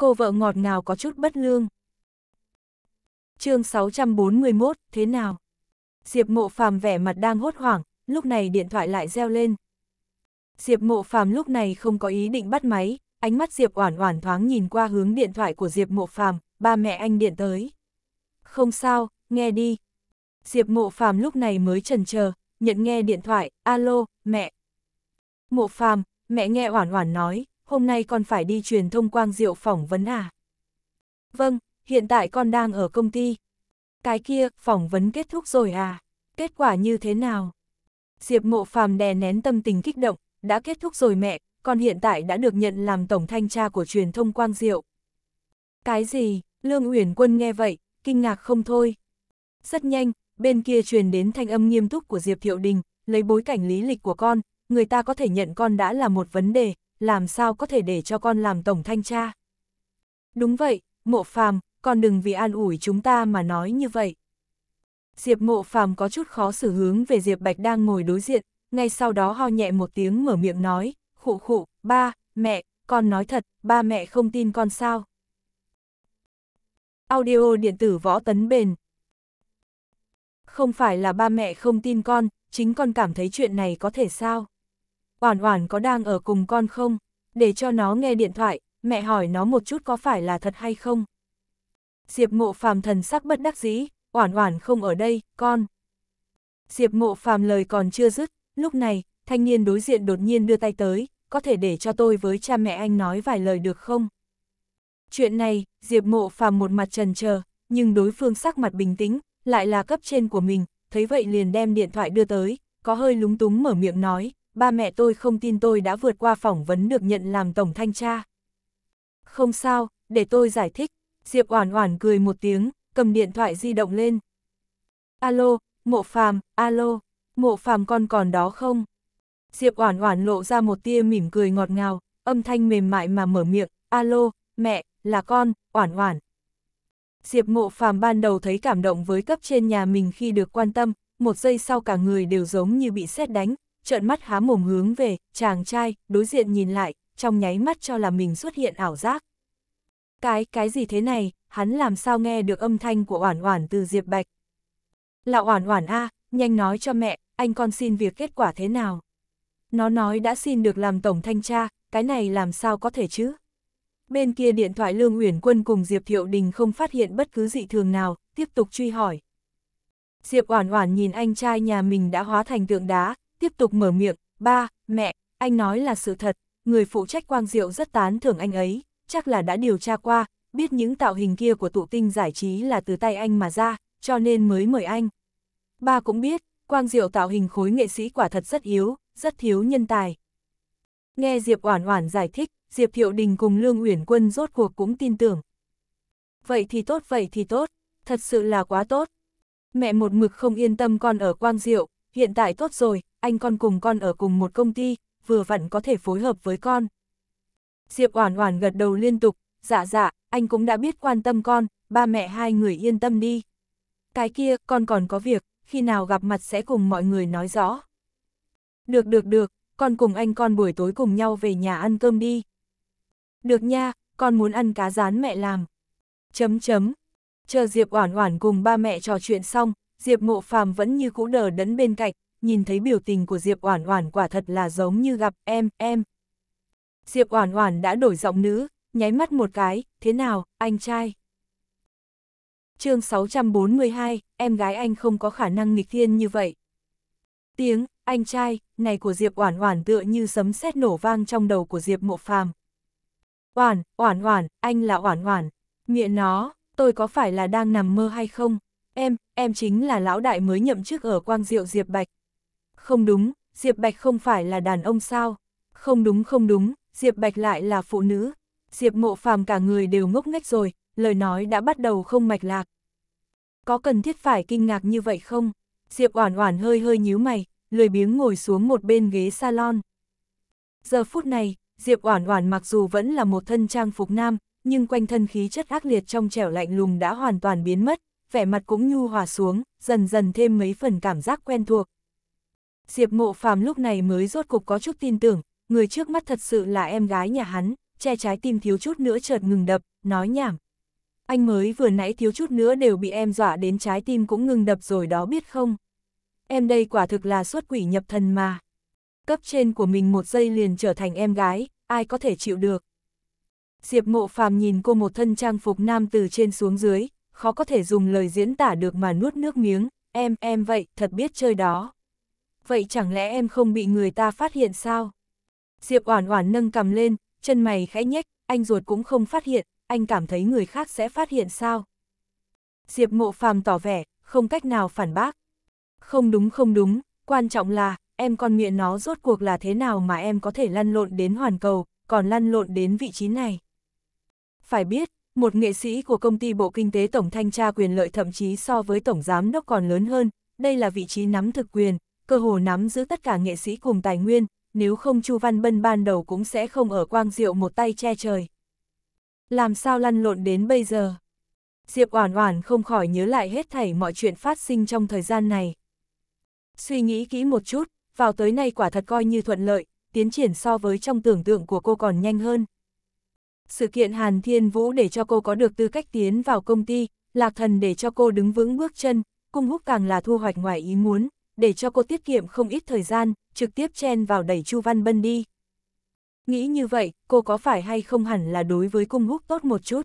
cô vợ ngọt ngào có chút bất lương. chương 641, thế nào? Diệp mộ phàm vẻ mặt đang hốt hoảng, lúc này điện thoại lại reo lên. Diệp mộ phàm lúc này không có ý định bắt máy, ánh mắt Diệp oản oản thoáng nhìn qua hướng điện thoại của Diệp mộ phàm, ba mẹ anh điện tới. Không sao, nghe đi. Diệp mộ phàm lúc này mới trần chờ nhận nghe điện thoại, alo, mẹ. Mộ phàm, mẹ nghe oản oản nói, hôm nay con phải đi truyền thông quang diệu phỏng vấn à? Vâng, hiện tại con đang ở công ty. Cái kia, phỏng vấn kết thúc rồi à? Kết quả như thế nào? Diệp mộ phàm đè nén tâm tình kích động, đã kết thúc rồi mẹ, con hiện tại đã được nhận làm tổng thanh tra của truyền thông quang diệu. Cái gì? Lương Uyển Quân nghe vậy, kinh ngạc không thôi. Rất nhanh, bên kia truyền đến thanh âm nghiêm túc của Diệp Thiệu Đình, lấy bối cảnh lý lịch của con, người ta có thể nhận con đã là một vấn đề, làm sao có thể để cho con làm tổng thanh tra. Đúng vậy, mộ phàm, con đừng vì an ủi chúng ta mà nói như vậy. Diệp mộ phàm có chút khó xử hướng về Diệp Bạch đang ngồi đối diện, ngay sau đó ho nhẹ một tiếng mở miệng nói, khụ khụ, ba, mẹ, con nói thật, ba mẹ không tin con sao. Audio điện tử võ tấn bền. Không phải là ba mẹ không tin con, chính con cảm thấy chuyện này có thể sao. Oản Oản có đang ở cùng con không? Để cho nó nghe điện thoại, mẹ hỏi nó một chút có phải là thật hay không? Diệp Mộ Phàm thần sắc bất đắc dĩ, Oản Oản không ở đây, con. Diệp Mộ Phàm lời còn chưa dứt, lúc này, thanh niên đối diện đột nhiên đưa tay tới, có thể để cho tôi với cha mẹ anh nói vài lời được không? Chuyện này, Diệp Mộ Phàm một mặt trần chờ, nhưng đối phương sắc mặt bình tĩnh, lại là cấp trên của mình, thấy vậy liền đem điện thoại đưa tới, có hơi lúng túng mở miệng nói, ba mẹ tôi không tin tôi đã vượt qua phỏng vấn được nhận làm tổng thanh tra. Không sao, để tôi giải thích. Diệp Oản Oản cười một tiếng, cầm điện thoại di động lên. Alo, Mộ Phàm, alo, Mộ Phàm con còn đó không? Diệp Oản Oản lộ ra một tia mỉm cười ngọt ngào, âm thanh mềm mại mà mở miệng, "Alo, mẹ, là con, Oản Oản." Diệp Mộ Phàm ban đầu thấy cảm động với cấp trên nhà mình khi được quan tâm, một giây sau cả người đều giống như bị sét đánh, trợn mắt há mồm hướng về, chàng trai, đối diện nhìn lại, trong nháy mắt cho là mình xuất hiện ảo giác. Cái, cái gì thế này, hắn làm sao nghe được âm thanh của Oản Oản từ Diệp Bạch. Là Oản Oản a, nhanh nói cho mẹ, anh con xin việc kết quả thế nào? Nó nói đã xin được làm tổng thanh tra, cái này làm sao có thể chứ? Bên kia điện thoại Lương Uyển Quân cùng Diệp Thiệu Đình không phát hiện bất cứ dị thường nào, tiếp tục truy hỏi. Diệp Oản Oản nhìn anh trai nhà mình đã hóa thành tượng đá, tiếp tục mở miệng, ba, mẹ, anh nói là sự thật, người phụ trách quang diệu rất tán thưởng anh ấy, chắc là đã điều tra qua, biết những tạo hình kia của tụ tinh giải trí là từ tay anh mà ra, cho nên mới mời anh. Ba cũng biết, quang diệu tạo hình khối nghệ sĩ quả thật rất yếu, rất thiếu nhân tài. Nghe Diệp Oản Oản giải thích, Diệp Thiệu Đình cùng Lương Uyển Quân rốt cuộc cũng tin tưởng. Vậy thì tốt, vậy thì tốt, thật sự là quá tốt. Mẹ một mực không yên tâm con ở Quang Diệu, hiện tại tốt rồi, anh con cùng con ở cùng một công ty, vừa vặn có thể phối hợp với con. Diệp Oản Oản gật đầu liên tục, dạ dạ, anh cũng đã biết quan tâm con, ba mẹ hai người yên tâm đi. Cái kia, con còn có việc, khi nào gặp mặt sẽ cùng mọi người nói rõ. Được được được, con cùng anh con buổi tối cùng nhau về nhà ăn cơm đi. Được nha, con muốn ăn cá rán mẹ làm. Chấm chấm. Chờ Diệp Oản Oản cùng ba mẹ trò chuyện xong, Diệp Mộ Phàm vẫn như cũ đờ đẫn bên cạnh, nhìn thấy biểu tình của Diệp Oản Oản quả thật là giống như gặp em, em. Diệp Oản Oản đã đổi giọng nữ, nháy mắt một cái, thế nào, anh trai? chương 642, em gái anh không có khả năng nghịch thiên như vậy. Tiếng, anh trai, này của Diệp Oản Oản tựa như sấm sét nổ vang trong đầu của Diệp Mộ Phàm. Oản, Oản Oản, anh là Oản Oản. Miệng nó, tôi có phải là đang nằm mơ hay không? Em, em chính là lão đại mới nhậm chức ở Quang Diệu Diệp Bạch. Không đúng, Diệp Bạch không phải là đàn ông sao? Không đúng không đúng, Diệp Bạch lại là phụ nữ. Diệp Mộ Phàm cả người đều ngốc nghếch rồi, lời nói đã bắt đầu không mạch lạc. Có cần thiết phải kinh ngạc như vậy không? Diệp Oản Oản hơi hơi nhíu mày, lười biếng ngồi xuống một bên ghế salon. Giờ phút này, Diệp Oản Oản mặc dù vẫn là một thân trang phục nam, nhưng quanh thân khí chất ác liệt trong trẻo lạnh lùng đã hoàn toàn biến mất, vẻ mặt cũng nhu hòa xuống, dần dần thêm mấy phần cảm giác quen thuộc. Diệp mộ phàm lúc này mới rốt cục có chút tin tưởng, người trước mắt thật sự là em gái nhà hắn, che trái tim thiếu chút nữa chợt ngừng đập, nói nhảm. Anh mới vừa nãy thiếu chút nữa đều bị em dọa đến trái tim cũng ngừng đập rồi đó biết không? Em đây quả thực là xuất quỷ nhập thần mà. Cấp trên của mình một giây liền trở thành em gái, ai có thể chịu được. Diệp mộ phàm nhìn cô một thân trang phục nam từ trên xuống dưới, khó có thể dùng lời diễn tả được mà nuốt nước miếng, em, em vậy, thật biết chơi đó. Vậy chẳng lẽ em không bị người ta phát hiện sao? Diệp Oản Oản nâng cầm lên, chân mày khẽ nhếch, anh ruột cũng không phát hiện, anh cảm thấy người khác sẽ phát hiện sao? Diệp Mộ Phàm tỏ vẻ không cách nào phản bác. Không đúng không đúng, quan trọng là em con miệng nó rốt cuộc là thế nào mà em có thể lăn lộn đến hoàn cầu, còn lăn lộn đến vị trí này. Phải biết, một nghệ sĩ của công ty Bộ Kinh tế Tổng Thanh tra quyền lợi thậm chí so với Tổng Giám đốc còn lớn hơn, đây là vị trí nắm thực quyền, cơ hồ nắm giữ tất cả nghệ sĩ cùng tài nguyên, nếu không Chu Văn Bân ban đầu cũng sẽ không ở Quang Diệu một tay che trời. Làm sao lăn lộn đến bây giờ? Diệp Oản Oản không khỏi nhớ lại hết thảy mọi chuyện phát sinh trong thời gian này. Suy nghĩ kỹ một chút, vào tới nay quả thật coi như thuận lợi, tiến triển so với trong tưởng tượng của cô còn nhanh hơn sự kiện Hàn Thiên Vũ để cho cô có được tư cách tiến vào công ty, Lạc Thần để cho cô đứng vững bước chân, cung húc càng là thu hoạch ngoài ý muốn, để cho cô tiết kiệm không ít thời gian, trực tiếp chen vào đẩy Chu Văn Bân đi. Nghĩ như vậy, cô có phải hay không hẳn là đối với cung húc tốt một chút?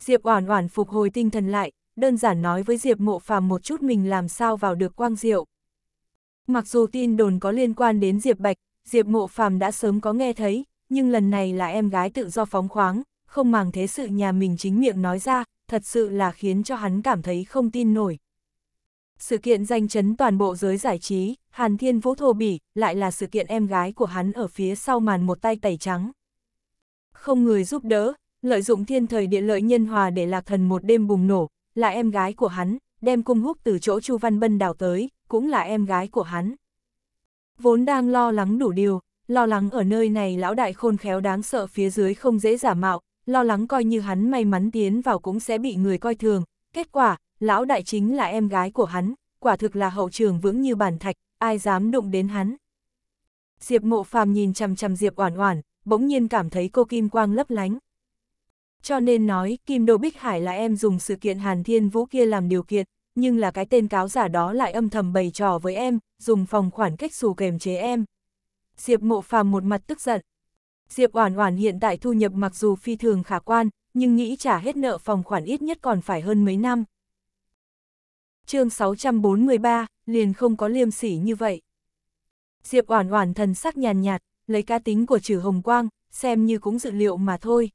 Diệp Oản Oản phục hồi tinh thần lại, đơn giản nói với Diệp Mộ Phàm một chút mình làm sao vào được Quang Diệu. Mặc dù tin đồn có liên quan đến Diệp Bạch, Diệp Mộ Phàm đã sớm có nghe thấy, nhưng lần này là em gái tự do phóng khoáng, không màng thế sự nhà mình chính miệng nói ra, thật sự là khiến cho hắn cảm thấy không tin nổi. Sự kiện danh chấn toàn bộ giới giải trí, Hàn Thiên Vũ thô bỉ, lại là sự kiện em gái của hắn ở phía sau màn một tay tẩy trắng. Không người giúp đỡ, lợi dụng thiên thời địa lợi nhân hòa để lạc thần một đêm bùng nổ, là em gái của hắn, đem cung húc từ chỗ Chu Văn Bân đào tới, cũng là em gái của hắn. Vốn đang lo lắng đủ điều, lo lắng ở nơi này lão đại khôn khéo đáng sợ phía dưới không dễ giả mạo, lo lắng coi như hắn may mắn tiến vào cũng sẽ bị người coi thường. Kết quả, lão đại chính là em gái của hắn, quả thực là hậu trường vững như bản thạch, ai dám đụng đến hắn. Diệp mộ phàm nhìn chằm chằm Diệp oản oản, bỗng nhiên cảm thấy cô Kim Quang lấp lánh. Cho nên nói, Kim Đô Bích Hải là em dùng sự kiện Hàn Thiên Vũ kia làm điều kiện, nhưng là cái tên cáo giả đó lại âm thầm bày trò với em, dùng phòng khoản cách xù kềm chế em, Diệp Mộ Phàm một mặt tức giận. Diệp Oản Oản hiện tại thu nhập mặc dù phi thường khả quan, nhưng nghĩ trả hết nợ phòng khoản ít nhất còn phải hơn mấy năm. Chương 643, liền không có liêm sỉ như vậy. Diệp Oản Oản thần sắc nhàn nhạt, lấy cá tính của Trử Hồng Quang, xem như cũng dự liệu mà thôi.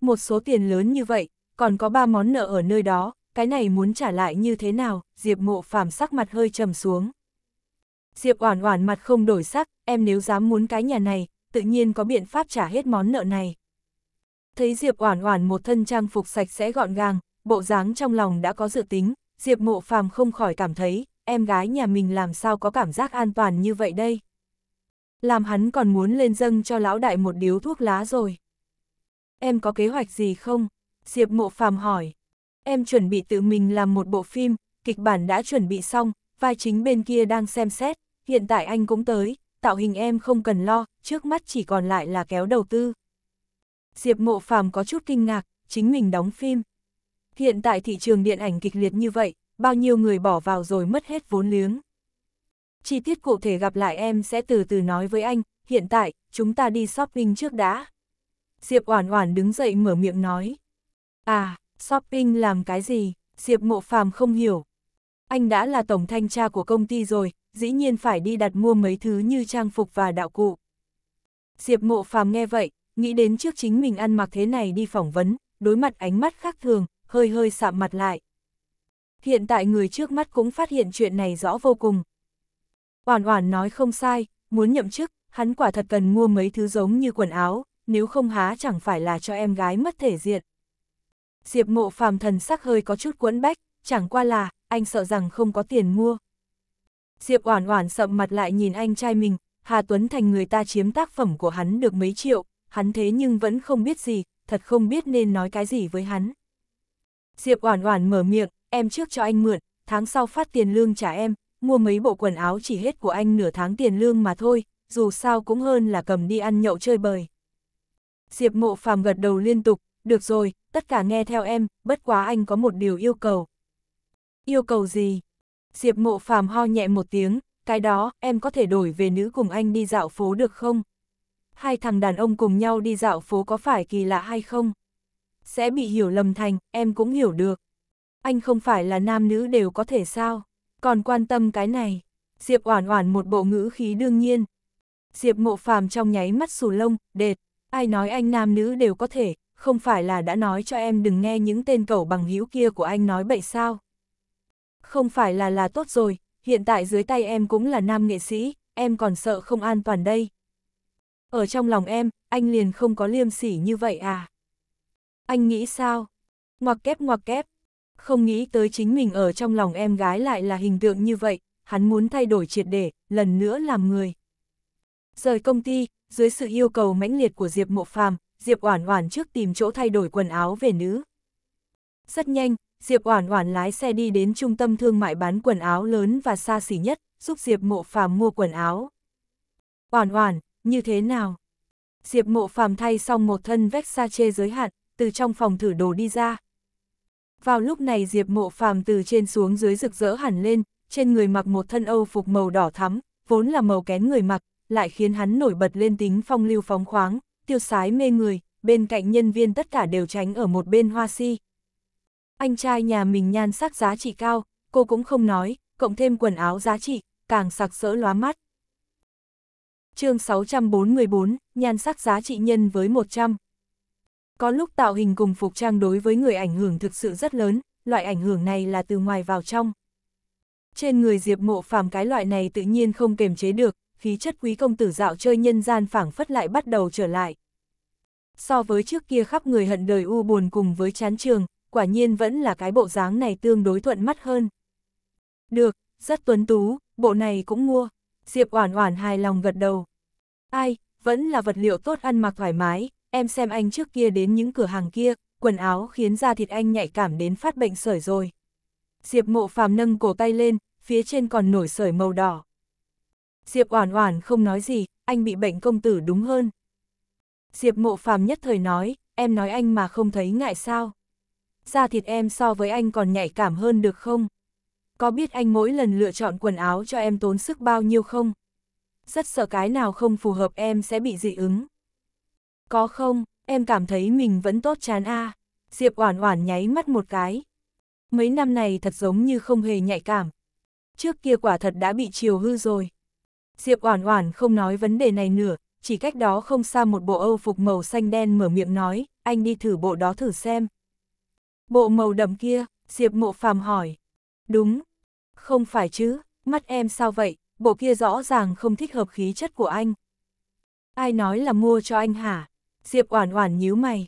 Một số tiền lớn như vậy, còn có ba món nợ ở nơi đó, cái này muốn trả lại như thế nào? Diệp Mộ Phàm sắc mặt hơi trầm xuống. Diệp Oản Oản mặt không đổi sắc, em nếu dám muốn cái nhà này, tự nhiên có biện pháp trả hết món nợ này. Thấy Diệp Oản Oản một thân trang phục sạch sẽ gọn gàng, bộ dáng trong lòng đã có dự tính, Diệp Mộ Phàm không khỏi cảm thấy, em gái nhà mình làm sao có cảm giác an toàn như vậy đây. Làm hắn còn muốn lên dâng cho lão đại một điếu thuốc lá rồi. Em có kế hoạch gì không? Diệp Mộ Phàm hỏi. Em chuẩn bị tự mình làm một bộ phim, kịch bản đã chuẩn bị xong, vai chính bên kia đang xem xét, hiện tại anh cũng tới, tạo hình em không cần lo, trước mắt chỉ còn lại là kéo đầu tư. Diệp Mộ Phàm có chút kinh ngạc, chính mình đóng phim. Hiện tại thị trường điện ảnh kịch liệt như vậy, bao nhiêu người bỏ vào rồi mất hết vốn liếng. Chi tiết cụ thể gặp lại em sẽ từ từ nói với anh, hiện tại, chúng ta đi shopping trước đã. Diệp Oản Oản đứng dậy mở miệng nói. À, shopping làm cái gì? Diệp Mộ Phàm không hiểu anh đã là tổng thanh tra của công ty rồi, dĩ nhiên phải đi đặt mua mấy thứ như trang phục và đạo cụ. Diệp mộ phàm nghe vậy, nghĩ đến trước chính mình ăn mặc thế này đi phỏng vấn, đối mặt ánh mắt khác thường, hơi hơi sạm mặt lại. Hiện tại người trước mắt cũng phát hiện chuyện này rõ vô cùng. Oản oản nói không sai, muốn nhậm chức, hắn quả thật cần mua mấy thứ giống như quần áo, nếu không há chẳng phải là cho em gái mất thể diện. Diệp mộ phàm thần sắc hơi có chút cuốn bách, chẳng qua là, anh sợ rằng không có tiền mua. Diệp Oản Oản sậm mặt lại nhìn anh trai mình, Hà Tuấn Thành người ta chiếm tác phẩm của hắn được mấy triệu, hắn thế nhưng vẫn không biết gì, thật không biết nên nói cái gì với hắn. Diệp Oản Oản mở miệng, em trước cho anh mượn, tháng sau phát tiền lương trả em, mua mấy bộ quần áo chỉ hết của anh nửa tháng tiền lương mà thôi, dù sao cũng hơn là cầm đi ăn nhậu chơi bời. Diệp Mộ Phàm gật đầu liên tục, được rồi, tất cả nghe theo em, bất quá anh có một điều yêu cầu. Yêu cầu gì? Diệp mộ phàm ho nhẹ một tiếng, cái đó, em có thể đổi về nữ cùng anh đi dạo phố được không? Hai thằng đàn ông cùng nhau đi dạo phố có phải kỳ lạ hay không? Sẽ bị hiểu lầm thành, em cũng hiểu được. Anh không phải là nam nữ đều có thể sao? Còn quan tâm cái này. Diệp oản oản một bộ ngữ khí đương nhiên. Diệp mộ phàm trong nháy mắt sù lông, đệt. Ai nói anh nam nữ đều có thể, không phải là đã nói cho em đừng nghe những tên cẩu bằng hữu kia của anh nói bậy sao? Không phải là là tốt rồi, hiện tại dưới tay em cũng là nam nghệ sĩ, em còn sợ không an toàn đây. Ở trong lòng em, anh liền không có liêm sỉ như vậy à? Anh nghĩ sao? Ngoặc kép ngoặc kép. Không nghĩ tới chính mình ở trong lòng em gái lại là hình tượng như vậy, hắn muốn thay đổi triệt để, lần nữa làm người. Rời công ty, dưới sự yêu cầu mãnh liệt của Diệp Mộ Phàm, Diệp Oản Oản trước tìm chỗ thay đổi quần áo về nữ. Rất nhanh, Diệp Oản Oản lái xe đi đến trung tâm thương mại bán quần áo lớn và xa xỉ nhất, giúp Diệp Mộ Phàm mua quần áo. Oản Oản, như thế nào? Diệp Mộ Phàm thay xong một thân vest Versace giới hạn, từ trong phòng thử đồ đi ra. Vào lúc này Diệp Mộ Phàm từ trên xuống dưới rực rỡ hẳn lên, trên người mặc một thân Âu phục màu đỏ thắm, vốn là màu kén người mặc, lại khiến hắn nổi bật lên tính phong lưu phóng khoáng, tiêu sái mê người, bên cạnh nhân viên tất cả đều tránh ở một bên hoa si, anh trai nhà mình nhan sắc giá trị cao, cô cũng không nói, cộng thêm quần áo giá trị, càng sặc sỡ lóa mắt. chương 644, nhan sắc giá trị nhân với 100. Có lúc tạo hình cùng phục trang đối với người ảnh hưởng thực sự rất lớn, loại ảnh hưởng này là từ ngoài vào trong. Trên người Diệp Mộ Phàm cái loại này tự nhiên không kềm chế được, khí chất quý công tử dạo chơi nhân gian phảng phất lại bắt đầu trở lại. So với trước kia khắp người hận đời u buồn cùng với chán trường, quả nhiên vẫn là cái bộ dáng này tương đối thuận mắt hơn. Được, rất tuấn tú, bộ này cũng mua. Diệp Oản Oản hài lòng gật đầu. Ai, vẫn là vật liệu tốt ăn mặc thoải mái, em xem anh trước kia đến những cửa hàng kia, quần áo khiến da thịt anh nhạy cảm đến phát bệnh sởi rồi. Diệp Mộ Phàm nâng cổ tay lên, phía trên còn nổi sởi màu đỏ. Diệp Oản Oản không nói gì, anh bị bệnh công tử đúng hơn. Diệp Mộ Phàm nhất thời nói, em nói anh mà không thấy ngại sao? da thịt em so với anh còn nhạy cảm hơn được không? Có biết anh mỗi lần lựa chọn quần áo cho em tốn sức bao nhiêu không? Rất sợ cái nào không phù hợp em sẽ bị dị ứng. Có không, em cảm thấy mình vẫn tốt chán a à? Diệp Oản Oản nháy mắt một cái. Mấy năm này thật giống như không hề nhạy cảm. Trước kia quả thật đã bị chiều hư rồi. Diệp Oản Oản không nói vấn đề này nữa, chỉ cách đó không xa một bộ Âu phục màu xanh đen mở miệng nói, anh đi thử bộ đó thử xem. Bộ màu đậm kia, Diệp Mộ Phàm hỏi. Đúng. Không phải chứ, mắt em sao vậy, bộ kia rõ ràng không thích hợp khí chất của anh. Ai nói là mua cho anh hả? Diệp Oản Oản nhíu mày.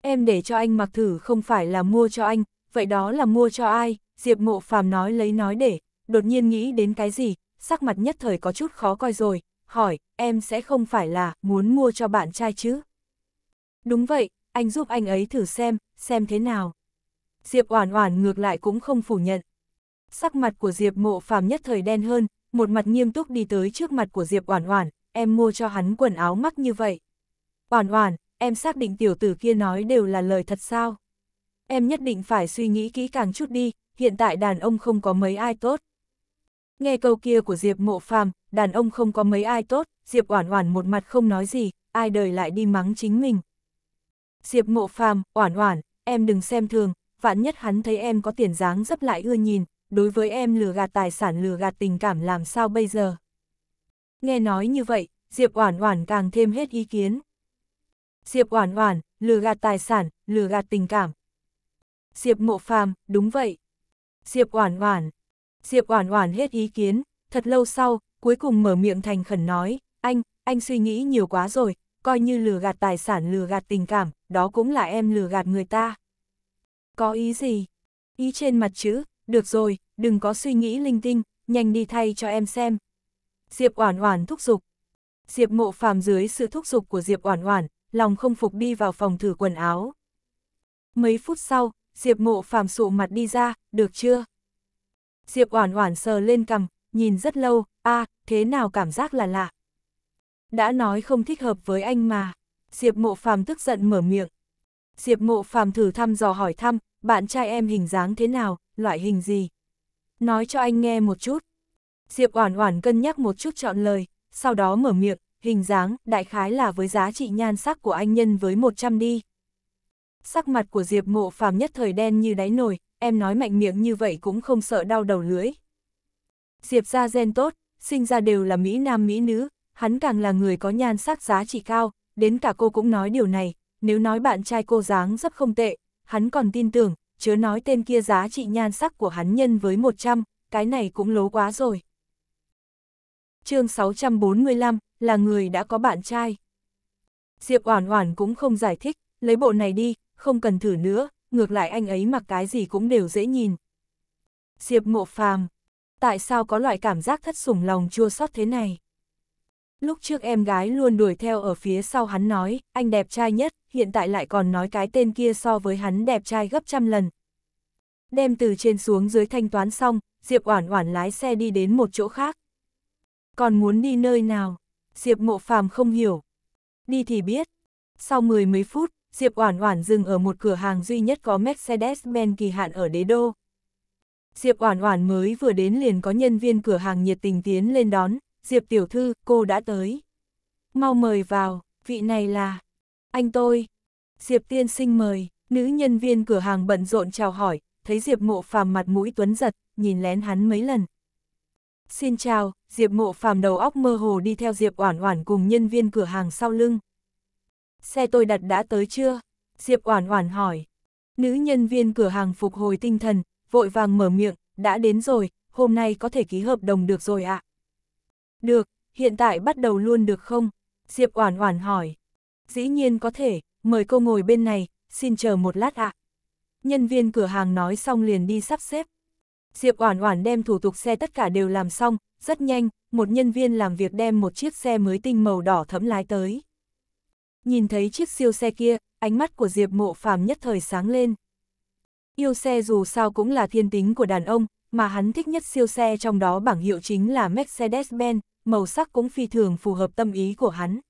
Em để cho anh mặc thử không phải là mua cho anh, vậy đó là mua cho ai? Diệp Mộ Phàm nói lấy nói để, đột nhiên nghĩ đến cái gì, sắc mặt nhất thời có chút khó coi rồi, hỏi, em sẽ không phải là muốn mua cho bạn trai chứ? Đúng vậy, anh giúp anh ấy thử xem, xem thế nào. Diệp Oản Oản ngược lại cũng không phủ nhận. Sắc mặt của Diệp Mộ Phàm nhất thời đen hơn, một mặt nghiêm túc đi tới trước mặt của Diệp Oản Oản, em mua cho hắn quần áo mắc như vậy. Oản Oản, em xác định tiểu tử kia nói đều là lời thật sao? Em nhất định phải suy nghĩ kỹ càng chút đi, hiện tại đàn ông không có mấy ai tốt. Nghe câu kia của Diệp Mộ Phàm, đàn ông không có mấy ai tốt, Diệp Oản Oản một mặt không nói gì, ai đời lại đi mắng chính mình. Diệp Mộ Phàm, Oản Oản, em đừng xem thường, vạn nhất hắn thấy em có tiền dáng dấp lại ưa nhìn, đối với em lừa gạt tài sản lừa gạt tình cảm làm sao bây giờ. Nghe nói như vậy, Diệp Oản Oản càng thêm hết ý kiến. Diệp Oản Oản, lừa gạt tài sản, lừa gạt tình cảm. Diệp Mộ Phàm, đúng vậy. Diệp Oản Oản. Diệp Oản Oản hết ý kiến, thật lâu sau, cuối cùng mở miệng thành khẩn nói, "Anh, anh suy nghĩ nhiều quá rồi, coi như lừa gạt tài sản lừa gạt tình cảm, đó cũng là em lừa gạt người ta." có ý gì? Ý trên mặt chữ, được rồi, đừng có suy nghĩ linh tinh, nhanh đi thay cho em xem. Diệp Oản Oản thúc giục. Diệp Mộ Phàm dưới sự thúc giục của Diệp Oản Oản, lòng không phục đi vào phòng thử quần áo. Mấy phút sau, Diệp Mộ Phàm sụ mặt đi ra, "Được chưa?" Diệp Oản Oản sờ lên cằm, nhìn rất lâu, "A, thế nào cảm giác là lạ." Đã nói không thích hợp với anh mà. Diệp Mộ Phàm tức giận mở miệng. Diệp Mộ Phàm thử thăm dò hỏi thăm, bạn trai em hình dáng thế nào, loại hình gì? Nói cho anh nghe một chút. Diệp Oản Oản cân nhắc một chút chọn lời, sau đó mở miệng, hình dáng, đại khái là với giá trị nhan sắc của anh nhân với 100 đi. Sắc mặt của Diệp Mộ Phàm nhất thời đen như đáy nồi, em nói mạnh miệng như vậy cũng không sợ đau đầu lưỡi. Diệp gia gen tốt, sinh ra đều là mỹ nam mỹ nữ, hắn càng là người có nhan sắc giá trị cao, đến cả cô cũng nói điều này, nếu nói bạn trai cô dáng rất không tệ, hắn còn tin tưởng, chớ nói tên kia giá trị nhan sắc của hắn nhân với 100, cái này cũng lố quá rồi. chương 645, là người đã có bạn trai. Diệp Oản Oản cũng không giải thích, lấy bộ này đi, không cần thử nữa, ngược lại anh ấy mặc cái gì cũng đều dễ nhìn. Diệp ngộ Phàm, tại sao có loại cảm giác thất sủng lòng chua xót thế này? Lúc trước em gái luôn đuổi theo ở phía sau hắn nói, anh đẹp trai nhất, hiện tại lại còn nói cái tên kia so với hắn đẹp trai gấp trăm lần. Đem từ trên xuống dưới thanh toán xong, Diệp Oản Oản lái xe đi đến một chỗ khác. Còn muốn đi nơi nào? Diệp Mộ Phàm không hiểu. Đi thì biết. Sau mười mấy phút, Diệp Oản Oản dừng ở một cửa hàng duy nhất có Mercedes-Benz kỳ hạn ở Đế Đô. Diệp Oản Oản mới vừa đến liền có nhân viên cửa hàng nhiệt tình tiến lên đón, "Diệp tiểu thư, cô đã tới. Mau mời vào, vị này là" anh tôi. Diệp tiên sinh mời, nữ nhân viên cửa hàng bận rộn chào hỏi, thấy Diệp mộ phàm mặt mũi tuấn giật, nhìn lén hắn mấy lần. Xin chào, Diệp mộ phàm đầu óc mơ hồ đi theo Diệp oản oản cùng nhân viên cửa hàng sau lưng. Xe tôi đặt đã tới chưa? Diệp oản oản hỏi. Nữ nhân viên cửa hàng phục hồi tinh thần, vội vàng mở miệng, đã đến rồi, hôm nay có thể ký hợp đồng được rồi ạ. Được, hiện tại bắt đầu luôn được không? Diệp Oản Oản hỏi dĩ nhiên có thể, mời cô ngồi bên này, xin chờ một lát ạ. Nhân viên cửa hàng nói xong liền đi sắp xếp. Diệp Oản Oản đem thủ tục xe tất cả đều làm xong, rất nhanh, một nhân viên làm việc đem một chiếc xe mới tinh màu đỏ thẫm lái tới. Nhìn thấy chiếc siêu xe kia, ánh mắt của Diệp Mộ Phàm nhất thời sáng lên. Yêu xe dù sao cũng là thiên tính của đàn ông, mà hắn thích nhất siêu xe trong đó bảng hiệu chính là Mercedes-Benz, màu sắc cũng phi thường phù hợp tâm ý của hắn.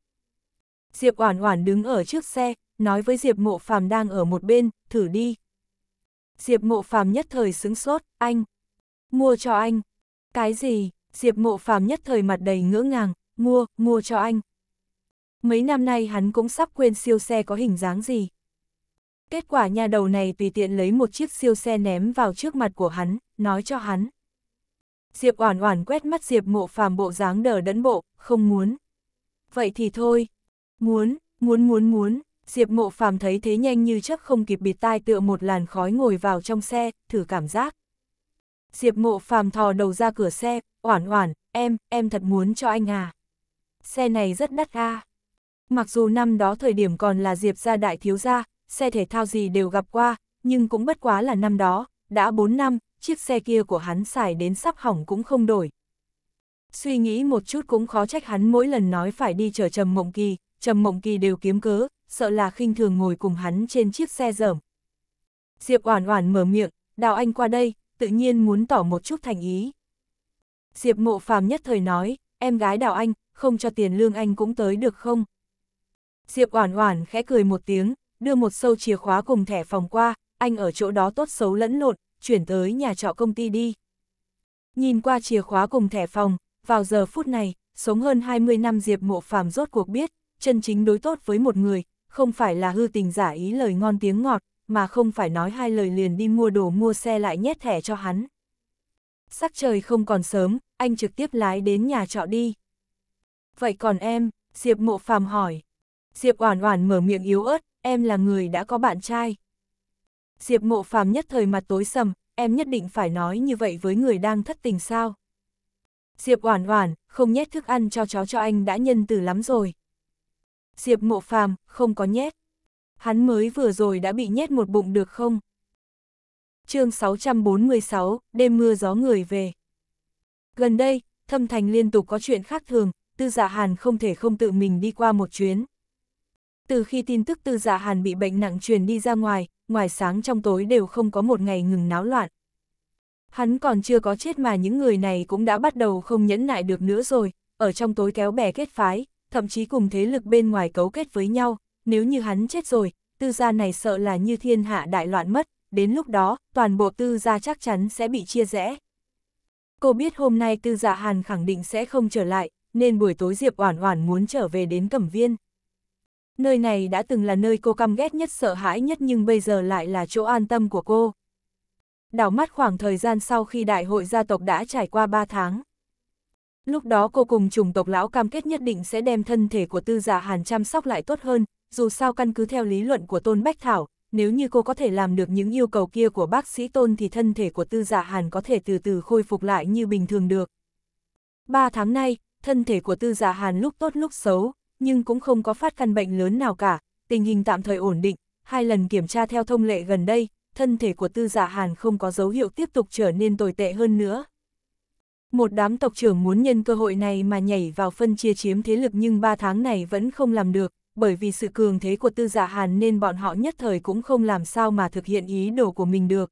Diệp Oản Oản đứng ở trước xe, nói với Diệp Mộ Phàm đang ở một bên, thử đi. Diệp Mộ Phàm nhất thời sững sốt, anh, mua cho anh. Cái gì? Diệp Mộ Phàm nhất thời mặt đầy ngỡ ngàng, mua, mua cho anh. Mấy năm nay hắn cũng sắp quên siêu xe có hình dáng gì. Kết quả nhà đầu này tùy tiện lấy một chiếc siêu xe ném vào trước mặt của hắn, nói cho hắn. Diệp Oản Oản quét mắt Diệp Mộ Phàm bộ dáng đờ đẫn bộ, không muốn. Vậy thì thôi, Muốn, muốn muốn muốn, Diệp Mộ Phàm thấy thế nhanh như chắc không kịp bịt tai tựa một làn khói ngồi vào trong xe, thử cảm giác. Diệp Mộ Phàm thò đầu ra cửa xe, oản oản, em, em thật muốn cho anh à. Xe này rất đắt a. Mặc dù năm đó thời điểm còn là Diệp gia đại thiếu gia, xe thể thao gì đều gặp qua, nhưng cũng bất quá là năm đó, đã 4 năm, chiếc xe kia của hắn xài đến sắp hỏng cũng không đổi. Suy nghĩ một chút cũng khó trách hắn mỗi lần nói phải đi chờ trầm mộng kỳ, Trầm Mộng Kỳ đều kiếm cớ, sợ là khinh thường ngồi cùng hắn trên chiếc xe dởm. Diệp Oản Oản mở miệng, "Đào anh qua đây, tự nhiên muốn tỏ một chút thành ý." Diệp Mộ Phàm nhất thời nói, "Em gái Đào anh, không cho tiền lương anh cũng tới được không?" Diệp Oản Oản khẽ cười một tiếng, đưa một sâu chìa khóa cùng thẻ phòng qua, "Anh ở chỗ đó tốt xấu lẫn lộn, chuyển tới nhà trọ công ty đi." Nhìn qua chìa khóa cùng thẻ phòng, vào giờ phút này, sống hơn 20 năm Diệp Mộ Phàm rốt cuộc biết, chân chính đối tốt với một người, không phải là hư tình giả ý lời ngon tiếng ngọt, mà không phải nói hai lời liền đi mua đồ mua xe lại nhét thẻ cho hắn. Sắc trời không còn sớm, anh trực tiếp lái đến nhà trọ đi. Vậy còn em, Diệp mộ phàm hỏi. Diệp oản oản mở miệng yếu ớt, em là người đã có bạn trai. Diệp mộ phàm nhất thời mặt tối sầm, em nhất định phải nói như vậy với người đang thất tình sao. Diệp oản oản, không nhét thức ăn cho cháu cho anh đã nhân từ lắm rồi. Diệp mộ phàm, không có nhét. Hắn mới vừa rồi đã bị nhét một bụng được không? chương 646, đêm mưa gió người về. Gần đây, thâm thành liên tục có chuyện khác thường, tư giả dạ hàn không thể không tự mình đi qua một chuyến. Từ khi tin tức tư giả dạ hàn bị bệnh nặng truyền đi ra ngoài, ngoài sáng trong tối đều không có một ngày ngừng náo loạn. Hắn còn chưa có chết mà những người này cũng đã bắt đầu không nhẫn nại được nữa rồi, ở trong tối kéo bè kết phái, thậm chí cùng thế lực bên ngoài cấu kết với nhau, nếu như hắn chết rồi, tư gia này sợ là như thiên hạ đại loạn mất, đến lúc đó, toàn bộ tư gia chắc chắn sẽ bị chia rẽ. Cô biết hôm nay tư dạ hàn khẳng định sẽ không trở lại, nên buổi tối Diệp Oản Oản muốn trở về đến Cẩm Viên. Nơi này đã từng là nơi cô căm ghét nhất sợ hãi nhất nhưng bây giờ lại là chỗ an tâm của cô. Đảo mắt khoảng thời gian sau khi đại hội gia tộc đã trải qua 3 tháng. Lúc đó cô cùng chủng tộc lão cam kết nhất định sẽ đem thân thể của tư giả hàn chăm sóc lại tốt hơn, dù sao căn cứ theo lý luận của Tôn Bách Thảo, nếu như cô có thể làm được những yêu cầu kia của bác sĩ Tôn thì thân thể của tư giả hàn có thể từ từ khôi phục lại như bình thường được. Ba tháng nay, thân thể của tư giả hàn lúc tốt lúc xấu, nhưng cũng không có phát căn bệnh lớn nào cả, tình hình tạm thời ổn định, hai lần kiểm tra theo thông lệ gần đây, thân thể của tư giả hàn không có dấu hiệu tiếp tục trở nên tồi tệ hơn nữa. Một đám tộc trưởng muốn nhân cơ hội này mà nhảy vào phân chia chiếm thế lực nhưng ba tháng này vẫn không làm được, bởi vì sự cường thế của tư giả dạ hàn nên bọn họ nhất thời cũng không làm sao mà thực hiện ý đồ của mình được.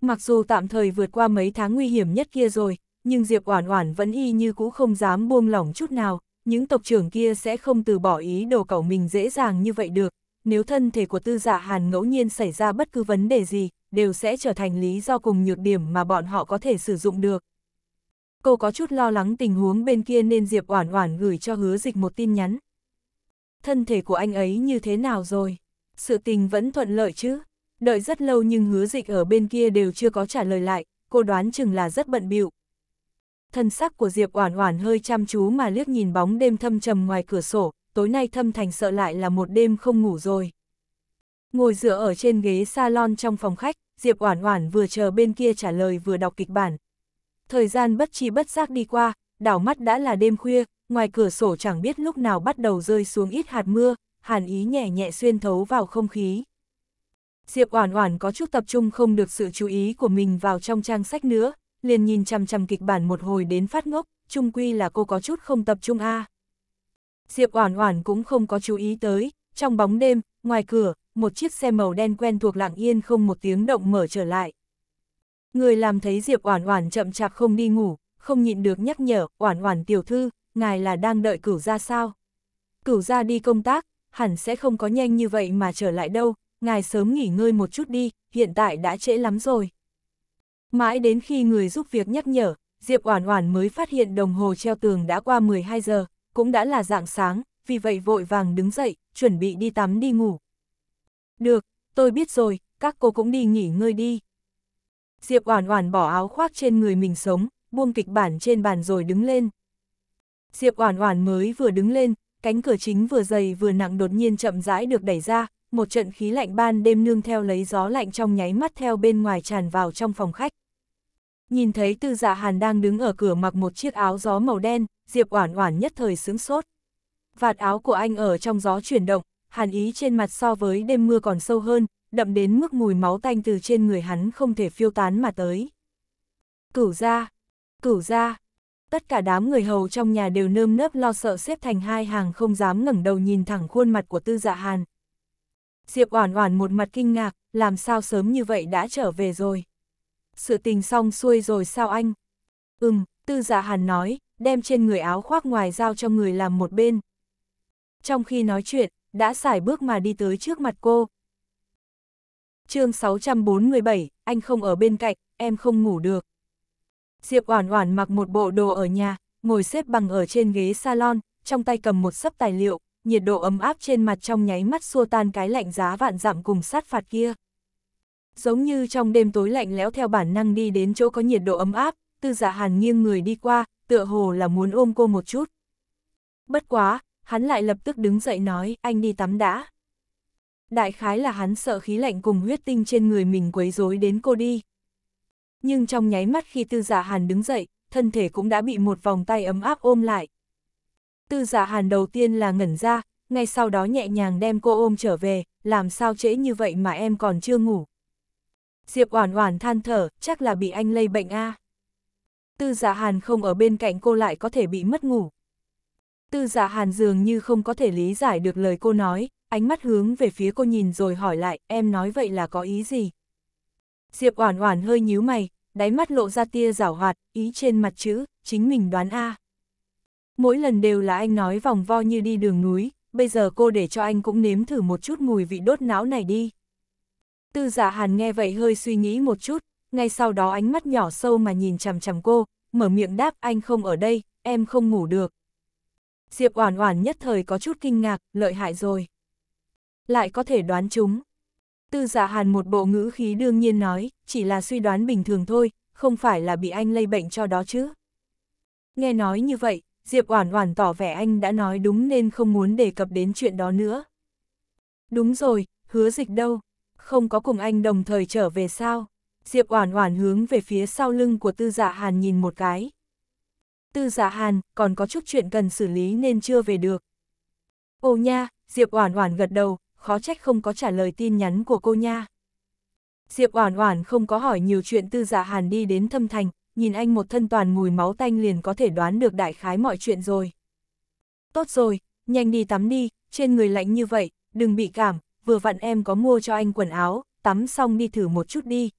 Mặc dù tạm thời vượt qua mấy tháng nguy hiểm nhất kia rồi, nhưng Diệp Oản Oản vẫn y như cũ không dám buông lỏng chút nào, những tộc trưởng kia sẽ không từ bỏ ý đồ cậu mình dễ dàng như vậy được, nếu thân thể của tư giả dạ hàn ngẫu nhiên xảy ra bất cứ vấn đề gì, đều sẽ trở thành lý do cùng nhược điểm mà bọn họ có thể sử dụng được cô có chút lo lắng tình huống bên kia nên Diệp Oản Oản gửi cho hứa dịch một tin nhắn. Thân thể của anh ấy như thế nào rồi? Sự tình vẫn thuận lợi chứ? Đợi rất lâu nhưng hứa dịch ở bên kia đều chưa có trả lời lại, cô đoán chừng là rất bận bịu. Thân sắc của Diệp Oản Oản hơi chăm chú mà liếc nhìn bóng đêm thâm trầm ngoài cửa sổ, tối nay thâm thành sợ lại là một đêm không ngủ rồi. Ngồi dựa ở trên ghế salon trong phòng khách, Diệp Oản Oản vừa chờ bên kia trả lời vừa đọc kịch bản, thời gian bất chi bất giác đi qua, đảo mắt đã là đêm khuya, ngoài cửa sổ chẳng biết lúc nào bắt đầu rơi xuống ít hạt mưa, hàn ý nhẹ nhẹ xuyên thấu vào không khí. Diệp Oản Oản có chút tập trung không được sự chú ý của mình vào trong trang sách nữa, liền nhìn chằm chằm kịch bản một hồi đến phát ngốc, chung quy là cô có chút không tập trung a. Diệp Oản Oản cũng không có chú ý tới, trong bóng đêm, ngoài cửa, một chiếc xe màu đen quen thuộc lặng yên không một tiếng động mở trở lại. Người làm thấy Diệp Oản Oản chậm chạp không đi ngủ, không nhịn được nhắc nhở, "Oản Oản tiểu thư, ngài là đang đợi Cửu gia sao?" Cửu gia đi công tác, hẳn sẽ không có nhanh như vậy mà trở lại đâu, ngài sớm nghỉ ngơi một chút đi, hiện tại đã trễ lắm rồi. Mãi đến khi người giúp việc nhắc nhở, Diệp Oản Oản mới phát hiện đồng hồ treo tường đã qua 12 giờ, cũng đã là dạng sáng, vì vậy vội vàng đứng dậy, chuẩn bị đi tắm đi ngủ. Được, tôi biết rồi, các cô cũng đi nghỉ ngơi đi. Diệp Oản Oản bỏ áo khoác trên người mình sống, buông kịch bản trên bàn rồi đứng lên. Diệp Oản Oản mới vừa đứng lên, cánh cửa chính vừa dày vừa nặng đột nhiên chậm rãi được đẩy ra, một trận khí lạnh ban đêm nương theo lấy gió lạnh trong nháy mắt theo bên ngoài tràn vào trong phòng khách. Nhìn thấy Tư Dạ Hàn đang đứng ở cửa mặc một chiếc áo gió màu đen, Diệp Oản Oản nhất thời sững sốt. Vạt áo của anh ở trong gió chuyển động, hàn ý trên mặt so với đêm mưa còn sâu hơn, đậm đến mức mùi máu tanh từ trên người hắn không thể phiêu tán mà tới. Cửu ra, cửu ra, tất cả đám người hầu trong nhà đều nơm nớp lo sợ xếp thành hai hàng không dám ngẩng đầu nhìn thẳng khuôn mặt của tư dạ hàn. Diệp oản oản một mặt kinh ngạc, làm sao sớm như vậy đã trở về rồi. Sự tình xong xuôi rồi sao anh? Ừm, tư dạ hàn nói, đem trên người áo khoác ngoài giao cho người làm một bên. Trong khi nói chuyện, đã xài bước mà đi tới trước mặt cô, chương 647, anh không ở bên cạnh, em không ngủ được. Diệp Oản Oản mặc một bộ đồ ở nhà, ngồi xếp bằng ở trên ghế salon, trong tay cầm một sấp tài liệu, nhiệt độ ấm áp trên mặt trong nháy mắt xua tan cái lạnh giá vạn dặm cùng sát phạt kia. Giống như trong đêm tối lạnh lẽo theo bản năng đi đến chỗ có nhiệt độ ấm áp, Tư giả dạ Hàn nghiêng người đi qua, tựa hồ là muốn ôm cô một chút. Bất quá, hắn lại lập tức đứng dậy nói, anh đi tắm đã. Đại khái là hắn sợ khí lạnh cùng huyết tinh trên người mình quấy rối đến cô đi. Nhưng trong nháy mắt khi tư giả dạ hàn đứng dậy, thân thể cũng đã bị một vòng tay ấm áp ôm lại. Tư giả dạ hàn đầu tiên là ngẩn ra, ngay sau đó nhẹ nhàng đem cô ôm trở về, làm sao trễ như vậy mà em còn chưa ngủ. Diệp oản oản than thở, chắc là bị anh lây bệnh a. À. Tư giả dạ hàn không ở bên cạnh cô lại có thể bị mất ngủ. Tư giả hàn dường như không có thể lý giải được lời cô nói, ánh mắt hướng về phía cô nhìn rồi hỏi lại, em nói vậy là có ý gì? Diệp Oản Oản hơi nhíu mày, đáy mắt lộ ra tia giảo hoạt, ý trên mặt chữ, chính mình đoán a. Mỗi lần đều là anh nói vòng vo như đi đường núi, bây giờ cô để cho anh cũng nếm thử một chút mùi vị đốt não này đi. Tư Dạ Hàn nghe vậy hơi suy nghĩ một chút, ngay sau đó ánh mắt nhỏ sâu mà nhìn chằm chằm cô, mở miệng đáp anh không ở đây, em không ngủ được. Diệp Oản Oản nhất thời có chút kinh ngạc, lợi hại rồi lại có thể đoán chúng. Tư giả dạ hàn một bộ ngữ khí đương nhiên nói, chỉ là suy đoán bình thường thôi, không phải là bị anh lây bệnh cho đó chứ. Nghe nói như vậy, Diệp Oản Oản tỏ vẻ anh đã nói đúng nên không muốn đề cập đến chuyện đó nữa. Đúng rồi, hứa dịch đâu, không có cùng anh đồng thời trở về sao? Diệp Oản Oản hướng về phía sau lưng của Tư Dạ Hàn nhìn một cái. Tư Dạ Hàn còn có chút chuyện cần xử lý nên chưa về được. Ồ nha, Diệp Oản Oản gật đầu, khó trách không có trả lời tin nhắn của cô nha. Diệp Oản Oản không có hỏi nhiều chuyện Tư Dạ Hàn đi đến Thâm Thành, nhìn anh một thân toàn mùi máu tanh liền có thể đoán được đại khái mọi chuyện rồi. Tốt rồi, nhanh đi tắm đi, trên người lạnh như vậy, đừng bị cảm, vừa vặn em có mua cho anh quần áo, tắm xong đi thử một chút đi.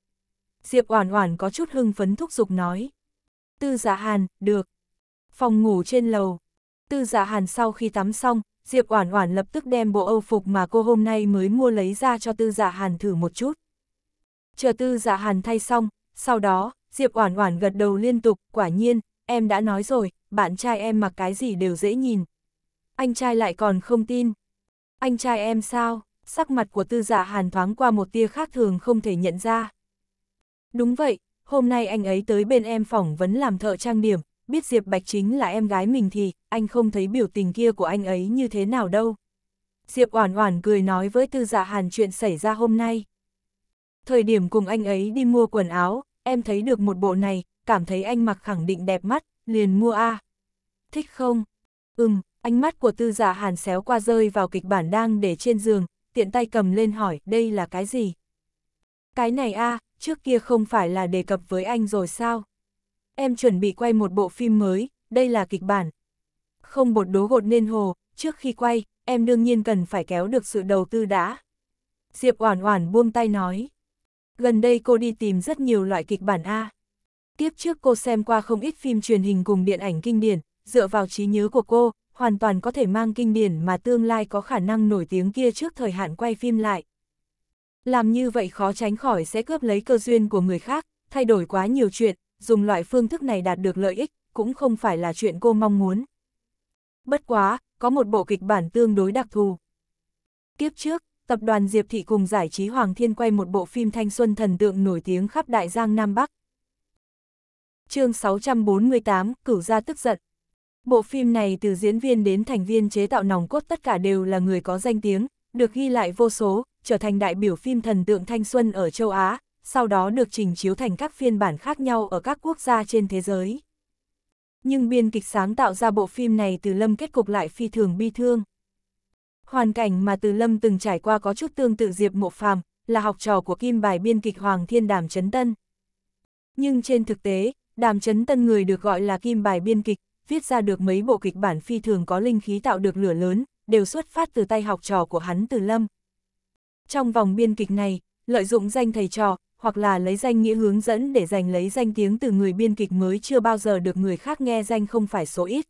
Diệp Oản Oản có chút hưng phấn thúc giục nói. Tư Dạ Hàn, được. Phòng ngủ trên lầu. Tư Dạ Hàn sau khi tắm xong, Diệp Oản Oản lập tức đem bộ Âu phục mà cô hôm nay mới mua lấy ra cho Tư Dạ Hàn thử một chút. Chờ Tư Dạ Hàn thay xong, sau đó, Diệp Oản Oản gật đầu liên tục, quả nhiên, em đã nói rồi, bạn trai em mặc cái gì đều dễ nhìn. Anh trai lại còn không tin. Anh trai em sao? Sắc mặt của Tư Dạ Hàn thoáng qua một tia khác thường không thể nhận ra. Đúng vậy, hôm nay anh ấy tới bên em phỏng vấn làm thợ trang điểm, biết Diệp Bạch chính là em gái mình thì, anh không thấy biểu tình kia của anh ấy như thế nào đâu. Diệp Oản Oản cười nói với Tư Dạ Hàn chuyện xảy ra hôm nay. Thời điểm cùng anh ấy đi mua quần áo, em thấy được một bộ này, cảm thấy anh mặc khẳng định đẹp mắt, liền mua a. Thích không? Ừm, ánh mắt của Tư Dạ Hàn xéo qua rơi vào kịch bản đang để trên giường, tiện tay cầm lên hỏi, đây là cái gì? Cái này a, trước kia không phải là đề cập với anh rồi sao? em chuẩn bị quay một bộ phim mới, đây là kịch bản. Không bột đố gột nên hồ, trước khi quay, em đương nhiên cần phải kéo được sự đầu tư đã. Diệp Oản Oản buông tay nói. Gần đây cô đi tìm rất nhiều loại kịch bản A. Tiếp trước cô xem qua không ít phim truyền hình cùng điện ảnh kinh điển, dựa vào trí nhớ của cô, hoàn toàn có thể mang kinh điển mà tương lai có khả năng nổi tiếng kia trước thời hạn quay phim lại. Làm như vậy khó tránh khỏi sẽ cướp lấy cơ duyên của người khác, thay đổi quá nhiều chuyện, dùng loại phương thức này đạt được lợi ích, cũng không phải là chuyện cô mong muốn. Bất quá, có một bộ kịch bản tương đối đặc thù. Kiếp trước, tập đoàn Diệp Thị cùng giải trí Hoàng Thiên quay một bộ phim thanh xuân thần tượng nổi tiếng khắp Đại Giang Nam Bắc. chương 648, Cửu Gia tức giận. Bộ phim này từ diễn viên đến thành viên chế tạo nòng cốt tất cả đều là người có danh tiếng, được ghi lại vô số, trở thành đại biểu phim thần tượng thanh xuân ở châu Á, sau đó được trình chiếu thành các phiên bản khác nhau ở các quốc gia trên thế giới. Nhưng biên kịch sáng tạo ra bộ phim này Từ Lâm kết cục lại phi thường bi thương. Hoàn cảnh mà Từ Lâm từng trải qua có chút tương tự Diệp Mộ Phàm, là học trò của kim bài biên kịch Hoàng Thiên Đàm Trấn Tân. Nhưng trên thực tế, Đàm Trấn Tân người được gọi là kim bài biên kịch, viết ra được mấy bộ kịch bản phi thường có linh khí tạo được lửa lớn, đều xuất phát từ tay học trò của hắn Từ Lâm. Trong vòng biên kịch này, lợi dụng danh thầy trò, hoặc là lấy danh nghĩa hướng dẫn để giành lấy danh tiếng từ người biên kịch mới chưa bao giờ được người khác nghe danh không phải số ít.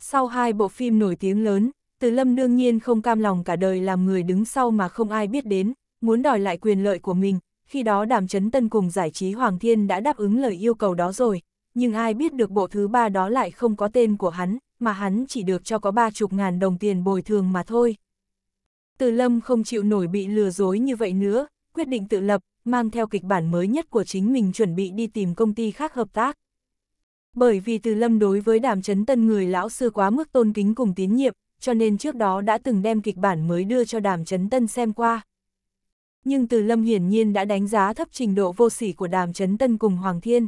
Sau hai bộ phim nổi tiếng lớn, Từ Lâm đương nhiên không cam lòng cả đời làm người đứng sau mà không ai biết đến, muốn đòi lại quyền lợi của mình, khi đó Đàm Chấn Tân cùng giải trí Hoàng Thiên đã đáp ứng lời yêu cầu đó rồi, nhưng ai biết được bộ thứ ba đó lại không có tên của hắn, mà hắn chỉ được cho có ba chục ngàn đồng tiền bồi thường mà thôi. Từ Lâm không chịu nổi bị lừa dối như vậy nữa, quyết định tự lập, mang theo kịch bản mới nhất của chính mình chuẩn bị đi tìm công ty khác hợp tác. Bởi vì Từ Lâm đối với đàm chấn tân người lão sư quá mức tôn kính cùng tín nhiệm, cho nên trước đó đã từng đem kịch bản mới đưa cho đàm chấn tân xem qua. Nhưng Từ Lâm hiển nhiên đã đánh giá thấp trình độ vô sỉ của đàm chấn tân cùng Hoàng Thiên.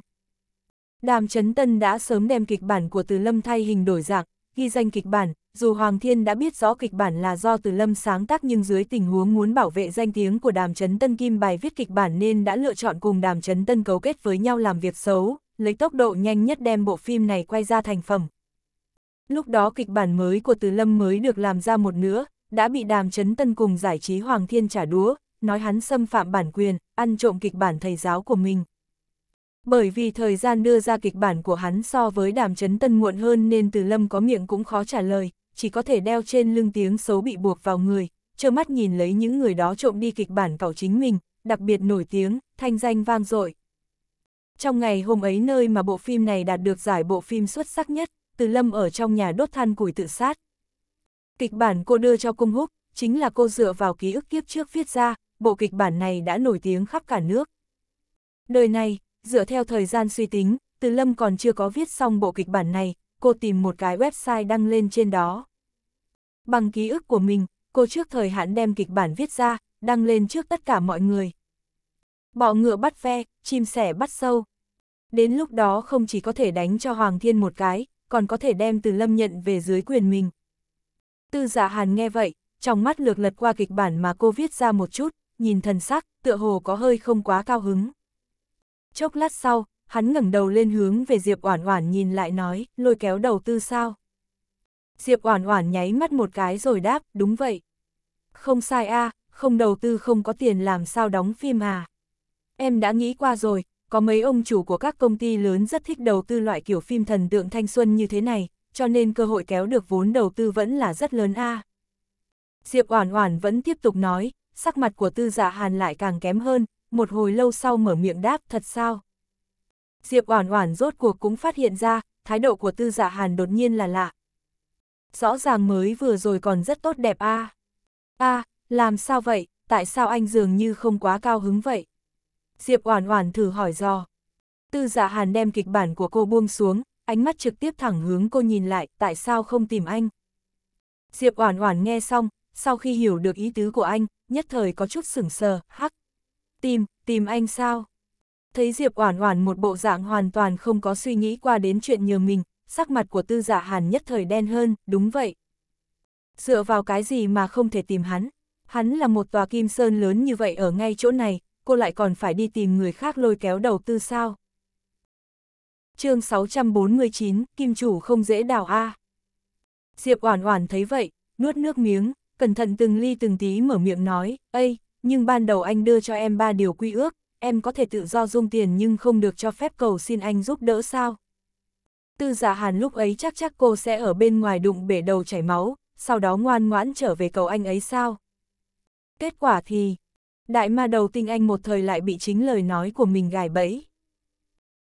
Đàm chấn tân đã sớm đem kịch bản của Từ Lâm thay hình đổi dạng, Ghi danh kịch bản, dù Hoàng Thiên đã biết rõ kịch bản là do Từ Lâm sáng tác nhưng dưới tình huống muốn bảo vệ danh tiếng của Đàm Trấn Tân Kim bài viết kịch bản nên đã lựa chọn cùng Đàm Trấn Tân cấu kết với nhau làm việc xấu, lấy tốc độ nhanh nhất đem bộ phim này quay ra thành phẩm. Lúc đó kịch bản mới của Từ Lâm mới được làm ra một nữa, đã bị Đàm Trấn Tân cùng giải trí Hoàng Thiên trả đũa, nói hắn xâm phạm bản quyền, ăn trộm kịch bản thầy giáo của mình. Bởi vì thời gian đưa ra kịch bản của hắn so với đàm chấn tân muộn hơn nên từ lâm có miệng cũng khó trả lời, chỉ có thể đeo trên lưng tiếng xấu bị buộc vào người, trơ mắt nhìn lấy những người đó trộm đi kịch bản cậu chính mình, đặc biệt nổi tiếng, thanh danh vang dội. Trong ngày hôm ấy nơi mà bộ phim này đạt được giải bộ phim xuất sắc nhất, Từ Lâm ở trong nhà đốt than củi tự sát. Kịch bản cô đưa cho Cung Húc, chính là cô dựa vào ký ức kiếp trước viết ra, bộ kịch bản này đã nổi tiếng khắp cả nước. Đời này, dựa theo thời gian suy tính, Từ Lâm còn chưa có viết xong bộ kịch bản này, cô tìm một cái website đăng lên trên đó. Bằng ký ức của mình, cô trước thời hạn đem kịch bản viết ra, đăng lên trước tất cả mọi người. Bọ ngựa bắt ve, chim sẻ bắt sâu. Đến lúc đó không chỉ có thể đánh cho Hoàng Thiên một cái, còn có thể đem Từ Lâm nhận về dưới quyền mình. Tư giả dạ hàn nghe vậy, trong mắt lược lật qua kịch bản mà cô viết ra một chút, nhìn thần sắc, tựa hồ có hơi không quá cao hứng. Chốc lát sau, hắn ngẩng đầu lên hướng về Diệp Oản Oản nhìn lại nói, lôi kéo đầu tư sao? Diệp Oản Oản nháy mắt một cái rồi đáp, đúng vậy. Không sai a, không đầu tư không có tiền làm sao đóng phim à? Em đã nghĩ qua rồi, có mấy ông chủ của các công ty lớn rất thích đầu tư loại kiểu phim thần tượng thanh xuân như thế này, cho nên cơ hội kéo được vốn đầu tư vẫn là rất lớn a. Diệp Oản Oản vẫn tiếp tục nói, sắc mặt của Tư Dạ Hàn lại càng kém hơn, một hồi lâu sau mở miệng đáp thật sao. Diệp Oản Oản rốt cuộc cũng phát hiện ra, thái độ của Tư Dạ Hàn đột nhiên là lạ. Rõ ràng mới vừa rồi còn rất tốt đẹp a. A, làm sao vậy, tại sao anh dường như không quá cao hứng vậy? Diệp Oản Oản thử hỏi dò. Tư Dạ Hàn đem kịch bản của cô buông xuống, ánh mắt trực tiếp thẳng hướng cô nhìn lại, tại sao không tìm anh? Diệp Oản Oản nghe xong, sau khi hiểu được ý tứ của anh, nhất thời có chút sửng sờ, hắc tìm, tìm anh sao? Thấy Diệp Oản Oản một bộ dạng hoàn toàn không có suy nghĩ qua đến chuyện nhờ mình, sắc mặt của Tư Dạ Hàn nhất thời đen hơn, đúng vậy. Dựa vào cái gì mà không thể tìm hắn? Hắn là một tòa kim sơn lớn như vậy ở ngay chỗ này, cô lại còn phải đi tìm người khác lôi kéo đầu tư sao? Chương 649, Kim chủ không dễ đào a. Diệp Oản Oản thấy vậy, nuốt nước miếng, cẩn thận từng ly từng tí mở miệng nói, "Ây, nhưng ban đầu anh đưa cho em ba điều quy ước, em có thể tự do dung tiền nhưng không được cho phép cầu xin anh giúp đỡ sao. Tư giả dạ hàn lúc ấy chắc chắc cô sẽ ở bên ngoài đụng bể đầu chảy máu, sau đó ngoan ngoãn trở về cầu anh ấy sao. Kết quả thì, đại ma đầu tinh anh một thời lại bị chính lời nói của mình gài bẫy.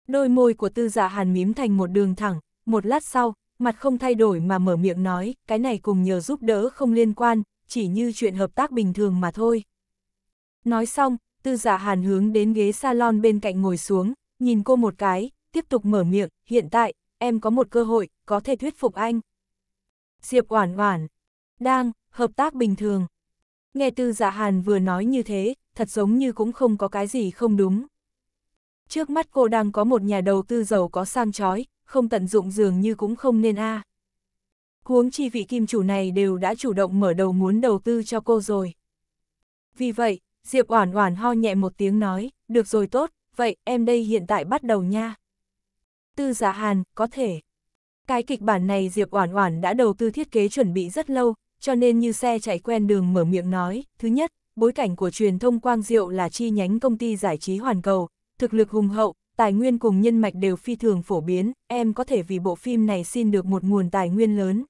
Đôi môi của tư giả dạ hàn mím thành một đường thẳng, một lát sau, mặt không thay đổi mà mở miệng nói, cái này cùng nhờ giúp đỡ không liên quan, chỉ như chuyện hợp tác bình thường mà thôi. Nói xong, tư giả dạ hàn hướng đến ghế salon bên cạnh ngồi xuống, nhìn cô một cái, tiếp tục mở miệng, hiện tại, em có một cơ hội, có thể thuyết phục anh. Diệp Oản Oản, đang, hợp tác bình thường. Nghe tư dạ hàn vừa nói như thế, thật giống như cũng không có cái gì không đúng. Trước mắt cô đang có một nhà đầu tư giàu có sang chói, không tận dụng dường như cũng không nên a. À. Huống chi vị kim chủ này đều đã chủ động mở đầu muốn đầu tư cho cô rồi. Vì vậy, Diệp Oản Oản ho nhẹ một tiếng nói, được rồi tốt, vậy em đây hiện tại bắt đầu nha. Tư Giả dạ Hàn, có thể. Cái kịch bản này Diệp Oản Oản đã đầu tư thiết kế chuẩn bị rất lâu, cho nên như xe chạy quen đường mở miệng nói, thứ nhất, bối cảnh của truyền thông Quang Diệu là chi nhánh công ty giải trí hoàn cầu, thực lực hùng hậu, tài nguyên cùng nhân mạch đều phi thường phổ biến, em có thể vì bộ phim này xin được một nguồn tài nguyên lớn.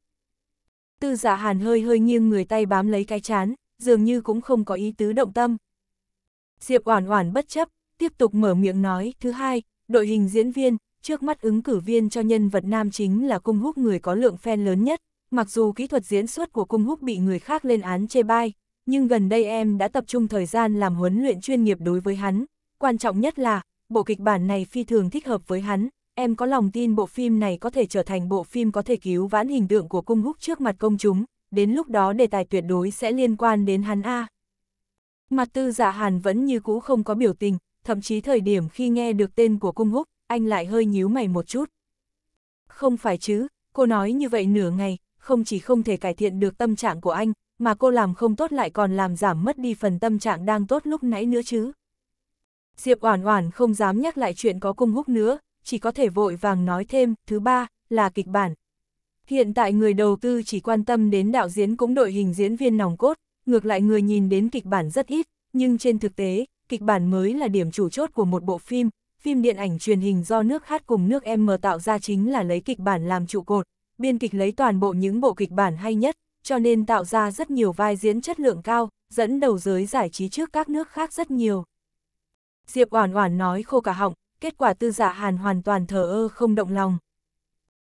Tư Giả dạ Hàn hơi hơi nghiêng người tay bám lấy cái chán, dường như cũng không có ý tứ động tâm, Diệp Oản Oản bất chấp, tiếp tục mở miệng nói, thứ hai, đội hình diễn viên, trước mắt ứng cử viên cho nhân vật nam chính là Cung Húc người có lượng fan lớn nhất, mặc dù kỹ thuật diễn xuất của Cung Húc bị người khác lên án chê bai, nhưng gần đây em đã tập trung thời gian làm huấn luyện chuyên nghiệp đối với hắn, quan trọng nhất là bộ kịch bản này phi thường thích hợp với hắn, em có lòng tin bộ phim này có thể trở thành bộ phim có thể cứu vãn hình tượng của Cung Húc trước mặt công chúng, đến lúc đó đề tài tuyệt đối sẽ liên quan đến hắn a. Mặt tư dạ hàn vẫn như cũ không có biểu tình, thậm chí thời điểm khi nghe được tên của cung húc, anh lại hơi nhíu mày một chút. Không phải chứ, cô nói như vậy nửa ngày, không chỉ không thể cải thiện được tâm trạng của anh, mà cô làm không tốt lại còn làm giảm mất đi phần tâm trạng đang tốt lúc nãy nữa chứ. Diệp Oản Oản không dám nhắc lại chuyện có cung húc nữa, chỉ có thể vội vàng nói thêm, thứ ba, là kịch bản. Hiện tại người đầu tư chỉ quan tâm đến đạo diễn cũng đội hình diễn viên nòng cốt, ngược lại người nhìn đến kịch bản rất ít, nhưng trên thực tế, kịch bản mới là điểm chủ chốt của một bộ phim, phim điện ảnh truyền hình do nước hát cùng nước em M tạo ra chính là lấy kịch bản làm trụ cột, biên kịch lấy toàn bộ những bộ kịch bản hay nhất, cho nên tạo ra rất nhiều vai diễn chất lượng cao, dẫn đầu giới giải trí trước các nước khác rất nhiều. Diệp Oản Oản nói khô cả họng, kết quả tư giả dạ Hàn hoàn toàn thờ ơ không động lòng.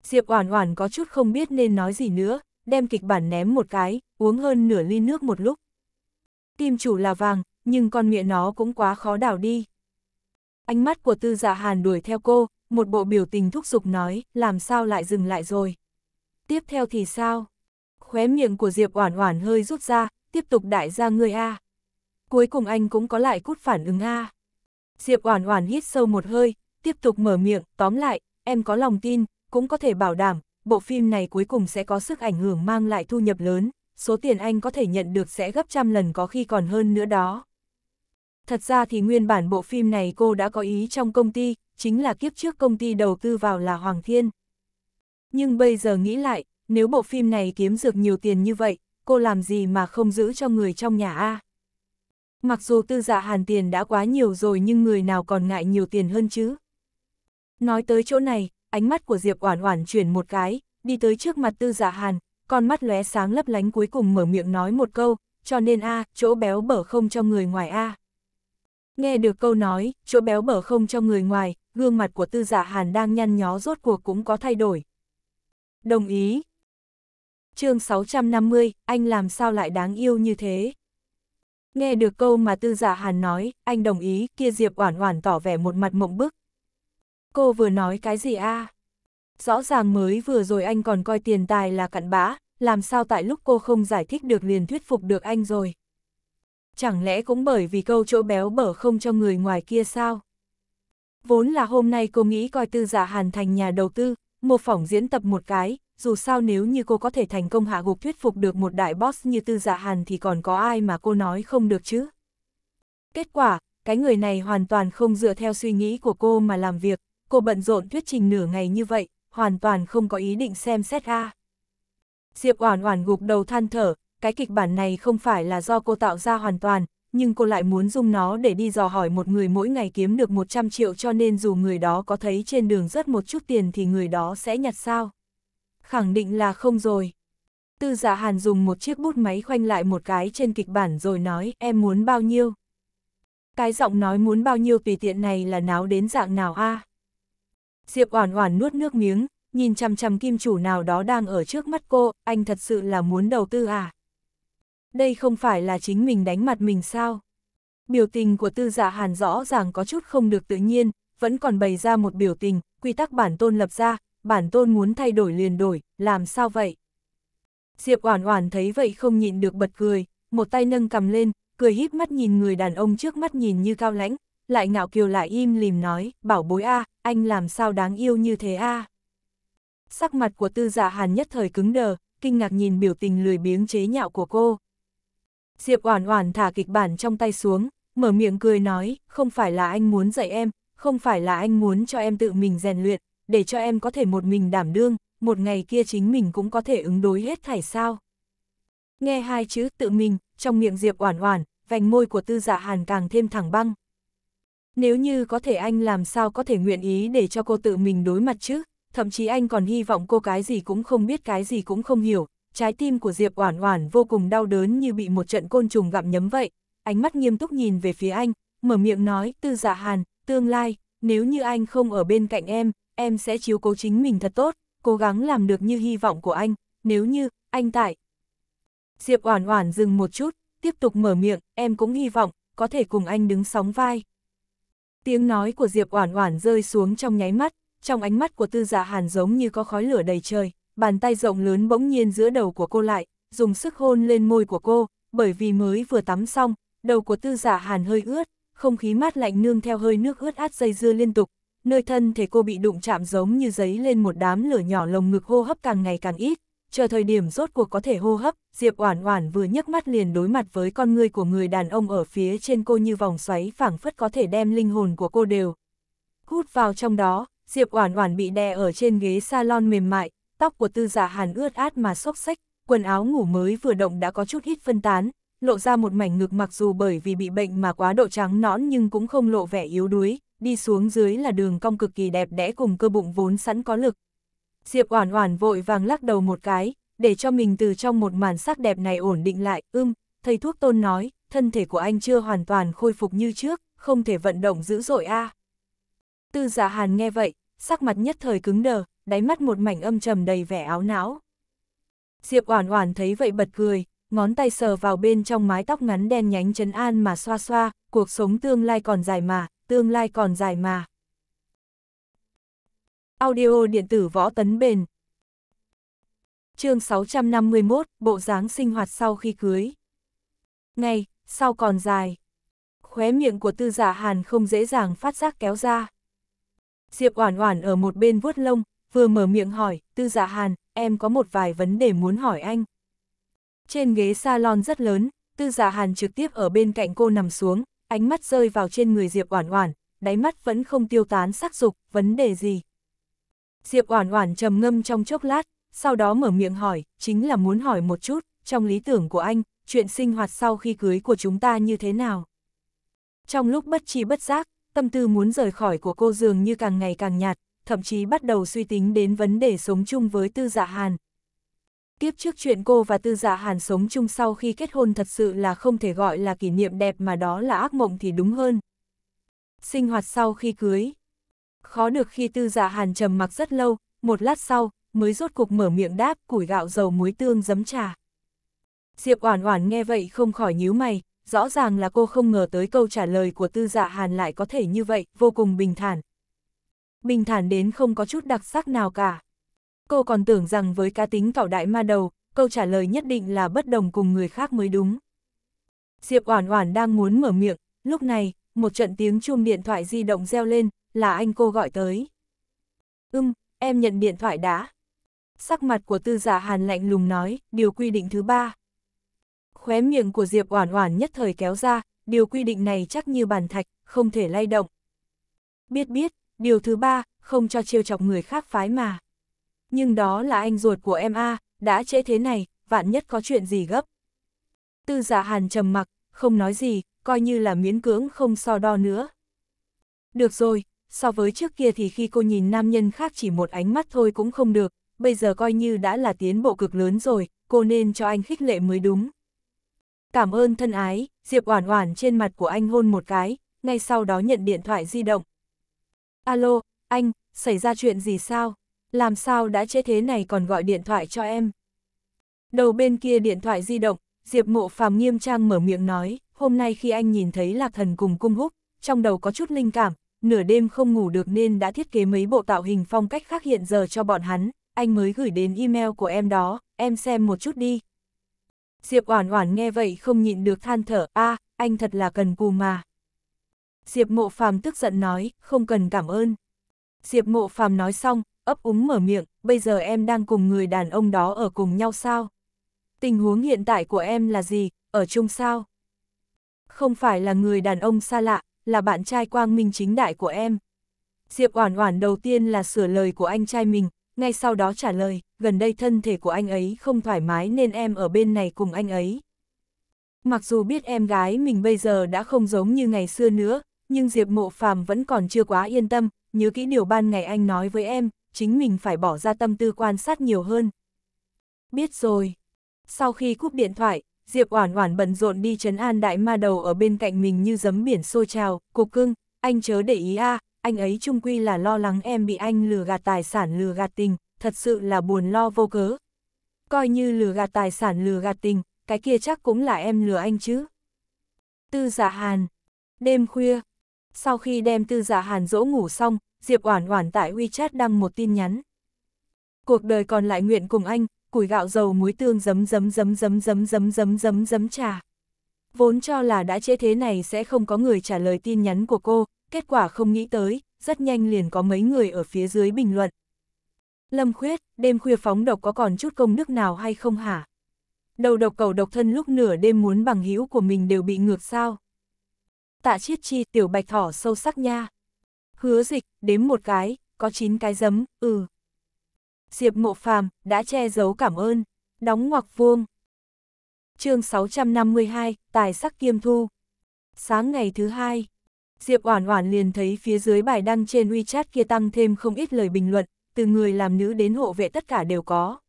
Diệp Oản Oản có chút không biết nên nói gì nữa, đem kịch bản ném một cái, uống hơn nửa ly nước một lúc. Tim chủ là vàng, nhưng con miệng nó cũng quá khó đảo đi. Ánh mắt của tư dạ hàn đuổi theo cô, một bộ biểu tình thúc giục nói, làm sao lại dừng lại rồi. Tiếp theo thì sao? Khóe miệng của Diệp Oản Oản hơi rút ra, tiếp tục đại ra người a. Cuối cùng anh cũng có lại cút phản ứng a. Diệp Oản Oản hít sâu một hơi, tiếp tục mở miệng, tóm lại, em có lòng tin, cũng có thể bảo đảm, bộ phim này cuối cùng sẽ có sức ảnh hưởng mang lại thu nhập lớn, số tiền anh có thể nhận được sẽ gấp trăm lần có khi còn hơn nữa đó. Thật ra thì nguyên bản bộ phim này cô đã có ý trong công ty, chính là kiếp trước công ty đầu tư vào là Hoàng Thiên. Nhưng bây giờ nghĩ lại, nếu bộ phim này kiếm được nhiều tiền như vậy, cô làm gì mà không giữ cho người trong nhà A? Mặc dù tư dạ hàn tiền đã quá nhiều rồi nhưng người nào còn ngại nhiều tiền hơn chứ? Nói tới chỗ này, ánh mắt của Diệp Oản Oản chuyển một cái, đi tới trước mặt Tư Dạ Hàn, con mắt lóe sáng lấp lánh cuối cùng mở miệng nói một câu, cho nên a, chỗ béo bở không cho người ngoài a. Nghe được câu nói, chỗ béo bở không cho người ngoài, gương mặt của Tư Dạ Hàn đang nhăn nhó rốt cuộc cũng có thay đổi. Đồng ý. Chương 650, anh làm sao lại đáng yêu như thế? Nghe được câu mà Tư Dạ Hàn nói, anh đồng ý, kia Diệp Oản Oản tỏ vẻ một mặt mộng bức, Cô vừa nói cái gì a? Rõ ràng mới vừa rồi anh còn coi tiền tài là cặn bã, làm sao tại lúc cô không giải thích được liền thuyết phục được anh rồi. Chẳng lẽ cũng bởi vì câu chỗ béo bở không cho người ngoài kia sao? Vốn là hôm nay cô nghĩ coi tư giả dạ hàn thành nhà đầu tư, một phỏng diễn tập một cái, dù sao nếu như cô có thể thành công hạ gục thuyết phục được một đại boss như tư giả dạ hàn thì còn có ai mà cô nói không được chứ? Kết quả, cái người này hoàn toàn không dựa theo suy nghĩ của cô mà làm việc, cô bận rộn thuyết trình nửa ngày như vậy, hoàn toàn không có ý định xem xét a. Diệp Oản Oản gục đầu than thở, cái kịch bản này không phải là do cô tạo ra hoàn toàn, nhưng cô lại muốn dùng nó để đi dò hỏi một người mỗi ngày kiếm được 100 triệu cho nên dù người đó có thấy trên đường rất một chút tiền thì người đó sẽ nhặt sao? Khẳng định là không rồi. Tư giả dạ hàn dùng một chiếc bút máy khoanh lại một cái trên kịch bản rồi nói em muốn bao nhiêu. Cái giọng nói muốn bao nhiêu tùy tiện này là náo đến dạng nào a à? Diệp Oản Oản nuốt nước miếng, nhìn chằm chằm kim chủ nào đó đang ở trước mắt cô, anh thật sự là muốn đầu tư à? Đây không phải là chính mình đánh mặt mình sao? Biểu tình của tư dạ hàn rõ ràng có chút không được tự nhiên, vẫn còn bày ra một biểu tình, quy tắc bản tôn lập ra, bản tôn muốn thay đổi liền đổi, làm sao vậy? Diệp Oản Oản thấy vậy không nhịn được bật cười, một tay nâng cầm lên, cười híp mắt nhìn người đàn ông trước mắt nhìn như cao lãnh, lại ngạo kiều lại im lìm nói, "Bảo bối a, anh làm sao đáng yêu như thế a à? Sắc mặt của tư dạ hàn nhất thời cứng đờ, kinh ngạc nhìn biểu tình lười biếng chế nhạo của cô. Diệp Oản Oản thả kịch bản trong tay xuống, mở miệng cười nói, không phải là anh muốn dạy em, không phải là anh muốn cho em tự mình rèn luyện, để cho em có thể một mình đảm đương, một ngày kia chính mình cũng có thể ứng đối hết thảy sao. Nghe hai chữ tự mình, trong miệng Diệp Oản Oản, vành môi của tư dạ hàn càng thêm thẳng băng, nếu như có thể anh làm sao có thể nguyện ý để cho cô tự mình đối mặt chứ, thậm chí anh còn hy vọng cô cái gì cũng không biết cái gì cũng không hiểu, trái tim của Diệp Oản Oản vô cùng đau đớn như bị một trận côn trùng gặm nhấm vậy, ánh mắt nghiêm túc nhìn về phía anh, mở miệng nói, "Tư Dạ Hàn, tương lai, nếu như anh không ở bên cạnh em, em sẽ chiếu cố chính mình thật tốt, cố gắng làm được như hy vọng của anh, nếu như anh tại." Diệp Oản Oản dừng một chút, tiếp tục mở miệng, "Em cũng hy vọng có thể cùng anh đứng sóng vai." Tiếng nói của Diệp Oản Oản rơi xuống trong nháy mắt, trong ánh mắt của Tư Dạ Hàn giống như có khói lửa đầy trời, bàn tay rộng lớn bỗng nhiên giữa đầu của cô lại, dùng sức hôn lên môi của cô, bởi vì mới vừa tắm xong, đầu của Tư Dạ Hàn hơi ướt, không khí mát lạnh nương theo hơi nước ướt át dây dưa liên tục, nơi thân thể cô bị đụng chạm giống như giấy lên một đám lửa nhỏ lồng ngực hô hấp càng ngày càng ít, chờ thời điểm rốt cuộc có thể hô hấp, Diệp Oản Oản vừa nhấc mắt liền đối mặt với con người của người đàn ông ở phía trên cô như vòng xoáy phảng phất có thể đem linh hồn của cô đều hút vào trong đó, Diệp Oản Oản bị đè ở trên ghế salon mềm mại, tóc của Tư Giả dạ Hàn ướt át mà xốc xếch, quần áo ngủ mới vừa động đã có chút ít phân tán, lộ ra một mảnh ngực mặc dù bởi vì bị bệnh mà quá độ trắng nõn nhưng cũng không lộ vẻ yếu đuối, đi xuống dưới là đường cong cực kỳ đẹp đẽ cùng cơ bụng vốn sẵn có lực, Diệp Oản Oản vội vàng lắc đầu một cái, để cho mình từ trong một màn sắc đẹp này ổn định lại, ưm, thầy thuốc tôn nói, thân thể của anh chưa hoàn toàn khôi phục như trước, không thể vận động dữ dội a. Tư Dạ Hàn nghe vậy, sắc mặt nhất thời cứng đờ, đáy mắt một mảnh âm trầm đầy vẻ áo não. Diệp Oản Oản thấy vậy bật cười, ngón tay sờ vào bên trong mái tóc ngắn đen nhánh trấn an mà xoa xoa, cuộc sống tương lai còn dài mà, tương lai còn dài mà. Audio điện tử võ tấn bền. Chương 651, bộ dáng sinh hoạt sau khi cưới. Ngày, sau còn dài. Khóe miệng của tư giả dạ hàn không dễ dàng phát giác kéo ra. Diệp Oản Oản ở một bên vuốt lông, vừa mở miệng hỏi, tư giả dạ hàn, em có một vài vấn đề muốn hỏi anh. Trên ghế salon rất lớn, tư giả dạ hàn trực tiếp ở bên cạnh cô nằm xuống, ánh mắt rơi vào trên người Diệp Oản Oản, đáy mắt vẫn không tiêu tán sắc dục, vấn đề gì? Diệp Oản Oản trầm ngâm trong chốc lát, sau đó mở miệng hỏi, chính là muốn hỏi một chút, trong lý tưởng của anh, chuyện sinh hoạt sau khi cưới của chúng ta như thế nào? Trong lúc bất tri bất giác, tâm tư muốn rời khỏi của cô dường như càng ngày càng nhạt, thậm chí bắt đầu suy tính đến vấn đề sống chung với Tư Dạ Hàn. Kiếp trước chuyện cô và Tư Dạ Hàn sống chung sau khi kết hôn thật sự là không thể gọi là kỷ niệm đẹp mà đó là ác mộng thì đúng hơn. Sinh hoạt sau khi cưới, khó được khi tư giả dạ hàn trầm mặc rất lâu, một lát sau, mới rốt cục mở miệng đáp củi gạo dầu muối tương giấm trà. Diệp Oản Oản nghe vậy không khỏi nhíu mày, rõ ràng là cô không ngờ tới câu trả lời của Tư Dạ Hàn lại có thể như vậy, vô cùng bình thản. Bình thản đến không có chút đặc sắc nào cả. Cô còn tưởng rằng với cá tính cẩu đại ma đầu, câu trả lời nhất định là bất đồng cùng người khác mới đúng. Diệp Oản Oản đang muốn mở miệng, lúc này, một trận tiếng chuông điện thoại di động reo lên, là anh cô gọi tới. Ừm, em nhận điện thoại đã. Sắc mặt của tư giả hàn lạnh lùng nói, điều quy định thứ ba. Khóe miệng của Diệp Oản Oản nhất thời kéo ra, điều quy định này chắc như bàn thạch, không thể lay động. Biết biết, điều thứ ba, không cho trêu chọc người khác phái mà. Nhưng đó là anh ruột của em a, đã trễ thế này, vạn nhất có chuyện gì gấp. Tư giả hàn trầm mặc, không nói gì, coi như là miễn cưỡng không so đo nữa. Được rồi, so với trước kia thì khi cô nhìn nam nhân khác chỉ một ánh mắt thôi cũng không được, bây giờ coi như đã là tiến bộ cực lớn rồi, cô nên cho anh khích lệ mới đúng. Cảm ơn thân ái, Diệp Oản Oản trên mặt của anh hôn một cái, ngay sau đó nhận điện thoại di động. Alo, anh, xảy ra chuyện gì sao? Làm sao đã chế thế này còn gọi điện thoại cho em? Đầu bên kia điện thoại di động, Diệp Mộ Phàm nghiêm trang mở miệng nói, hôm nay khi anh nhìn thấy Lạc Thần cùng Cung Húc, trong đầu có chút linh cảm, nửa đêm không ngủ được nên đã thiết kế mấy bộ tạo hình phong cách khác hiện giờ cho bọn hắn, anh mới gửi đến email của em đó, em xem một chút đi. Diệp Oản Oản nghe vậy không nhịn được than thở, a, anh thật là cần cù mà. Diệp Mộ Phàm tức giận nói, không cần cảm ơn. Diệp Mộ Phàm nói xong, ấp úng mở miệng, bây giờ em đang cùng người đàn ông đó ở cùng nhau sao? Tình huống hiện tại của em là gì, ở chung sao? Không phải là người đàn ông xa lạ, là bạn trai quang minh chính đại của em. Diệp Oản Oản đầu tiên là sửa lời của anh trai mình, ngay sau đó trả lời, gần đây thân thể của anh ấy không thoải mái nên em ở bên này cùng anh ấy. Mặc dù biết em gái mình bây giờ đã không giống như ngày xưa nữa, nhưng Diệp Mộ Phàm vẫn còn chưa quá yên tâm, nhớ kỹ điều ban ngày anh nói với em, chính mình phải bỏ ra tâm tư quan sát nhiều hơn. Biết rồi. Sau khi cúp điện thoại, Diệp Oản Oản bận rộn đi trấn an đại ma đầu ở bên cạnh mình như giấm biển xô trào, "Cục cưng, anh chớ để ý a, anh ấy chung quy là lo lắng em bị anh lừa gạt tài sản lừa gạt tình, thật sự là buồn lo vô cớ. Coi như lừa gạt tài sản lừa gạt tình, cái kia chắc cũng là em lừa anh chứ." Tư Dạ Hàn, đêm khuya, sau khi đem Tư Dạ Hàn dỗ ngủ xong, Diệp Oản Oản tại WeChat đăng một tin nhắn. Cuộc đời còn lại nguyện cùng anh, củi gạo dầu muối tương giấm giấm giấm giấm giấm giấm giấm giấm giấm trà. Vốn cho là đã chế thế này sẽ không có người trả lời tin nhắn của cô, kết quả không nghĩ tới, rất nhanh liền có mấy người ở phía dưới bình luận. Lâm Khuyết, đêm khuya phóng độc có còn chút công đức nào hay không hả? Đầu độc cầu độc thân lúc nửa đêm muốn bằng hữu của mình đều bị ngược sao? Tạ chiết chi tiểu bạch thỏ sâu sắc nha. Hứa dịch, đếm một cái, có chín cái giấm, ừ. Diệp Mộ Phàm đã che giấu cảm ơn, đóng ngoặc vuông. Chương 652, tài sắc kiêm thu. Sáng ngày thứ hai, Diệp Oản Oản liền thấy phía dưới bài đăng trên WeChat kia tăng thêm không ít lời bình luận, từ người làm nữ đến hộ vệ tất cả đều có.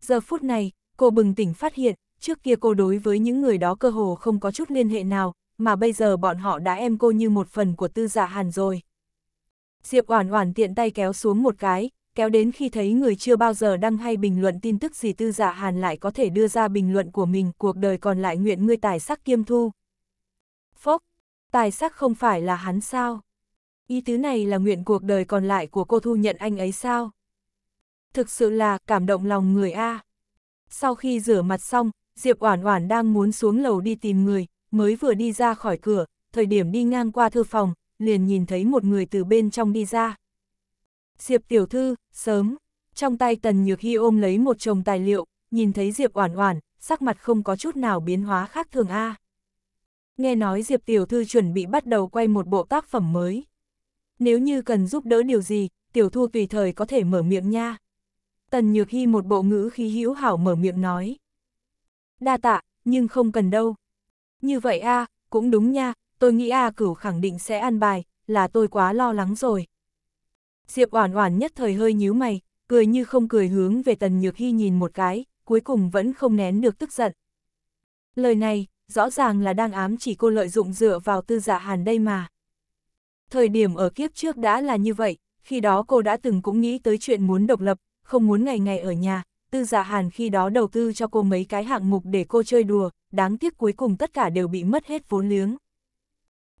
Giờ phút này, cô bừng tỉnh phát hiện, trước kia cô đối với những người đó cơ hồ không có chút liên hệ nào, mà bây giờ bọn họ đã em cô như một phần của tư giả dạ hàn rồi. Diệp Oản Oản tiện tay kéo xuống một cái, kéo đến khi thấy người chưa bao giờ đăng hay bình luận tin tức gì tư giả dạ hàn lại có thể đưa ra bình luận của mình, cuộc đời còn lại nguyện ngươi tài sắc kiêm thu. Phốc, tài sắc không phải là hắn sao? Ý tứ này là nguyện cuộc đời còn lại của cô thu nhận anh ấy sao? Thực sự là cảm động lòng người A. Sau khi rửa mặt xong, Diệp Oản Oản đang muốn xuống lầu đi tìm người, mới vừa đi ra khỏi cửa, thời điểm đi ngang qua thư phòng, liền nhìn thấy một người từ bên trong đi ra. Diệp tiểu thư, sớm. Trong tay Tần Nhược Hy ôm lấy một chồng tài liệu, nhìn thấy Diệp Oản Oản, sắc mặt không có chút nào biến hóa khác thường a. Nghe nói Diệp tiểu thư chuẩn bị bắt đầu quay một bộ tác phẩm mới. Nếu như cần giúp đỡ điều gì, tiểu thư tùy thời có thể mở miệng nha. Tần Nhược Hy một bộ ngữ khí hữu hảo mở miệng nói. Đa tạ, nhưng không cần đâu. Như vậy a, cũng đúng nha, tôi nghĩ a Cửu khẳng định sẽ ăn bài, là tôi quá lo lắng rồi. Diệp Oản Oản nhất thời hơi nhíu mày, cười như không cười hướng về Tần Nhược Hi nhìn một cái, cuối cùng vẫn không nén được tức giận. Lời này, rõ ràng là đang ám chỉ cô lợi dụng dựa vào tư Dạ hàn đây mà. Thời điểm ở kiếp trước đã là như vậy, khi đó cô đã từng cũng nghĩ tới chuyện muốn độc lập, không muốn ngày ngày ở nhà, tư Dạ hàn khi đó đầu tư cho cô mấy cái hạng mục để cô chơi đùa, đáng tiếc cuối cùng tất cả đều bị mất hết vốn liếng.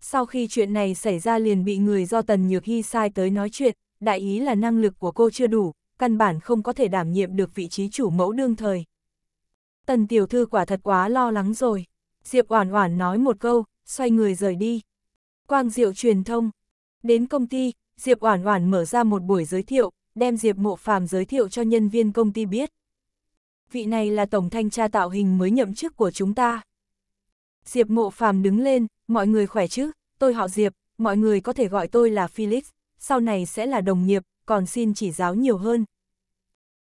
Sau khi chuyện này xảy ra liền bị người do Tần Nhược Hi sai tới nói chuyện, đại ý là năng lực của cô chưa đủ, căn bản không có thể đảm nhiệm được vị trí chủ mẫu đương thời. Tần tiểu thư quả thật quá lo lắng rồi. Diệp Oản Oản nói một câu, xoay người rời đi. Quang Diệu truyền thông. Đến công ty, Diệp Oản Oản mở ra một buổi giới thiệu, đem Diệp Mộ Phàm giới thiệu cho nhân viên công ty biết. Vị này là tổng thanh tra tạo hình mới nhậm chức của chúng ta. Diệp Mộ Phàm đứng lên, mọi người khỏe chứ? Tôi họ Diệp, mọi người có thể gọi tôi là Felix, sau này sẽ là đồng nghiệp, còn xin chỉ giáo nhiều hơn.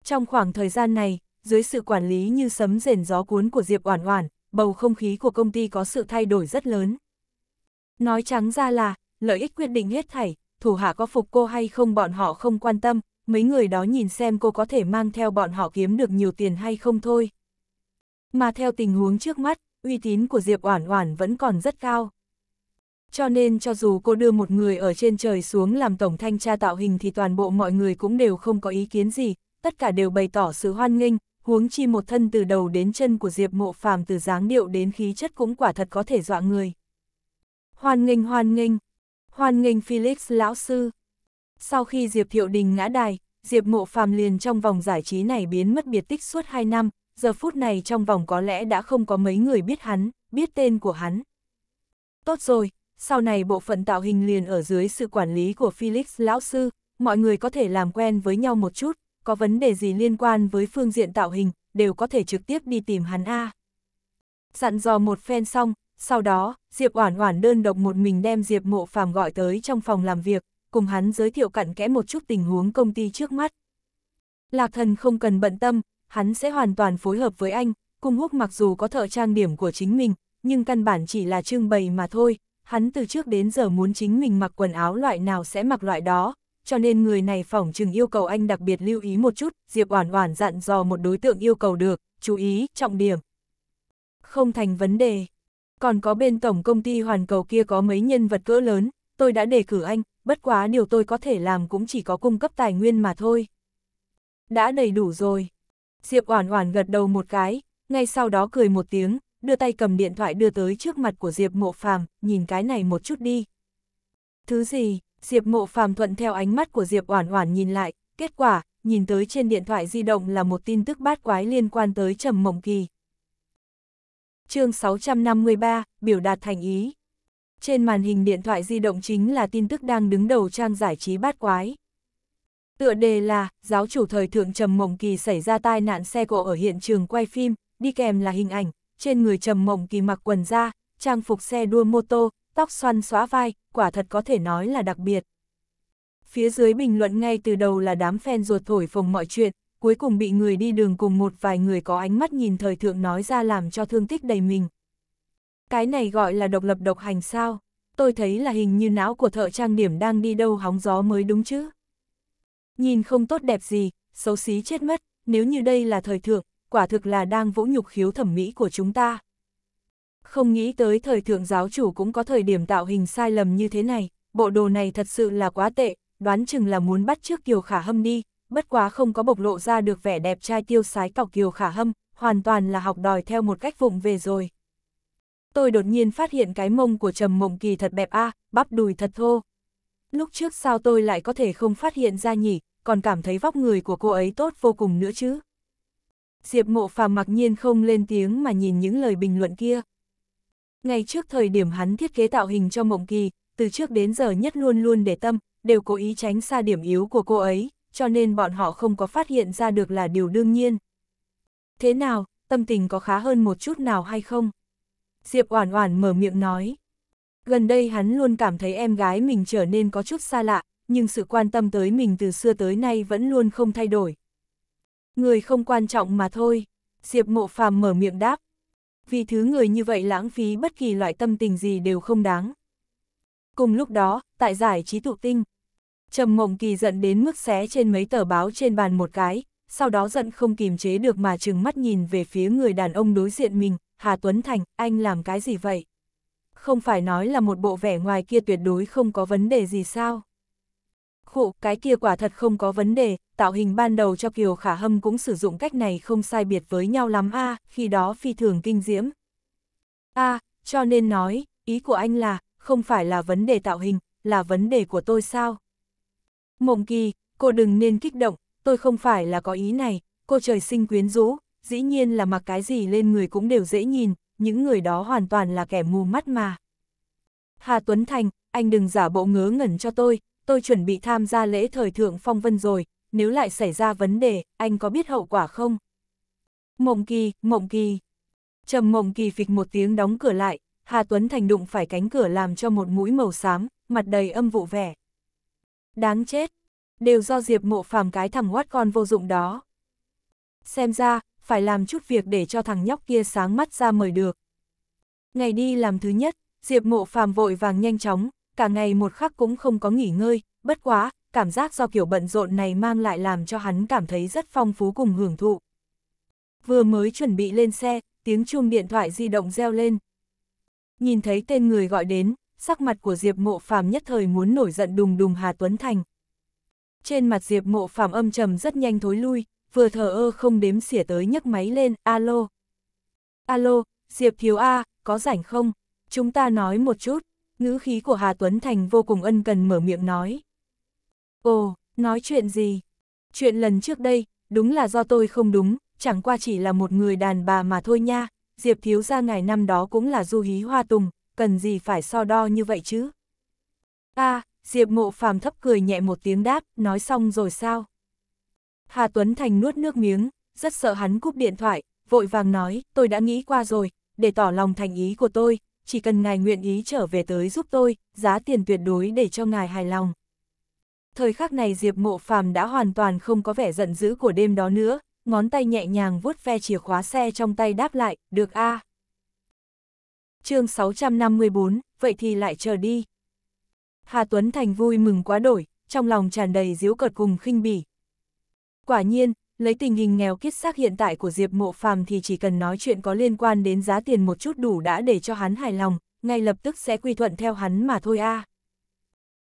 Trong khoảng thời gian này, dưới sự quản lý như sấm rền gió cuốn của Diệp Oản Oản, bầu không khí của công ty có sự thay đổi rất lớn. Nói trắng ra là, lợi ích quyết định hết thảy, thủ hạ có phục cô hay không bọn họ không quan tâm, mấy người đó nhìn xem cô có thể mang theo bọn họ kiếm được nhiều tiền hay không thôi. Mà theo tình huống trước mắt, uy tín của Diệp Oản Oản vẫn còn rất cao cho nên cho dù cô đưa một người ở trên trời xuống làm tổng thanh tra tạo hình thì toàn bộ mọi người cũng đều không có ý kiến gì, tất cả đều bày tỏ sự hoan nghênh, huống chi một thân từ đầu đến chân của Diệp Mộ Phàm từ dáng điệu đến khí chất cũng quả thật có thể dọa người. Hoan nghênh hoan nghênh, hoan nghênh Felix lão sư. Sau khi Diệp Thiệu Đình ngã đài, Diệp Mộ Phàm liền trong vòng giải trí này biến mất biệt tích suốt 2 năm, giờ phút này trong vòng có lẽ đã không có mấy người biết hắn, biết tên của hắn. Tốt rồi, sau này bộ phận tạo hình liền ở dưới sự quản lý của Felix lão sư, mọi người có thể làm quen với nhau một chút, có vấn đề gì liên quan với phương diện tạo hình, đều có thể trực tiếp đi tìm hắn A. Dặn dò một phen xong, sau đó, Diệp Oản Oản đơn độc một mình đem Diệp Mộ Phàm gọi tới trong phòng làm việc, cùng hắn giới thiệu cặn kẽ một chút tình huống công ty trước mắt. Lạc Thần không cần bận tâm, hắn sẽ hoàn toàn phối hợp với anh, cùng Húc mặc dù có thợ trang điểm của chính mình, nhưng căn bản chỉ là trưng bày mà thôi, hắn từ trước đến giờ muốn chính mình mặc quần áo loại nào sẽ mặc loại đó, cho nên người này phỏng chừng yêu cầu anh đặc biệt lưu ý một chút, Diệp Oản Oản dặn dò một đối tượng yêu cầu được, chú ý, trọng điểm. Không thành vấn đề. Còn có bên tổng công ty Hoàn Cầu kia có mấy nhân vật cỡ lớn, tôi đã đề cử anh, bất quá điều tôi có thể làm cũng chỉ có cung cấp tài nguyên mà thôi. Đã đầy đủ rồi. Diệp Oản Oản gật đầu một cái, ngay sau đó cười một tiếng, đưa tay cầm điện thoại đưa tới trước mặt của Diệp Mộ Phàm, nhìn cái này một chút đi. Thứ gì? Diệp Mộ Phàm thuận theo ánh mắt của Diệp Oản Oản nhìn lại, kết quả, nhìn tới trên điện thoại di động là một tin tức bát quái liên quan tới Trầm Mộng Kỳ. Chương 653, biểu đạt thành ý. Trên màn hình điện thoại di động chính là tin tức đang đứng đầu trang giải trí bát quái. Tựa đề là, giáo chủ thời thượng Trầm Mộng Kỳ xảy ra tai nạn xe cộ ở hiện trường quay phim, đi kèm là hình ảnh, trên người trầm mộng kỳ mặc quần da, trang phục xe đua mô tô, tóc xoăn xóa vai, quả thật có thể nói là đặc biệt. Phía dưới bình luận ngay từ đầu là đám fan ruột thổi phồng mọi chuyện, cuối cùng bị người đi đường cùng một vài người có ánh mắt nhìn thời thượng nói ra làm cho thương tích đầy mình. Cái này gọi là độc lập độc hành sao? Tôi thấy là hình như não của thợ trang điểm đang đi đâu hóng gió mới đúng chứ. Nhìn không tốt đẹp gì, xấu xí chết mất, nếu như đây là thời thượng, quả thực là đang vũ nhục khiếu thẩm mỹ của chúng ta. Không nghĩ tới thời thượng giáo chủ cũng có thời điểm tạo hình sai lầm như thế này, bộ đồ này thật sự là quá tệ, đoán chừng là muốn bắt trước Kiều Khả Hâm đi, bất quá không có bộc lộ ra được vẻ đẹp trai tiêu sái cọc Kiều Khả Hâm, hoàn toàn là học đòi theo một cách vụng về rồi. Tôi đột nhiên phát hiện cái mông của Trầm Mộng Kỳ thật bẹp a, à, bắp đùi thật thô. Lúc trước sao tôi lại có thể không phát hiện ra nhỉ, còn cảm thấy vóc người của cô ấy tốt vô cùng nữa chứ. Diệp Mộ Phàm mặc nhiên không lên tiếng mà nhìn những lời bình luận kia. Ngay trước thời điểm hắn thiết kế tạo hình cho Mộng Kỳ, từ trước đến giờ nhất luôn luôn để tâm, đều cố ý tránh xa điểm yếu của cô ấy, cho nên bọn họ không có phát hiện ra được là điều đương nhiên. Thế nào, tâm tình có khá hơn một chút nào hay không? Diệp Oản Oản mở miệng nói. Gần đây hắn luôn cảm thấy em gái mình trở nên có chút xa lạ, nhưng sự quan tâm tới mình từ xưa tới nay vẫn luôn không thay đổi, Người không quan trọng mà thôi, Diệp Mộ Phàm mở miệng đáp. Vì thứ người như vậy lãng phí bất kỳ loại tâm tình gì đều không đáng. Cùng lúc đó, tại giải trí tụ tinh, Trầm Mộng Kỳ giận đến mức xé trên mấy tờ báo trên bàn một cái, sau đó giận không kìm chế được mà trừng mắt nhìn về phía người đàn ông đối diện mình, Hà Tuấn Thành, anh làm cái gì vậy? Không phải nói là một bộ vẻ ngoài kia tuyệt đối không có vấn đề gì sao? Khụ, cái kia quả thật không có vấn đề, tạo hình ban đầu cho Kiều Khả Hâm cũng sử dụng cách này không sai biệt với nhau lắm a khi đó phi thường kinh diễm. a cho nên nói, ý của anh là, không phải là vấn đề tạo hình, là vấn đề của tôi sao? Mộng kỳ, cô đừng nên kích động, tôi không phải là có ý này, cô trời sinh quyến rũ, dĩ nhiên là mặc cái gì lên người cũng đều dễ nhìn, những người đó hoàn toàn là kẻ mù mắt mà. Hà Tuấn Thành, anh đừng giả bộ ngớ ngẩn cho tôi, tôi chuẩn bị tham gia lễ thời thượng phong vân rồi, nếu lại xảy ra vấn đề, anh có biết hậu quả không? Mộng kỳ, mộng kỳ. Trầm mộng kỳ phịch một tiếng đóng cửa lại, Hà Tuấn Thành đụng phải cánh cửa làm cho một mũi màu xám, mặt đầy âm vụ vẻ. Đáng chết, đều do Diệp mộ phàm cái thằng quát con vô dụng đó. Xem ra, phải làm chút việc để cho thằng nhóc kia sáng mắt ra mời được. Ngày đi làm thứ nhất, Diệp mộ phàm vội vàng nhanh chóng, cả ngày một khắc cũng không có nghỉ ngơi, bất quá, cảm giác do kiểu bận rộn này mang lại làm cho hắn cảm thấy rất phong phú cùng hưởng thụ. Vừa mới chuẩn bị lên xe, tiếng chuông điện thoại di động reo lên. Nhìn thấy tên người gọi đến, sắc mặt của Diệp Mộ Phàm nhất thời muốn nổi giận đùng đùng Hà Tuấn Thành. Trên mặt Diệp Mộ Phàm âm trầm rất nhanh thối lui, vừa thở ơ không đếm xỉa tới nhấc máy lên, alo. Alo, Diệp Thiếu A, có rảnh không? Chúng ta nói một chút ngữ khí của Hà Tuấn Thành vô cùng ân cần mở miệng nói. Ồ, nói chuyện gì? Chuyện lần trước đây, đúng là do tôi không đúng, chẳng qua chỉ là một người đàn bà mà thôi nha, Diệp Thiếu Gia ngày năm đó cũng là du hí hoa tùng, cần gì phải so đo như vậy chứ? a à, Diệp Mộ Phàm thấp cười nhẹ một tiếng đáp, nói xong rồi sao? Hà Tuấn Thành nuốt nước miếng, rất sợ hắn cúp điện thoại, vội vàng nói, tôi đã nghĩ qua rồi, để tỏ lòng thành ý của tôi, chỉ cần ngài nguyện ý trở về tới giúp tôi, giá tiền tuyệt đối để cho ngài hài lòng. Thời khắc này Diệp Mộ Phàm đã hoàn toàn không có vẻ giận dữ của đêm đó nữa, ngón tay nhẹ nhàng vuốt ve chìa khóa xe trong tay đáp lại, được a. À. Chương 654, vậy thì lại chờ đi. Hà Tuấn Thành vui mừng quá đổi, trong lòng tràn đầy giễu cợt cùng khinh bỉ. Quả nhiên, lấy tình hình nghèo kiết xác hiện tại của Diệp Mộ Phàm thì chỉ cần nói chuyện có liên quan đến giá tiền một chút đủ đã để cho hắn hài lòng, ngay lập tức sẽ quy thuận theo hắn mà thôi a. À.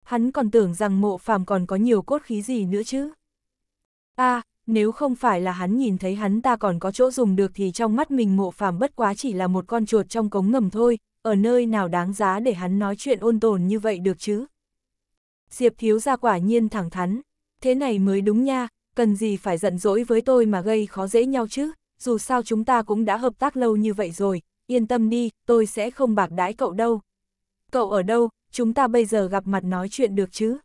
Hắn còn tưởng rằng Mộ Phàm còn có nhiều cốt khí gì nữa chứ. A, à, nếu không phải là hắn nhìn thấy hắn ta còn có chỗ dùng được thì trong mắt mình Mộ Phàm bất quá chỉ là một con chuột trong cống ngầm thôi, ở nơi nào đáng giá để hắn nói chuyện ôn tồn như vậy được chứ. Diệp thiếu ra quả nhiên thẳng thắn, thế này mới đúng nha, cần gì phải giận dỗi với tôi mà gây khó dễ nhau chứ, dù sao chúng ta cũng đã hợp tác lâu như vậy rồi, yên tâm đi, tôi sẽ không bạc đái cậu đâu. Cậu ở đâu, chúng ta bây giờ gặp mặt nói chuyện được chứ?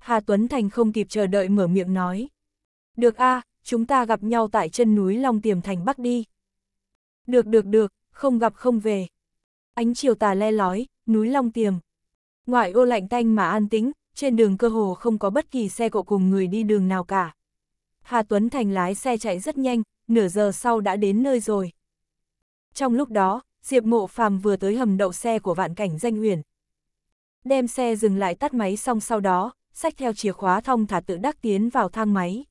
Hà Tuấn Thành không kịp chờ đợi mở miệng nói. Được a, à, chúng ta gặp nhau tại chân núi Long Tiềm Thành Bắc đi. Được được được, không gặp không về. Ánh chiều tà le lói, núi Long Tiềm. Ngoại ô lạnh tanh mà an tĩnh, trên đường cơ hồ không có bất kỳ xe cộ cùng người đi đường nào cả. Hà Tuấn Thành lái xe chạy rất nhanh, nửa giờ sau đã đến nơi rồi. Trong lúc đó, Diệp Mộ Phàm vừa tới hầm đậu xe của vạn cảnh danh huyền. Đem xe dừng lại tắt máy xong sau đó, sách theo chìa khóa thông thả tự đắc tiến vào thang máy.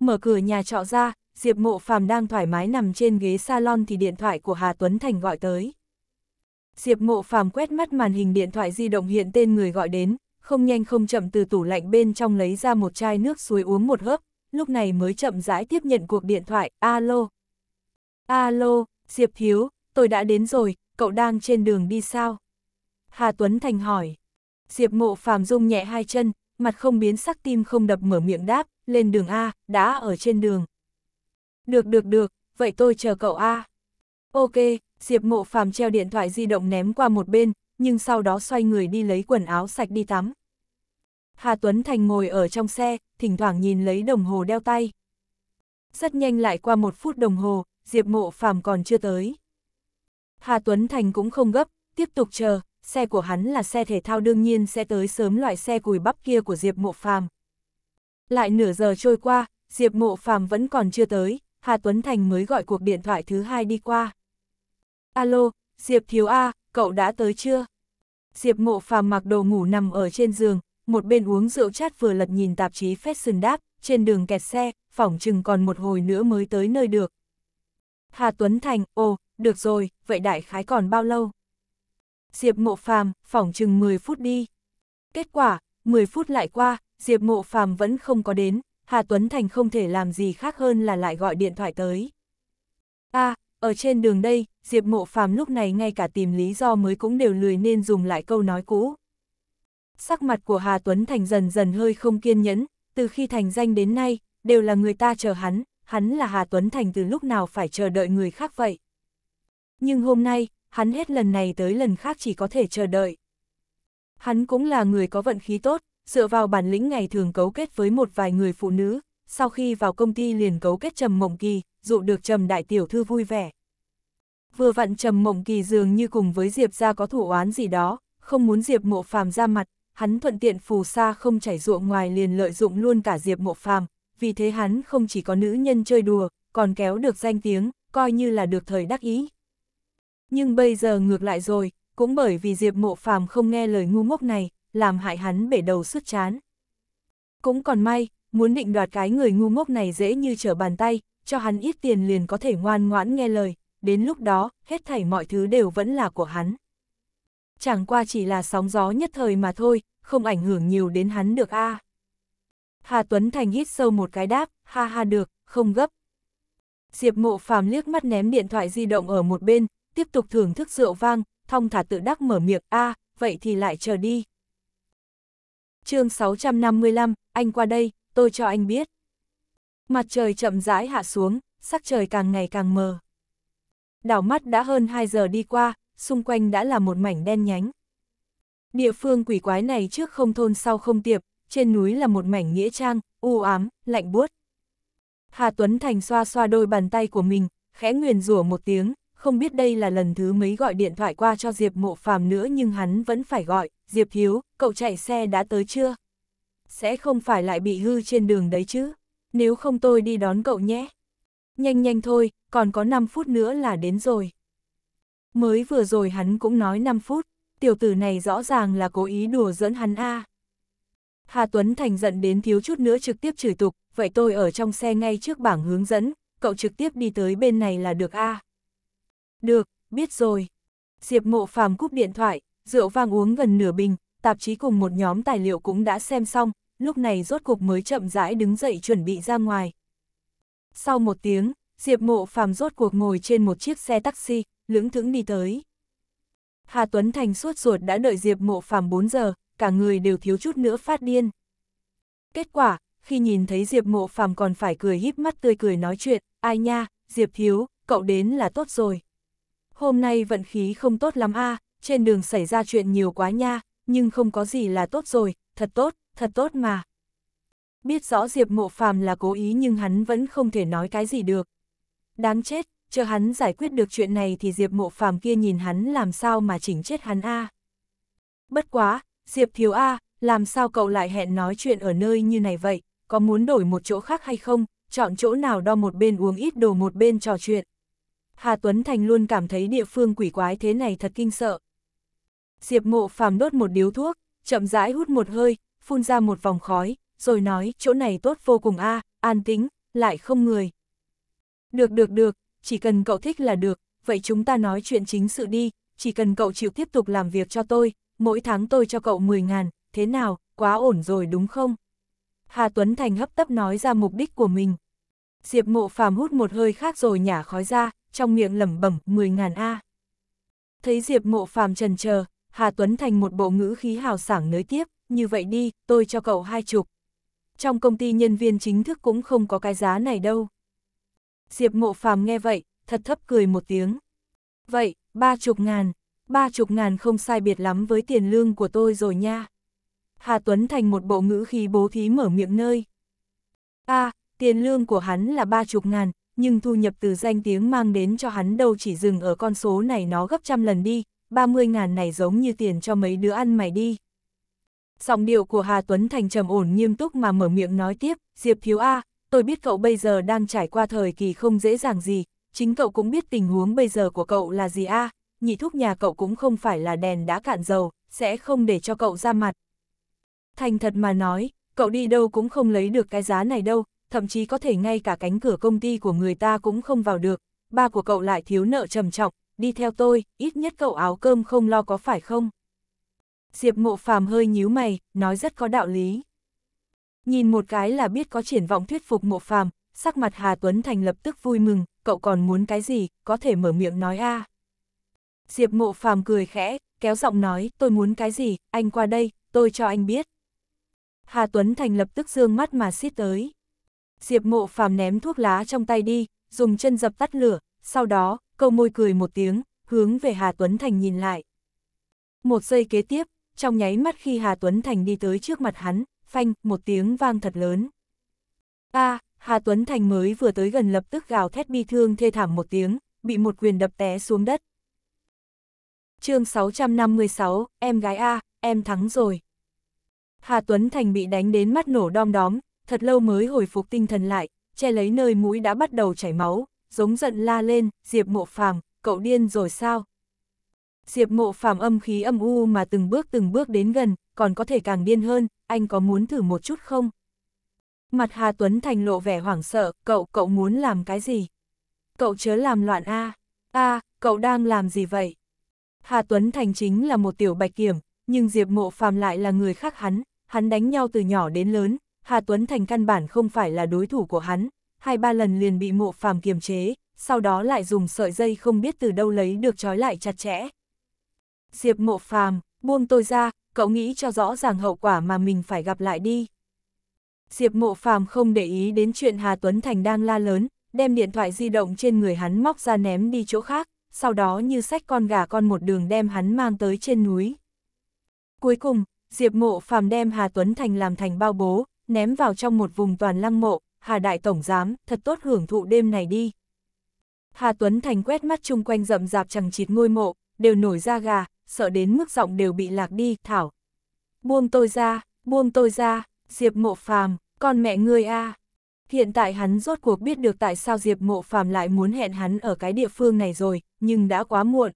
Mở cửa nhà trọ ra, Diệp Mộ Phàm đang thoải mái nằm trên ghế salon thì điện thoại của Hà Tuấn Thành gọi tới. Diệp Mộ Phàm quét mắt màn hình điện thoại di động hiện tên người gọi đến, không nhanh không chậm từ tủ lạnh bên trong lấy ra một chai nước suối uống một hớp, lúc này mới chậm rãi tiếp nhận cuộc điện thoại, alo. Alo, Diệp Thiếu, tôi đã đến rồi, cậu đang trên đường đi sao? Hà Tuấn Thành hỏi. Diệp mộ phàm rung nhẹ hai chân, mặt không biến sắc tim không đập mở miệng đáp, lên đường A, đã ở trên đường. Được được được, vậy tôi chờ cậu A. Ok, Diệp mộ phàm treo điện thoại di động ném qua một bên, nhưng sau đó xoay người đi lấy quần áo sạch đi tắm. Hà Tuấn Thành ngồi ở trong xe, thỉnh thoảng nhìn lấy đồng hồ đeo tay. Rất nhanh lại qua một phút đồng hồ, Diệp Mộ Phàm còn chưa tới. Hà Tuấn Thành cũng không gấp, tiếp tục chờ, xe của hắn là xe thể thao đương nhiên sẽ tới sớm loại xe cùi bắp kia của Diệp Mộ Phàm. Lại nửa giờ trôi qua, Diệp Mộ Phàm vẫn còn chưa tới, Hà Tuấn Thành mới gọi cuộc điện thoại thứ hai đi qua. Alo, Diệp Thiếu A, cậu đã tới chưa? Diệp Mộ Phàm mặc đồ ngủ nằm ở trên giường, một bên uống rượu chát vừa lật nhìn tạp chí Fashion đáp, trên đường kẹt xe, phỏng chừng còn một hồi nữa mới tới nơi được. Hà Tuấn Thành, ồ, được rồi, vậy đại khái còn bao lâu? Diệp Mộ Phàm, phỏng chừng 10 phút đi. Kết quả, 10 phút lại qua, Diệp Mộ Phàm vẫn không có đến, Hà Tuấn Thành không thể làm gì khác hơn là lại gọi điện thoại tới. A, à, ở trên đường đây, Diệp Mộ Phàm lúc này ngay cả tìm lý do mới cũng đều lười nên dùng lại câu nói cũ sắc mặt của Hà Tuấn Thành dần dần hơi không kiên nhẫn, từ khi thành danh đến nay, đều là người ta chờ hắn, hắn là Hà Tuấn Thành từ lúc nào phải chờ đợi người khác vậy. Nhưng hôm nay, hắn hết lần này tới lần khác chỉ có thể chờ đợi. Hắn cũng là người có vận khí tốt, dựa vào bản lĩnh ngày thường cấu kết với một vài người phụ nữ, sau khi vào công ty liền cấu kết Trầm Mộng Kỳ, dụ được Trầm Đại Tiểu Thư vui vẻ. Vừa vặn Trầm Mộng Kỳ dường như cùng với Diệp ra có thủ oán gì đó, không muốn Diệp mộ phàm ra mặt, hắn thuận tiện phù sa không chảy ruộng ngoài liền lợi dụng luôn cả Diệp Mộ Phàm, vì thế hắn không chỉ có nữ nhân chơi đùa, còn kéo được danh tiếng, coi như là được thời đắc ý. Nhưng bây giờ ngược lại rồi, cũng bởi vì Diệp Mộ Phàm không nghe lời ngu ngốc này, làm hại hắn bể đầu sứt chán. Cũng còn may, muốn định đoạt cái người ngu ngốc này dễ như trở bàn tay, cho hắn ít tiền liền có thể ngoan ngoãn nghe lời, đến lúc đó, hết thảy mọi thứ đều vẫn là của hắn chẳng qua chỉ là sóng gió nhất thời mà thôi, không ảnh hưởng nhiều đến hắn được a. À. Hà Tuấn Thành hít sâu một cái đáp, ha ha được, không gấp. Diệp Mộ Phàm liếc mắt ném điện thoại di động ở một bên, tiếp tục thưởng thức rượu vang, thong thả tự đắc mở miệng, a, à, vậy thì lại chờ đi. Chương 655, anh qua đây, tôi cho anh biết. Mặt trời chậm rãi hạ xuống, sắc trời càng ngày càng mờ. Đảo mắt đã hơn 2 giờ đi qua, xung quanh đã là một mảnh đen nhánh. Địa phương quỷ quái này trước không thôn sau không tiệp, trên núi là một mảnh nghĩa trang, u ám, lạnh buốt. Hà Tuấn Thành xoa xoa đôi bàn tay của mình, khẽ nguyền rủa một tiếng, không biết đây là lần thứ mấy gọi điện thoại qua cho Diệp Mộ Phàm nữa nhưng hắn vẫn phải gọi, Diệp Hiếu, cậu chạy xe đã tới chưa? Sẽ không phải lại bị hư trên đường đấy chứ? Nếu không tôi đi đón cậu nhé. Nhanh nhanh thôi, còn có 5 phút nữa là đến rồi. Mới vừa rồi hắn cũng nói 5 phút, tiểu tử này rõ ràng là cố ý đùa dẫn hắn a. Hà Tuấn Thành giận đến thiếu chút nữa trực tiếp chửi tục, vậy tôi ở trong xe ngay trước bảng hướng dẫn, cậu trực tiếp đi tới bên này là được a. Được, biết rồi. Diệp mộ phàm cúp điện thoại, rượu vang uống gần nửa bình, tạp chí cùng một nhóm tài liệu cũng đã xem xong, lúc này rốt cục mới chậm rãi đứng dậy chuẩn bị ra ngoài. Sau một tiếng, Diệp mộ phàm rốt cuộc ngồi trên một chiếc xe taxi, lưỡng thững đi tới. Hà Tuấn Thành suốt ruột đã đợi Diệp Mộ Phàm 4 giờ, cả người đều thiếu chút nữa phát điên. Kết quả, khi nhìn thấy Diệp Mộ Phàm còn phải cười híp mắt tươi cười nói chuyện, ai nha, Diệp Thiếu, cậu đến là tốt rồi. Hôm nay vận khí không tốt lắm a, trên đường xảy ra chuyện nhiều quá nha, nhưng không có gì là tốt rồi, thật tốt, thật tốt mà. Biết rõ Diệp Mộ Phàm là cố ý nhưng hắn vẫn không thể nói cái gì được. Đáng chết, chờ hắn giải quyết được chuyện này thì Diệp Mộ Phàm kia nhìn hắn làm sao mà chỉnh chết hắn a. Bất quá, Diệp Thiếu a, làm sao cậu lại hẹn nói chuyện ở nơi như này vậy, có muốn đổi một chỗ khác hay không, chọn chỗ nào đo một bên uống ít đồ một bên trò chuyện. Hà Tuấn Thành luôn cảm thấy địa phương quỷ quái thế này thật kinh sợ. Diệp Mộ Phàm đốt một điếu thuốc, chậm rãi hút một hơi, phun ra một vòng khói, rồi nói, chỗ này tốt vô cùng a, an tĩnh, lại không người. Được được được, chỉ cần cậu thích là được, vậy chúng ta nói chuyện chính sự đi, chỉ cần cậu chịu tiếp tục làm việc cho tôi, mỗi tháng tôi cho cậu 10 ngàn, thế nào, quá ổn rồi đúng không? Hà Tuấn Thành hấp tấp nói ra mục đích của mình. Diệp mộ phàm hút một hơi khác rồi nhả khói ra, trong miệng lẩm bẩm 10 ngàn A. Thấy Diệp mộ phàm trần chờ Hà Tuấn Thành một bộ ngữ khí hào sảng nới tiếp, như vậy đi, tôi cho cậu hai chục. Trong công ty nhân viên chính thức cũng không có cái giá này đâu. Diệp Mộ Phàm nghe vậy, thật thấp cười một tiếng. Vậy, ba chục ngàn, ba chục ngàn không sai biệt lắm với tiền lương của tôi rồi nha. Hà Tuấn Thành một bộ ngữ khí bố thí mở miệng nơi. a à, tiền lương của hắn là ba chục ngàn, nhưng thu nhập từ danh tiếng mang đến cho hắn đâu chỉ dừng ở con số này nó gấp trăm lần đi, ba mươi ngàn này giống như tiền cho mấy đứa ăn mày đi. Giọng điệu của Hà Tuấn Thành trầm ổn nghiêm túc mà mở miệng nói tiếp, Diệp Thiếu A, tôi biết cậu bây giờ đang trải qua thời kỳ không dễ dàng gì, chính cậu cũng biết tình huống bây giờ của cậu là gì a à, nhị thúc nhà cậu cũng không phải là đèn đã cạn dầu, sẽ không để cho cậu ra mặt. Thành thật mà nói, cậu đi đâu cũng không lấy được cái giá này đâu, thậm chí có thể ngay cả cánh cửa công ty của người ta cũng không vào được, ba của cậu lại thiếu nợ trầm trọng, đi theo tôi, ít nhất cậu áo cơm không lo có phải không? Diệp Mộ Phàm hơi nhíu mày, nói rất có đạo lý. Nhìn một cái là biết có triển vọng thuyết phục mộ phàm, sắc mặt Hà Tuấn Thành lập tức vui mừng, cậu còn muốn cái gì, có thể mở miệng nói a Diệp mộ phàm cười khẽ, kéo giọng nói, tôi muốn cái gì, anh qua đây, tôi cho anh biết. Hà Tuấn Thành lập tức dương mắt mà xít tới. Diệp mộ phàm ném thuốc lá trong tay đi, dùng chân dập tắt lửa, sau đó, câu môi cười một tiếng, hướng về Hà Tuấn Thành nhìn lại. Một giây kế tiếp, trong nháy mắt khi Hà Tuấn Thành đi tới trước mặt hắn, phanh, một tiếng vang thật lớn. A, à, Hà Tuấn Thành mới vừa tới gần lập tức gào thét bi thương thê thảm một tiếng, bị một quyền đập té xuống đất. chương 656, em gái A, em thắng rồi. Hà Tuấn Thành bị đánh đến mắt nổ đom đóm, thật lâu mới hồi phục tinh thần lại, che lấy nơi mũi đã bắt đầu chảy máu, giống giận la lên, Diệp Mộ Phàm, cậu điên rồi sao? Diệp Mộ Phàm âm khí âm u mà từng bước từng bước đến gần, còn có thể càng điên hơn, anh có muốn thử một chút không? Mặt Hà Tuấn Thành lộ vẻ hoảng sợ, cậu, cậu muốn làm cái gì? Cậu chớ làm loạn A. A, cậu đang làm gì vậy? Hà Tuấn Thành chính là một tiểu bạch kiểm, nhưng Diệp Mộ Phàm lại là người khác hắn, hắn đánh nhau từ nhỏ đến lớn, Hà Tuấn Thành căn bản không phải là đối thủ của hắn, hai ba lần liền bị Mộ Phàm kiềm chế, sau đó lại dùng sợi dây không biết từ đâu lấy được trói lại chặt chẽ. Diệp Mộ Phàm, buông tôi ra, cậu nghĩ cho rõ ràng hậu quả mà mình phải gặp lại đi. Diệp mộ phàm không để ý đến chuyện Hà Tuấn Thành đang la lớn, đem điện thoại di động trên người hắn móc ra ném đi chỗ khác, sau đó như sách con gà con một đường đem hắn mang tới trên núi. Cuối cùng, Diệp mộ phàm đem Hà Tuấn Thành làm thành bao bố, ném vào trong một vùng toàn lăng mộ, Hà Đại Tổng Giám, thật tốt hưởng thụ đêm này đi. Hà Tuấn Thành quét mắt chung quanh rậm rạp chẳng chịt ngôi mộ, đều nổi ra gà, sợ đến mức giọng đều bị lạc đi, thảo. Buông tôi ra, buông tôi ra, Diệp Mộ Phàm, con mẹ ngươi a. Hiện tại hắn rốt cuộc biết được tại sao Diệp Mộ Phàm lại muốn hẹn hắn ở cái địa phương này rồi, nhưng đã quá muộn.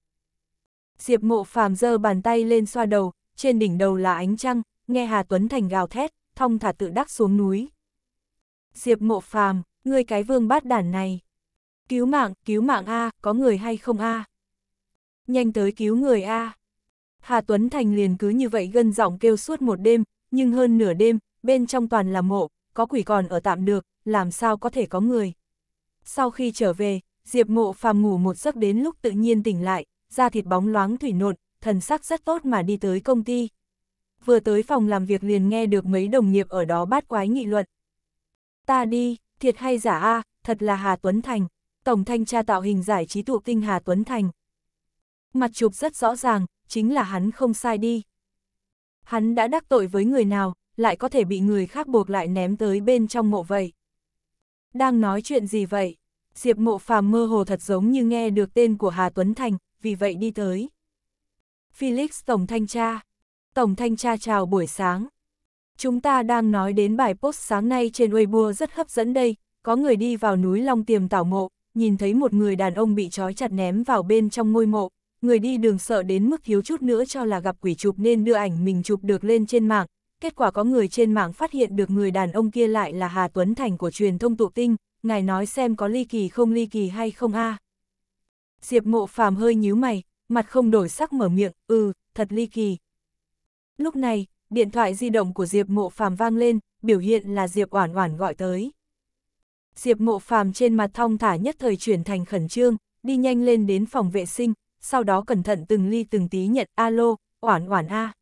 Diệp Mộ Phàm giơ bàn tay lên xoa đầu, trên đỉnh đầu là ánh trăng, nghe Hà Tuấn Thành gào thét, thong thả tự đắc xuống núi. Diệp Mộ Phàm, ngươi cái vương bát đản này. Cứu mạng, cứu mạng a, có người hay không a? Nhanh tới cứu người a. Hà Tuấn Thành liền cứ như vậy gân giọng kêu suốt một đêm, nhưng hơn nửa đêm, bên trong toàn là mộ, có quỷ còn ở tạm được, làm sao có thể có người. Sau khi trở về, Diệp mộ phàm ngủ một giấc đến lúc tự nhiên tỉnh lại, da thịt bóng loáng thủy nộn, thần sắc rất tốt mà đi tới công ty. Vừa tới phòng làm việc liền nghe được mấy đồng nghiệp ở đó bát quái nghị luận. Ta đi, thiệt hay giả a thật là Hà Tuấn Thành, tổng thanh tra tạo hình giải trí tụ tinh Hà Tuấn Thành. Mặt chụp rất rõ ràng, chính là hắn không sai đi. Hắn đã đắc tội với người nào, lại có thể bị người khác buộc lại ném tới bên trong mộ vậy. Đang nói chuyện gì vậy? Diệp mộ phàm mơ hồ thật giống như nghe được tên của Hà Tuấn Thành, vì vậy đi tới. Felix Tổng Thanh Tra Tổng Thanh Tra chào buổi sáng. Chúng ta đang nói đến bài post sáng nay trên Weibo rất hấp dẫn đây, có người đi vào núi Long Tiềm tảo mộ, nhìn thấy một người đàn ông bị trói chặt ném vào bên trong ngôi mộ, người đi đường sợ đến mức thiếu chút nữa cho là gặp quỷ chụp nên đưa ảnh mình chụp được lên trên mạng. Kết quả có người trên mạng phát hiện được người đàn ông kia lại là Hà Tuấn Thành của truyền thông tụ tinh, ngài nói xem có ly kỳ không ly kỳ hay không a à. Diệp mộ phàm hơi nhíu mày, mặt không đổi sắc mở miệng, ừ, thật ly kỳ. Lúc này, điện thoại di động của Diệp mộ phàm vang lên, biểu hiện là Diệp oản oản gọi tới. Diệp mộ phàm trên mặt thong thả nhất thời chuyển thành khẩn trương, đi nhanh lên đến phòng vệ sinh, sau đó cẩn thận từng ly từng tí nhận alo, oản oản a.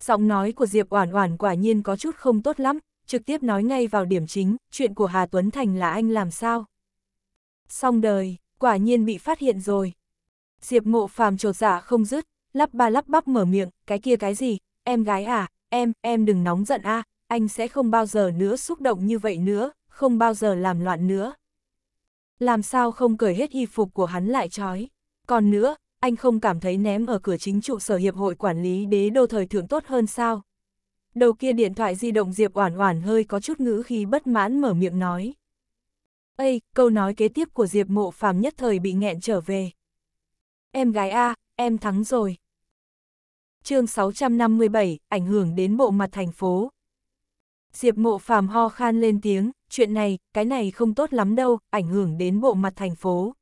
Giọng nói của Diệp oản oản quả nhiên có chút không tốt lắm, trực tiếp nói ngay vào điểm chính, chuyện của Hà Tuấn Thành là anh làm sao? Xong đời, quả nhiên bị phát hiện rồi. Diệp mộ phàm trột dạ không dứt, lắp ba lắp bắp mở miệng, cái kia cái gì, em gái à, em, em đừng nóng giận a anh sẽ không bao giờ nữa xúc động như vậy nữa, không bao giờ làm loạn nữa. Làm sao không cởi hết y phục của hắn lại trói. Còn nữa, anh không cảm thấy ném ở cửa chính trụ sở hiệp hội quản lý đế đô thời thượng tốt hơn sao? Đầu kia điện thoại di động Diệp Oản Oản hơi có chút ngữ khi bất mãn mở miệng nói. Ây, câu nói kế tiếp của Diệp Mộ Phàm nhất thời bị nghẹn trở về. Em gái a, em thắng rồi. Chương 657, ảnh hưởng đến bộ mặt thành phố. Diệp Mộ Phàm ho khan lên tiếng, chuyện này, cái này không tốt lắm đâu, ảnh hưởng đến bộ mặt thành phố.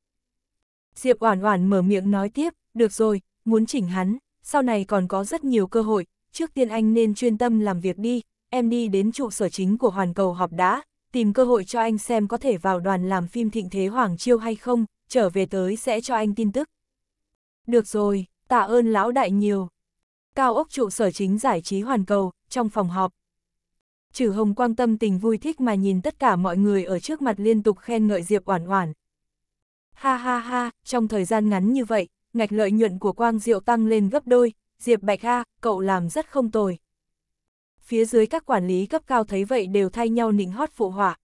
Diệp Oản Oản mở miệng nói tiếp, được rồi, muốn chỉnh hắn, sau này còn có rất nhiều cơ hội, trước tiên anh nên chuyên tâm làm việc đi, em đi đến trụ sở chính của Hoàn Cầu họp đã, tìm cơ hội cho anh xem có thể vào đoàn làm phim Thịnh Thế Hoàng Chiêu hay không, trở về tới sẽ cho anh tin tức. Được rồi, tạ ơn lão đại nhiều. Cao ốc trụ sở chính giải trí Hoàn Cầu, trong phòng họp. Trừ Hồng quan tâm tình vui thích mà nhìn tất cả mọi người ở trước mặt liên tục khen ngợi Diệp Oản Oản, Ha ha ha, trong thời gian ngắn như vậy, ngạch lợi nhuận của Quang Diệu tăng lên gấp đôi, Diệp Bạch Ha, cậu làm rất không tồi. Phía dưới các quản lý cấp cao thấy vậy đều thay nhau nịnh hót phụ họa.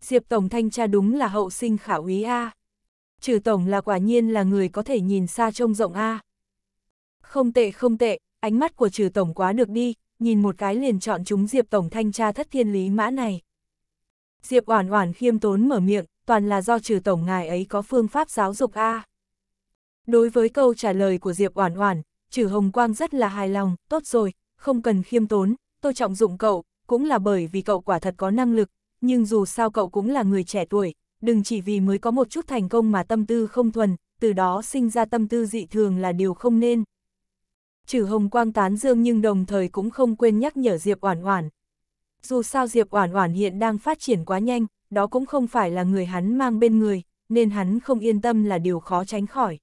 Diệp Tổng Thanh tra đúng là hậu sinh khả úy A. Trừ Tổng là quả nhiên là người có thể nhìn xa trông rộng A. Không tệ không tệ, ánh mắt của trừ Tổng quá được đi, nhìn một cái liền chọn chúng Diệp Tổng Thanh tra thất thiên lý mã này. Diệp Oản Oản khiêm tốn mở miệng, toàn là do trừ tổng ngài ấy có phương pháp giáo dục a. À. Đối với câu trả lời của Diệp Oản Oản, trừ Hồng Quang rất là hài lòng, tốt rồi, không cần khiêm tốn, tôi trọng dụng cậu, cũng là bởi vì cậu quả thật có năng lực, nhưng dù sao cậu cũng là người trẻ tuổi, đừng chỉ vì mới có một chút thành công mà tâm tư không thuần, từ đó sinh ra tâm tư dị thường là điều không nên. Trừ Hồng Quang tán dương nhưng đồng thời cũng không quên nhắc nhở Diệp Oản Oản. Dù sao Diệp Oản Oản hiện đang phát triển quá nhanh, đó cũng không phải là người hắn mang bên người, nên hắn không yên tâm là điều khó tránh khỏi.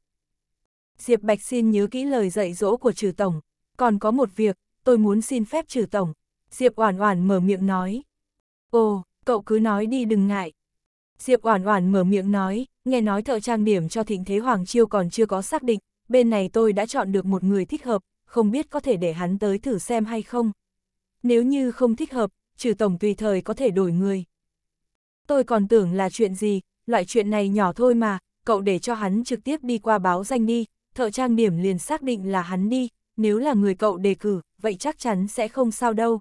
Diệp Bạch xin nhớ kỹ lời dạy dỗ của trừ tổng, còn có một việc, tôi muốn xin phép trừ tổng. Diệp Oản Oản mở miệng nói. Ồ, cậu cứ nói đi đừng ngại. Diệp Oản Oản mở miệng nói, nghe nói thợ trang điểm cho Thịnh Thế Hoàng Chiêu còn chưa có xác định, bên này tôi đã chọn được một người thích hợp, không biết có thể để hắn tới thử xem hay không. Nếu như không thích hợp, trừ tổng tùy thời có thể đổi người tôi còn tưởng là chuyện gì, loại chuyện này nhỏ thôi mà, cậu để cho hắn trực tiếp đi qua báo danh đi, thợ trang điểm liền xác định là hắn đi, nếu là người cậu đề cử, vậy chắc chắn sẽ không sao đâu.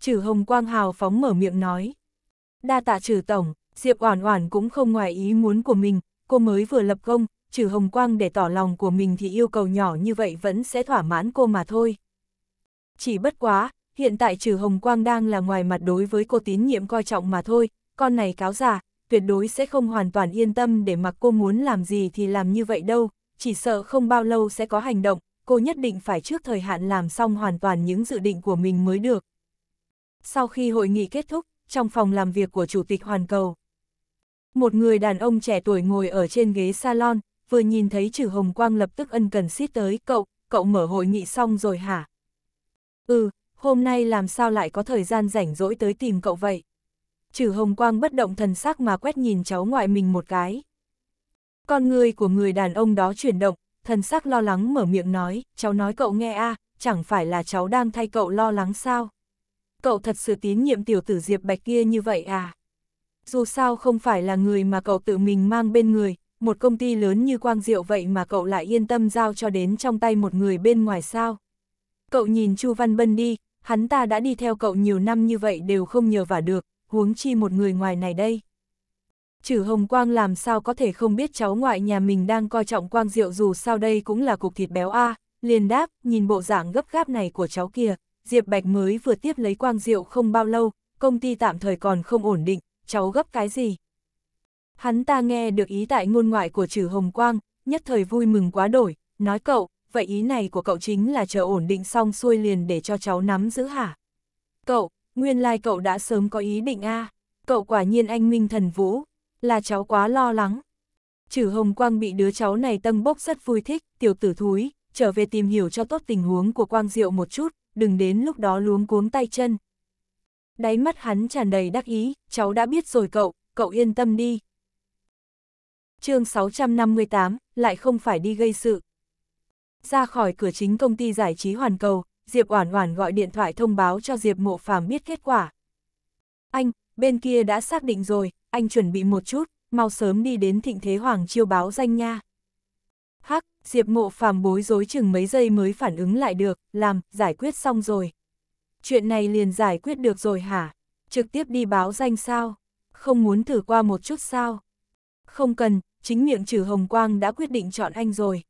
Trừ Hồng Quang Hào phóng mở miệng nói. Đa tạ trừ tổng, Diệp Oản Oản cũng không ngoài ý muốn của mình, cô mới vừa lập công, trừ Hồng Quang để tỏ lòng của mình thì yêu cầu nhỏ như vậy vẫn sẽ thỏa mãn cô mà thôi. Chỉ bất quá, hiện tại trừ Hồng Quang đang là ngoài mặt đối với cô tín nhiệm coi trọng mà thôi, con này cáo giả, tuyệt đối sẽ không hoàn toàn yên tâm để mặc cô muốn làm gì thì làm như vậy đâu, chỉ sợ không bao lâu sẽ có hành động, cô nhất định phải trước thời hạn làm xong hoàn toàn những dự định của mình mới được. Sau khi hội nghị kết thúc, trong phòng làm việc của Chủ tịch Hoàn Cầu, một người đàn ông trẻ tuổi ngồi ở trên ghế salon, vừa nhìn thấy trừ Hồng Quang lập tức ân cần xít tới cậu, cậu mở hội nghị xong rồi hả? Ừ, hôm nay làm sao lại có thời gian rảnh rỗi tới tìm cậu vậy? trừ hồng quang bất động thần sắc mà quét nhìn cháu ngoại mình một cái. Con người của người đàn ông đó chuyển động, thần sắc lo lắng mở miệng nói, cháu nói cậu nghe a chẳng phải là cháu đang thay cậu lo lắng sao? Cậu thật sự tín nhiệm tiểu tử Diệp Bạch kia như vậy à? Dù sao không phải là người mà cậu tự mình mang bên người, một công ty lớn như Quang Diệu vậy mà cậu lại yên tâm giao cho đến trong tay một người bên ngoài sao? Cậu nhìn Chu Văn Bân đi, hắn ta đã đi theo cậu nhiều năm như vậy đều không nhờ vả được, huống chi một người ngoài này đây. Chử Hồng Quang làm sao có thể không biết cháu ngoại nhà mình đang coi trọng Quang Diệu dù sao đây cũng là cục thịt béo a liền đáp, nhìn bộ dạng gấp gáp này của cháu kia, Diệp Bạch mới vừa tiếp lấy Quang Diệu không bao lâu, công ty tạm thời còn không ổn định, cháu gấp cái gì. Hắn ta nghe được ý tại ngôn ngoại của Trử Hồng Quang, nhất thời vui mừng quá đổi, nói cậu, vậy ý này của cậu chính là chờ ổn định xong xuôi liền để cho cháu nắm giữ hả? Cậu, Nguyên lai like cậu đã sớm có ý định a cậu quả nhiên anh minh thần vũ, là cháu quá lo lắng. Trừ Hồng Quang bị đứa cháu này tâm bốc rất vui thích, tiểu tử thúi, trở về tìm hiểu cho tốt tình huống của Quang Diệu một chút, đừng đến lúc đó luống cuống tay chân. Đáy mắt hắn tràn đầy đắc ý, cháu đã biết rồi cậu, cậu yên tâm đi. chương 658, lại không phải đi gây sự. Ra khỏi cửa chính công ty giải trí hoàn cầu, Diệp Oản Oản gọi điện thoại thông báo cho Diệp Mộ Phàm biết kết quả. Anh, bên kia đã xác định rồi, anh chuẩn bị một chút, mau sớm đi đến Thịnh Thế Hoàng chiêu báo danh nha. Hắc, Diệp Mộ Phàm bối rối chừng mấy giây mới phản ứng lại được, làm, giải quyết xong rồi. Chuyện này liền giải quyết được rồi hả? Trực tiếp đi báo danh sao? Không muốn thử qua một chút sao? Không cần, chính miệng trừ Hồng Quang đã quyết định chọn anh rồi.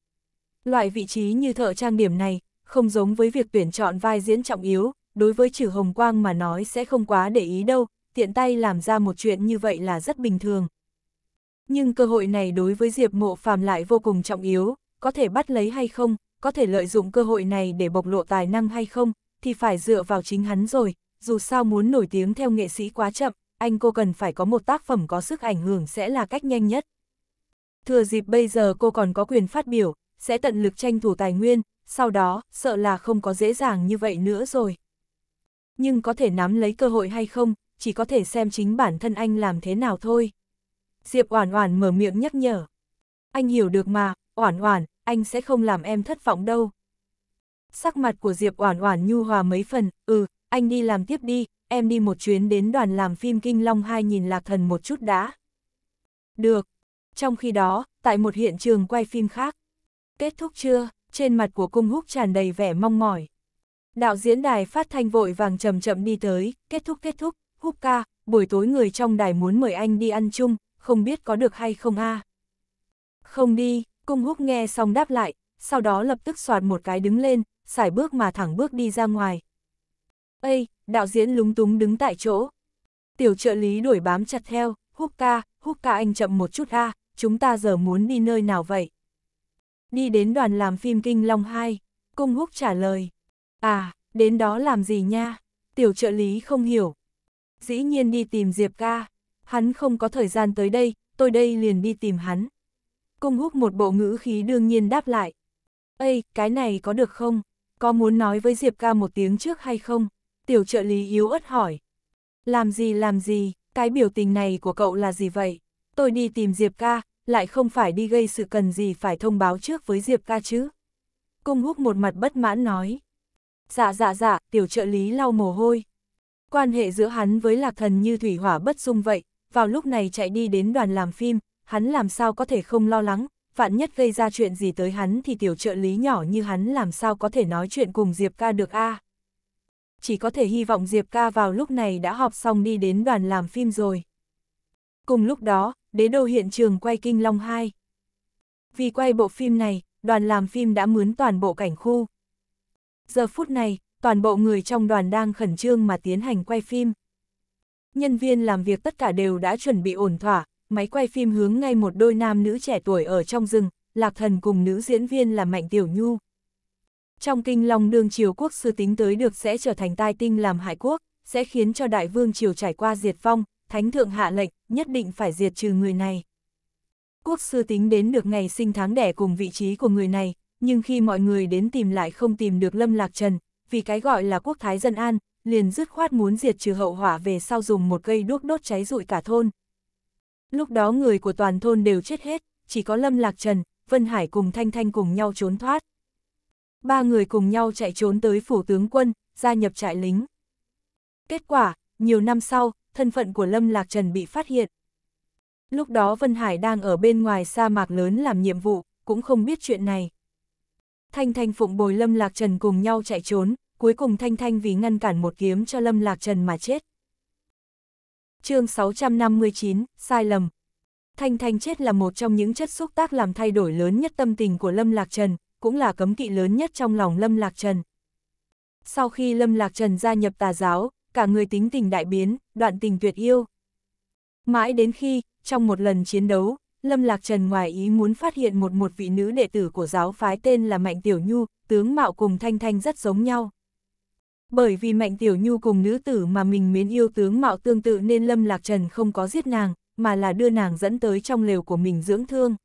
Loại vị trí như thợ trang điểm này, không giống với việc tuyển chọn vai diễn trọng yếu, đối với trừ hồng quang mà nói sẽ không quá để ý đâu, tiện tay làm ra một chuyện như vậy là rất bình thường. Nhưng cơ hội này đối với Diệp Mộ Phàm lại vô cùng trọng yếu, có thể bắt lấy hay không, có thể lợi dụng cơ hội này để bộc lộ tài năng hay không, thì phải dựa vào chính hắn rồi, dù sao muốn nổi tiếng theo nghệ sĩ quá chậm, anh cô cần phải có một tác phẩm có sức ảnh hưởng sẽ là cách nhanh nhất. Thừa dịp bây giờ cô còn có quyền phát biểu, sẽ tận lực tranh thủ tài nguyên, sau đó, sợ là không có dễ dàng như vậy nữa rồi. Nhưng có thể nắm lấy cơ hội hay không, chỉ có thể xem chính bản thân anh làm thế nào thôi. Diệp Oản Oản mở miệng nhắc nhở. Anh hiểu được mà, Oản Oản, anh sẽ không làm em thất vọng đâu. Sắc mặt của Diệp Oản Oản nhu hòa mấy phần, "Ừ, anh đi làm tiếp đi, em đi một chuyến đến đoàn làm phim Kinh Long 2 nhìn Lạc Thần một chút đã." "Được." Trong khi đó, tại một hiện trường quay phim khác. "Kết thúc chưa?" trên mặt của cung húc tràn đầy vẻ mong mỏi. Đạo diễn đài phát thanh vội vàng chậm chậm đi tới, kết thúc kết thúc, húc ca, buổi tối người trong đài muốn mời anh đi ăn chung, không biết có được hay không a Không đi, cung húc nghe xong đáp lại, sau đó lập tức soạt một cái đứng lên, xài bước mà thẳng bước đi ra ngoài. ê đạo diễn lúng túng đứng tại chỗ. Tiểu trợ lý đuổi bám chặt theo, húc ca, húc ca anh chậm một chút a chúng ta giờ muốn đi nơi nào vậy? Đi đến đoàn làm phim Kinh Long 2, Cung Húc trả lời. À, đến đó làm gì nha? Tiểu trợ lý không hiểu. Dĩ nhiên đi tìm Diệp ca, hắn không có thời gian tới đây, tôi đây liền đi tìm hắn. Cung Húc một bộ ngữ khí đương nhiên đáp lại. Ây, cái này có được không? Có muốn nói với Diệp ca một tiếng trước hay không? Tiểu trợ lý yếu ớt hỏi. Làm gì làm gì, cái biểu tình này của cậu là gì vậy? Tôi đi tìm Diệp ca, lại không phải đi gây sự cần gì phải thông báo trước với Diệp ca chứ. Cung húc một mặt bất mãn nói. Dạ dạ dạ, tiểu trợ lý lau mồ hôi. Quan hệ giữa hắn với lạc thần như thủy hỏa bất dung vậy, vào lúc này chạy đi đến đoàn làm phim, hắn làm sao có thể không lo lắng, vạn nhất gây ra chuyện gì tới hắn thì tiểu trợ lý nhỏ như hắn làm sao có thể nói chuyện cùng Diệp ca được a Chỉ có thể hy vọng Diệp ca vào lúc này đã họp xong đi đến đoàn làm phim rồi. Cùng lúc đó, đế đô hiện trường quay Kinh Long 2. Vì quay bộ phim này, đoàn làm phim đã mướn toàn bộ cảnh khu. Giờ phút này, toàn bộ người trong đoàn đang khẩn trương mà tiến hành quay phim. Nhân viên làm việc tất cả đều đã chuẩn bị ổn thỏa, máy quay phim hướng ngay một đôi nam nữ trẻ tuổi ở trong rừng, Lạc Thần cùng nữ diễn viên là Mạnh Tiểu Nhu. Trong kinh long đương triều quốc sư tính tới được sẽ trở thành tai tinh làm hải quốc, sẽ khiến cho đại vương triều trải qua diệt vong, thánh thượng hạ lệnh, nhất định phải diệt trừ người này. Quốc sư tính đến được ngày sinh tháng đẻ cùng vị trí của người này, nhưng khi mọi người đến tìm lại không tìm được Lâm Lạc Trần, vì cái gọi là quốc thái dân an, liền dứt khoát muốn diệt trừ hậu hỏa về sau dùng một cây đuốc đốt cháy rụi cả thôn. Lúc đó người của toàn thôn đều chết hết, chỉ có Lâm Lạc Trần, Vân Hải cùng Thanh Thanh cùng nhau trốn thoát. Ba người cùng nhau chạy trốn tới phủ tướng quân, gia nhập trại lính. Kết quả, nhiều năm sau, thân phận của Lâm Lạc Trần bị phát hiện. Lúc đó Vân Hải đang ở bên ngoài sa mạc lớn làm nhiệm vụ, cũng không biết chuyện này. Thanh Thanh phụng bồi Lâm Lạc Trần cùng nhau chạy trốn, cuối cùng Thanh Thanh vì ngăn cản một kiếm cho Lâm Lạc Trần mà chết. chương 659, Sai lầm Thanh Thanh chết là một trong những chất xúc tác làm thay đổi lớn nhất tâm tình của Lâm Lạc Trần, cũng là cấm kỵ lớn nhất trong lòng Lâm Lạc Trần. Sau khi Lâm Lạc Trần gia nhập tà giáo, cả người tính tình đại biến, đoạn tình tuyệt yêu. Mãi đến khi, trong một lần chiến đấu, Lâm Lạc Trần ngoài ý muốn phát hiện một một vị nữ đệ tử của giáo phái tên là Mạnh Tiểu Nhu, tướng mạo cùng Thanh Thanh rất giống nhau. Bởi vì Mạnh Tiểu Nhu cùng nữ tử mà mình mến yêu tướng mạo tương tự nên Lâm Lạc Trần không có giết nàng, mà là đưa nàng dẫn tới trong lều của mình dưỡng thương.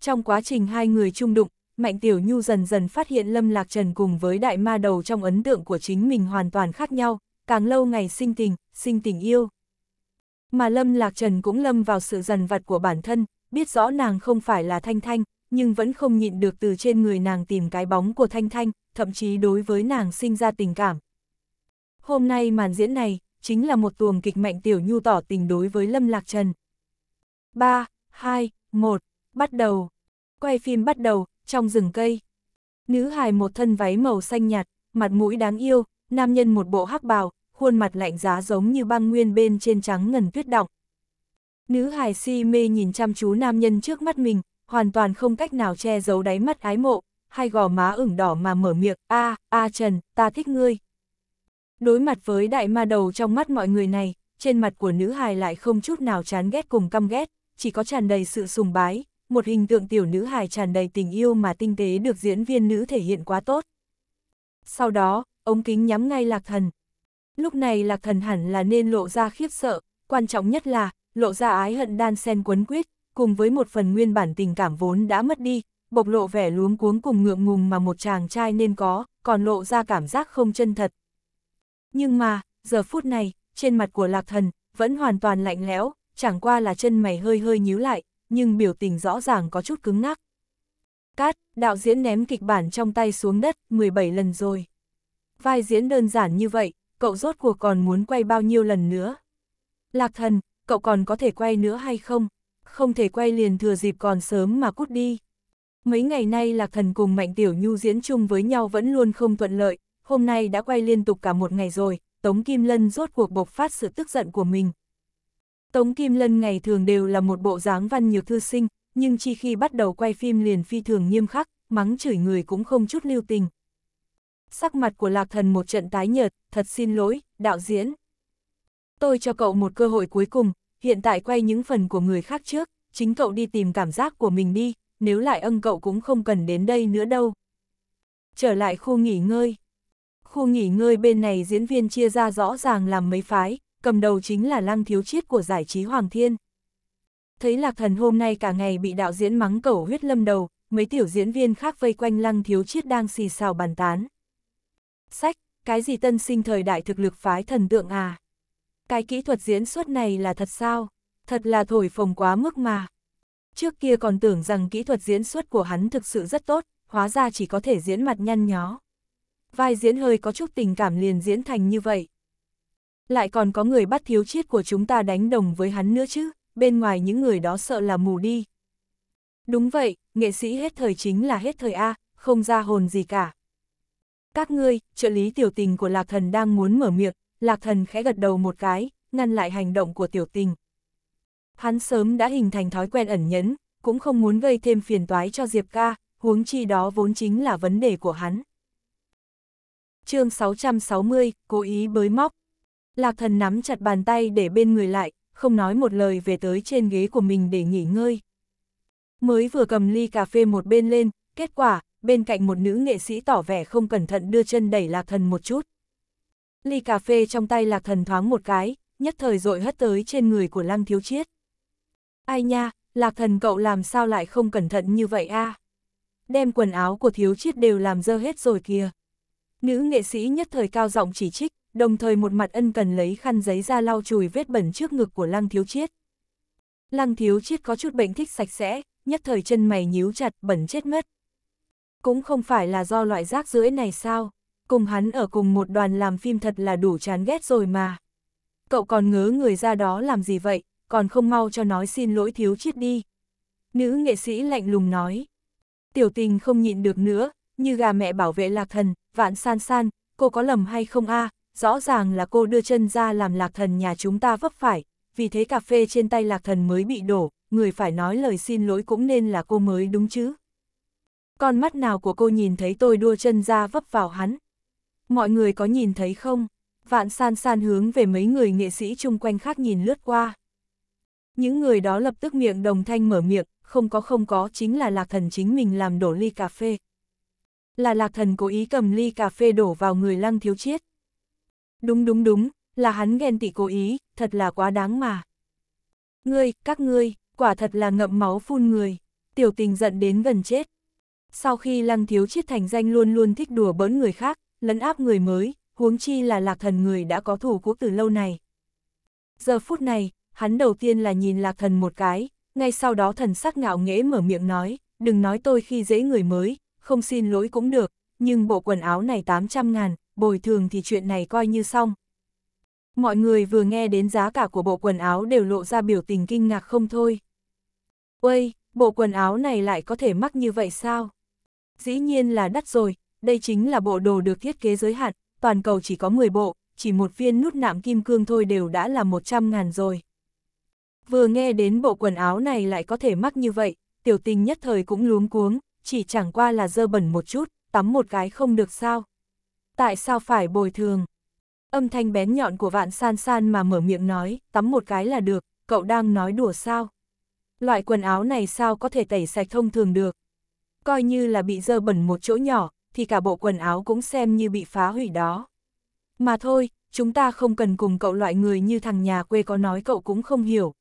Trong quá trình hai người chung đụng, Mạnh Tiểu Nhu dần dần phát hiện Lâm Lạc Trần cùng với đại ma đầu trong ấn tượng của chính mình hoàn toàn khác nhau, càng lâu ngày sinh tình, sinh tình yêu. Mà Lâm Lạc Trần cũng lâm vào sự dần vặt của bản thân, biết rõ nàng không phải là Thanh Thanh, nhưng vẫn không nhịn được từ trên người nàng tìm cái bóng của Thanh Thanh, thậm chí đối với nàng sinh ra tình cảm. Hôm nay màn diễn này, chính là một tuồng kịch mạnh tiểu nhu tỏ tình đối với Lâm Lạc Trần. 3, 2, 1, bắt đầu. Quay phim bắt đầu, trong rừng cây. Nữ hài một thân váy màu xanh nhạt, mặt mũi đáng yêu, nam nhân một bộ hắc bào, khuôn mặt lạnh giá giống như băng nguyên bên trên trắng ngần tuyết động. Nữ hài si mê nhìn chăm chú nam nhân trước mắt mình, hoàn toàn không cách nào che giấu đáy mắt ái mộ, hay gò má ửng đỏ mà mở miệng, a a Trần, ta thích ngươi. Đối mặt với đại ma đầu trong mắt mọi người này, trên mặt của nữ hài lại không chút nào chán ghét cùng căm ghét, chỉ có tràn đầy sự sùng bái, một hình tượng tiểu nữ hài tràn đầy tình yêu mà tinh tế được diễn viên nữ thể hiện quá tốt. Sau đó, ống kính nhắm ngay lạc thần. Lúc này lạc thần hẳn là nên lộ ra khiếp sợ, quan trọng nhất là, lộ ra ái hận đan sen quấn quyết, cùng với một phần nguyên bản tình cảm vốn đã mất đi, bộc lộ vẻ luống cuống cùng ngượng ngùng mà một chàng trai nên có, còn lộ ra cảm giác không chân thật. Nhưng mà, giờ phút này, trên mặt của lạc thần, vẫn hoàn toàn lạnh lẽo, chẳng qua là chân mày hơi hơi nhíu lại, nhưng biểu tình rõ ràng có chút cứng ngắc. Cát, đạo diễn ném kịch bản trong tay xuống đất 17 lần rồi vai diễn đơn giản như vậy, cậu rốt cuộc còn muốn quay bao nhiêu lần nữa? Lạc thần, cậu còn có thể quay nữa hay không? Không thể quay liền thừa dịp còn sớm mà cút đi. Mấy ngày nay Lạc Thần cùng Mạnh Tiểu Nhu diễn chung với nhau vẫn luôn không thuận lợi, hôm nay đã quay liên tục cả một ngày rồi, Tống Kim Lân rốt cuộc bộc phát sự tức giận của mình. Tống Kim Lân ngày thường đều là một bộ dáng văn nhược thư sinh, nhưng chỉ khi bắt đầu quay phim liền phi thường nghiêm khắc, mắng chửi người cũng không chút lưu tình sắc mặt của lạc thần một trận tái nhợt, thật xin lỗi, đạo diễn. Tôi cho cậu một cơ hội cuối cùng, hiện tại quay những phần của người khác trước, chính cậu đi tìm cảm giác của mình đi, nếu lại ân cậu cũng không cần đến đây nữa đâu. Trở lại khu nghỉ ngơi. Khu nghỉ ngơi bên này diễn viên chia ra rõ ràng làm mấy phái, cầm đầu chính là lăng thiếu chiết của giải trí Hoàng Thiên. Thấy lạc thần hôm nay cả ngày bị đạo diễn mắng cẩu huyết lâm đầu, mấy tiểu diễn viên khác vây quanh lăng thiếu chiết đang xì xào bàn tán. Sách, cái gì tân sinh thời đại thực lực phái thần tượng à? Cái kỹ thuật diễn xuất này là thật sao? Thật là thổi phồng quá mức mà. Trước kia còn tưởng rằng kỹ thuật diễn xuất của hắn thực sự rất tốt, hóa ra chỉ có thể diễn mặt nhăn nhó. Vai diễn hơi có chút tình cảm liền diễn thành như vậy. Lại còn có người bắt thiếu chiết của chúng ta đánh đồng với hắn nữa chứ, bên ngoài những người đó sợ là mù đi. Đúng vậy, nghệ sĩ hết thời chính là hết thời A, không ra hồn gì cả. Các ngươi, trợ lý tiểu tình của lạc thần đang muốn mở miệng, lạc thần khẽ gật đầu một cái, ngăn lại hành động của tiểu tình. Hắn sớm đã hình thành thói quen ẩn nhẫn, cũng không muốn gây thêm phiền toái cho Diệp ca, huống chi đó vốn chính là vấn đề của hắn. chương 660, cố ý bới móc. Lạc thần nắm chặt bàn tay để bên người lại, không nói một lời về tới trên ghế của mình để nghỉ ngơi. Mới vừa cầm ly cà phê một bên lên, kết quả, bên cạnh một nữ nghệ sĩ tỏ vẻ không cẩn thận đưa chân đẩy lạc thần một chút. Ly cà phê trong tay lạc thần thoáng một cái, nhất thời dội hất tới trên người của Lăng Thiếu Chiết. Ai nha, lạc thần cậu làm sao lại không cẩn thận như vậy a? À? Đem quần áo của Thiếu Chiết đều làm dơ hết rồi kìa. Nữ nghệ sĩ nhất thời cao giọng chỉ trích, đồng thời một mặt ân cần lấy khăn giấy ra lau chùi vết bẩn trước ngực của Lăng Thiếu Chiết. Lăng Thiếu Chiết có chút bệnh thích sạch sẽ, nhất thời chân mày nhíu chặt bẩn chết mất, cũng không phải là do loại rác rưởi này sao, cùng hắn ở cùng một đoàn làm phim thật là đủ chán ghét rồi mà. Cậu còn ngớ người ra đó làm gì vậy, còn không mau cho nói xin lỗi thiếu chiết đi. Nữ nghệ sĩ lạnh lùng nói. Tiểu tình không nhịn được nữa, như gà mẹ bảo vệ lạc thần, vạn san san, cô có lầm hay không a rõ ràng là cô đưa chân ra làm lạc thần nhà chúng ta vấp phải, vì thế cà phê trên tay lạc thần mới bị đổ, người phải nói lời xin lỗi cũng nên là cô mới đúng chứ con mắt nào của cô nhìn thấy tôi đua chân ra vấp vào hắn. Mọi người có nhìn thấy không? Vạn san san hướng về mấy người nghệ sĩ chung quanh khác nhìn lướt qua. Những người đó lập tức miệng đồng thanh mở miệng, không có không có chính là lạc thần chính mình làm đổ ly cà phê. Là lạc thần cố ý cầm ly cà phê đổ vào người lăng thiếu chiết. Đúng đúng đúng, là hắn ghen tị cố ý, thật là quá đáng mà. Ngươi, các ngươi, quả thật là ngậm máu phun người, tiểu tình giận đến gần chết. Sau khi lăng thiếu chiết thành danh luôn luôn thích đùa bỡn người khác, lấn áp người mới, huống chi là lạc thần người đã có thủ cũ từ lâu này. Giờ phút này, hắn đầu tiên là nhìn lạc thần một cái, ngay sau đó thần sắc ngạo nghễ mở miệng nói, đừng nói tôi khi dễ người mới, không xin lỗi cũng được, nhưng bộ quần áo này 800 ngàn, bồi thường thì chuyện này coi như xong. Mọi người vừa nghe đến giá cả của bộ quần áo đều lộ ra biểu tình kinh ngạc không thôi. Uây, bộ quần áo này lại có thể mắc như vậy sao? Dĩ nhiên là đắt rồi, đây chính là bộ đồ được thiết kế giới hạn, toàn cầu chỉ có 10 bộ, chỉ một viên nút nạm kim cương thôi đều đã là 100 ngàn rồi. Vừa nghe đến bộ quần áo này lại có thể mắc như vậy, tiểu tình nhất thời cũng luống cuống, chỉ chẳng qua là dơ bẩn một chút, tắm một cái không được sao. Tại sao phải bồi thường? Âm thanh bén nhọn của vạn san san mà mở miệng nói, tắm một cái là được, cậu đang nói đùa sao? Loại quần áo này sao có thể tẩy sạch thông thường được? coi như là bị dơ bẩn một chỗ nhỏ, thì cả bộ quần áo cũng xem như bị phá hủy đó. Mà thôi, chúng ta không cần cùng cậu loại người như thằng nhà quê có nói cậu cũng không hiểu.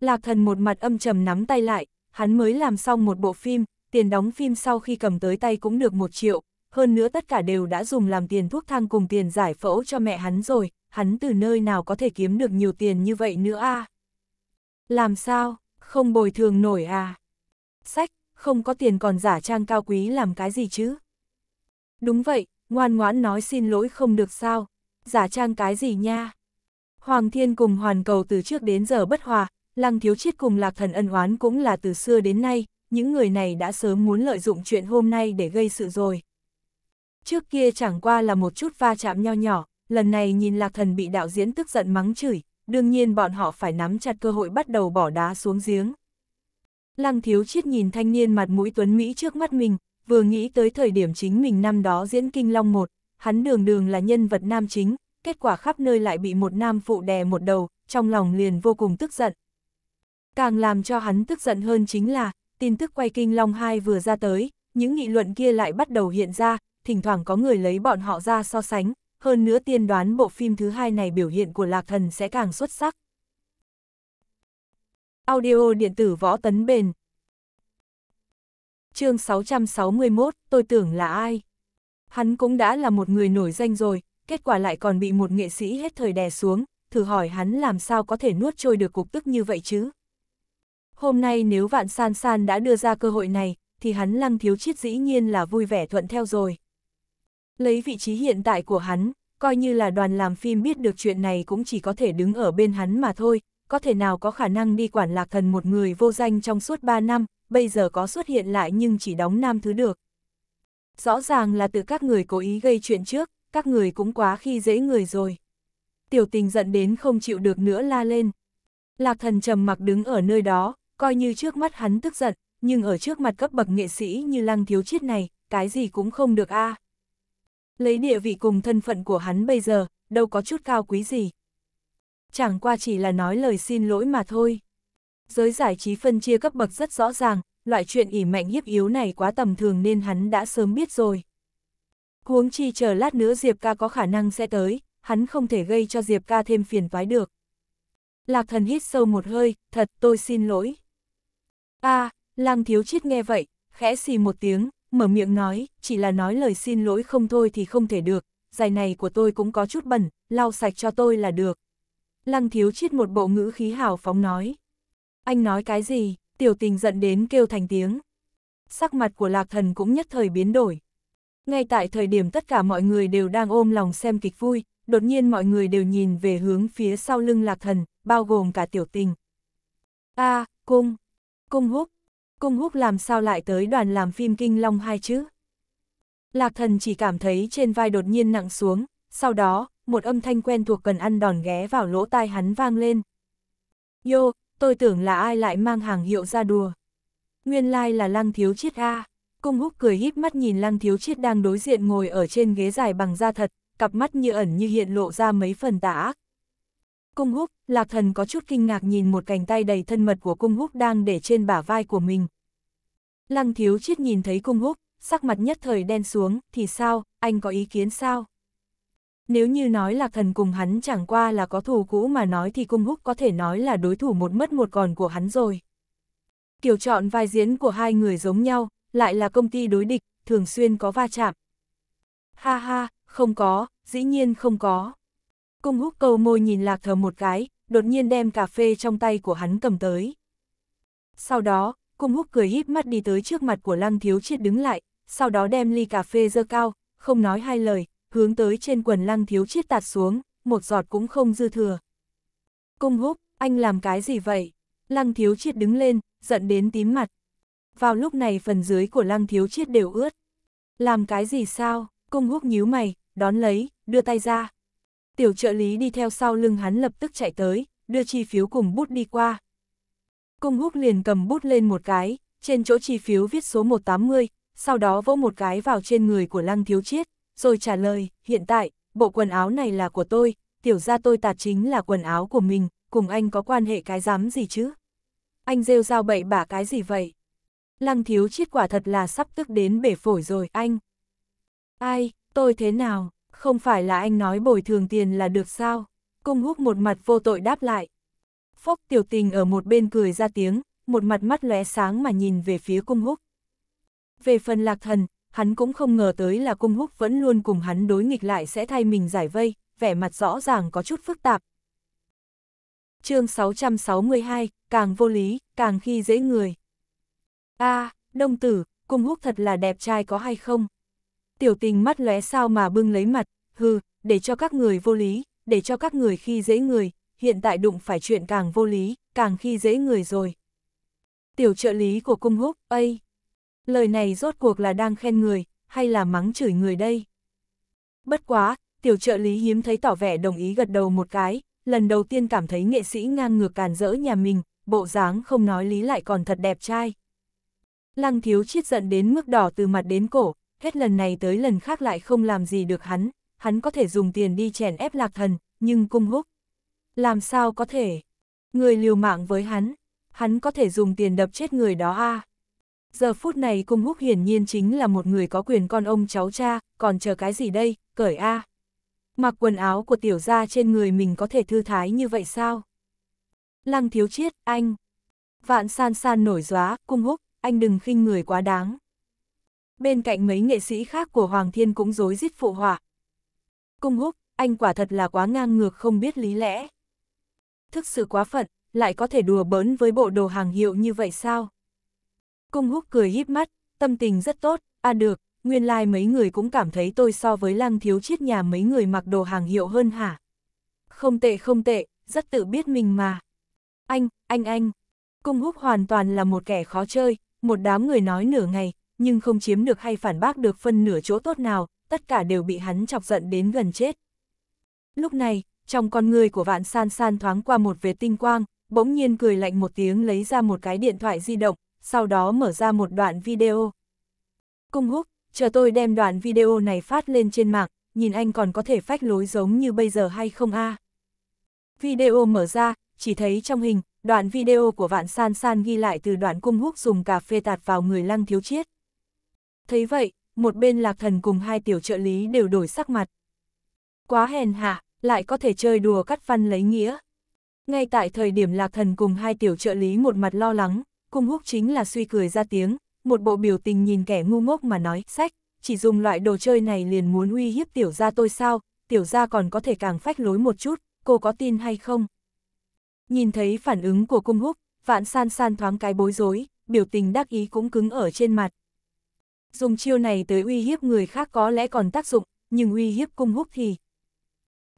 Lạc thần một mặt âm trầm nắm tay lại, hắn mới làm xong một bộ phim, tiền đóng phim sau khi cầm tới tay cũng được một triệu, hơn nữa tất cả đều đã dùng làm tiền thuốc thang cùng tiền giải phẫu cho mẹ hắn rồi, hắn từ nơi nào có thể kiếm được nhiều tiền như vậy nữa a à? Làm sao, không bồi thường nổi à? Sách, không có tiền còn giả trang cao quý làm cái gì chứ? Đúng vậy, ngoan ngoãn nói xin lỗi không được sao, giả trang cái gì nha? Hoàng thiên cùng hoàn cầu từ trước đến giờ bất hòa, lăng thiếu chiết cùng lạc thần ân oán cũng là từ xưa đến nay, những người này đã sớm muốn lợi dụng chuyện hôm nay để gây sự rồi. Trước kia chẳng qua là một chút va chạm nho nhỏ, lần này nhìn lạc thần bị đạo diễn tức giận mắng chửi, đương nhiên bọn họ phải nắm chặt cơ hội bắt đầu bỏ đá xuống giếng. Lăng thiếu chiết nhìn thanh niên mặt mũi tuấn Mỹ trước mắt mình, vừa nghĩ tới thời điểm chính mình năm đó diễn Kinh Long một, hắn đường đường là nhân vật nam chính, kết quả khắp nơi lại bị một nam phụ đè một đầu, trong lòng liền vô cùng tức giận. Càng làm cho hắn tức giận hơn chính là, tin tức quay Kinh Long 2 vừa ra tới, những nghị luận kia lại bắt đầu hiện ra, thỉnh thoảng có người lấy bọn họ ra so sánh, hơn nữa tiên đoán bộ phim thứ hai này biểu hiện của Lạc Thần sẽ càng xuất sắc. Audio điện tử võ tấn bền. Chương 661, tôi tưởng là ai? Hắn cũng đã là một người nổi danh rồi, kết quả lại còn bị một nghệ sĩ hết thời đè xuống, thử hỏi hắn làm sao có thể nuốt trôi được cục tức như vậy chứ? Hôm nay nếu Vạn San San đã đưa ra cơ hội này, thì hắn Lăng Thiếu Chiết dĩ nhiên là vui vẻ thuận theo rồi. Lấy vị trí hiện tại của hắn, coi như là đoàn làm phim biết được chuyện này cũng chỉ có thể đứng ở bên hắn mà thôi, có thể nào có khả năng đi quản lạc thần một người vô danh trong suốt 3 năm, bây giờ có xuất hiện lại nhưng chỉ đóng nam thứ được. Rõ ràng là từ các người cố ý gây chuyện trước, các người cũng quá khi dễ người rồi. Tiểu tình giận đến không chịu được nữa la lên. Lạc thần trầm mặc đứng ở nơi đó, coi như trước mắt hắn tức giận, nhưng ở trước mặt cấp bậc nghệ sĩ như lăng thiếu chiết này, cái gì cũng không được a. À. Lấy địa vị cùng thân phận của hắn bây giờ, đâu có chút cao quý gì chẳng qua chỉ là nói lời xin lỗi mà thôi. Giới giải trí phân chia cấp bậc rất rõ ràng, loại chuyện ỉ mạnh hiếp yếu này quá tầm thường nên hắn đã sớm biết rồi. Huống chi chờ lát nữa Diệp ca có khả năng sẽ tới, hắn không thể gây cho Diệp ca thêm phiền toái được. Lạc thần hít sâu một hơi, thật tôi xin lỗi. a à, lang thiếu chết nghe vậy, khẽ xì một tiếng, mở miệng nói, chỉ là nói lời xin lỗi không thôi thì không thể được, giày này của tôi cũng có chút bẩn, lau sạch cho tôi là được. Lăng thiếu chiết một bộ ngữ khí hào phóng nói. Anh nói cái gì, tiểu tình giận đến kêu thành tiếng. Sắc mặt của lạc thần cũng nhất thời biến đổi. Ngay tại thời điểm tất cả mọi người đều đang ôm lòng xem kịch vui, đột nhiên mọi người đều nhìn về hướng phía sau lưng lạc thần, bao gồm cả tiểu tình. a à, cung, cung húc, cung húc làm sao lại tới đoàn làm phim Kinh Long hai chứ? Lạc thần chỉ cảm thấy trên vai đột nhiên nặng xuống, sau đó, một âm thanh quen thuộc cần ăn đòn ghé vào lỗ tai hắn vang lên. Yo, tôi tưởng là ai lại mang hàng hiệu ra đùa. Nguyên lai là lăng thiếu chiết A. Cung húc cười híp mắt nhìn lăng thiếu chiết đang đối diện ngồi ở trên ghế dài bằng da thật, cặp mắt như ẩn như hiện lộ ra mấy phần tà ác. Cung húc, lạc thần có chút kinh ngạc nhìn một cành tay đầy thân mật của cung húc đang để trên bả vai của mình. Lăng thiếu chiết nhìn thấy cung húc, sắc mặt nhất thời đen xuống, thì sao, anh có ý kiến sao? Nếu như nói Lạc Thần cùng hắn chẳng qua là có thù cũ mà nói thì Cung Húc có thể nói là đối thủ một mất một còn của hắn rồi. Kiểu chọn vai diễn của hai người giống nhau, lại là công ty đối địch, thường xuyên có va chạm. Ha ha, không có, dĩ nhiên không có. Cung Húc cầu môi nhìn Lạc Thờ một cái, đột nhiên đem cà phê trong tay của hắn cầm tới. Sau đó, Cung Húc cười híp mắt đi tới trước mặt của Lăng Thiếu Chiết đứng lại, sau đó đem ly cà phê dơ cao, không nói hai lời, hướng tới trên quần lăng thiếu chiết tạt xuống, một giọt cũng không dư thừa. Cung húc, anh làm cái gì vậy? Lăng thiếu chiết đứng lên, giận đến tím mặt. Vào lúc này phần dưới của lăng thiếu chiết đều ướt. Làm cái gì sao? Cung húc nhíu mày, đón lấy, đưa tay ra. Tiểu trợ lý đi theo sau lưng hắn lập tức chạy tới, đưa chi phiếu cùng bút đi qua. Cung húc liền cầm bút lên một cái, trên chỗ chi phiếu viết số 180, sau đó vỗ một cái vào trên người của lăng thiếu chiết rồi trả lời, hiện tại, bộ quần áo này là của tôi, tiểu ra tôi tạt chính là quần áo của mình, cùng anh có quan hệ cái dám gì chứ? Anh rêu rao bậy bả cái gì vậy? Lăng thiếu chiết quả thật là sắp tức đến bể phổi rồi, anh. Ai, tôi thế nào, không phải là anh nói bồi thường tiền là được sao? Cung húc một mặt vô tội đáp lại. Phốc tiểu tình ở một bên cười ra tiếng, một mặt mắt lóe sáng mà nhìn về phía cung húc. Về phần lạc thần, hắn cũng không ngờ tới là cung húc vẫn luôn cùng hắn đối nghịch lại sẽ thay mình giải vây, vẻ mặt rõ ràng có chút phức tạp. chương 662, càng vô lý, càng khi dễ người. a à, đông tử, cung húc thật là đẹp trai có hay không? Tiểu tình mắt lóe sao mà bưng lấy mặt, hừ, để cho các người vô lý, để cho các người khi dễ người, hiện tại đụng phải chuyện càng vô lý, càng khi dễ người rồi. Tiểu trợ lý của cung húc, ây, lời này rốt cuộc là đang khen người, hay là mắng chửi người đây? Bất quá, tiểu trợ lý hiếm thấy tỏ vẻ đồng ý gật đầu một cái, lần đầu tiên cảm thấy nghệ sĩ ngang ngược càn rỡ nhà mình, bộ dáng không nói lý lại còn thật đẹp trai. Lăng thiếu chiết giận đến mức đỏ từ mặt đến cổ, hết lần này tới lần khác lại không làm gì được hắn, hắn có thể dùng tiền đi chèn ép lạc thần, nhưng cung húc. Làm sao có thể? Người liều mạng với hắn, hắn có thể dùng tiền đập chết người đó a à? Giờ phút này cung húc hiển nhiên chính là một người có quyền con ông cháu cha, còn chờ cái gì đây, cởi a à. Mặc quần áo của tiểu gia trên người mình có thể thư thái như vậy sao? Lăng thiếu chiết, anh. Vạn san san nổi gióa, cung húc, anh đừng khinh người quá đáng. Bên cạnh mấy nghệ sĩ khác của Hoàng Thiên cũng rối rít phụ họa. Cung húc, anh quả thật là quá ngang ngược không biết lý lẽ. Thực sự quá phận, lại có thể đùa bỡn với bộ đồ hàng hiệu như vậy sao? Cung húc cười híp mắt, tâm tình rất tốt, à được, nguyên lai like mấy người cũng cảm thấy tôi so với lăng thiếu chiết nhà mấy người mặc đồ hàng hiệu hơn hả? Không tệ không tệ, rất tự biết mình mà. Anh, anh anh, cung húc hoàn toàn là một kẻ khó chơi, một đám người nói nửa ngày, nhưng không chiếm được hay phản bác được phân nửa chỗ tốt nào, tất cả đều bị hắn chọc giận đến gần chết. Lúc này, trong con người của vạn san san thoáng qua một vệt tinh quang, bỗng nhiên cười lạnh một tiếng lấy ra một cái điện thoại di động, sau đó mở ra một đoạn video. Cung húc, chờ tôi đem đoạn video này phát lên trên mạng, nhìn anh còn có thể phách lối giống như bây giờ hay không a à? Video mở ra, chỉ thấy trong hình, đoạn video của vạn san san ghi lại từ đoạn cung húc dùng cà phê tạt vào người lăng thiếu chiết. Thấy vậy, một bên lạc thần cùng hai tiểu trợ lý đều đổi sắc mặt. Quá hèn hạ, lại có thể chơi đùa cắt văn lấy nghĩa. Ngay tại thời điểm lạc thần cùng hai tiểu trợ lý một mặt lo lắng, cung húc chính là suy cười ra tiếng, một bộ biểu tình nhìn kẻ ngu ngốc mà nói, sách, chỉ dùng loại đồ chơi này liền muốn uy hiếp tiểu gia tôi sao, tiểu gia còn có thể càng phách lối một chút, cô có tin hay không? Nhìn thấy phản ứng của cung húc, vạn san san thoáng cái bối rối, biểu tình đắc ý cũng cứng ở trên mặt. Dùng chiêu này tới uy hiếp người khác có lẽ còn tác dụng, nhưng uy hiếp cung húc thì...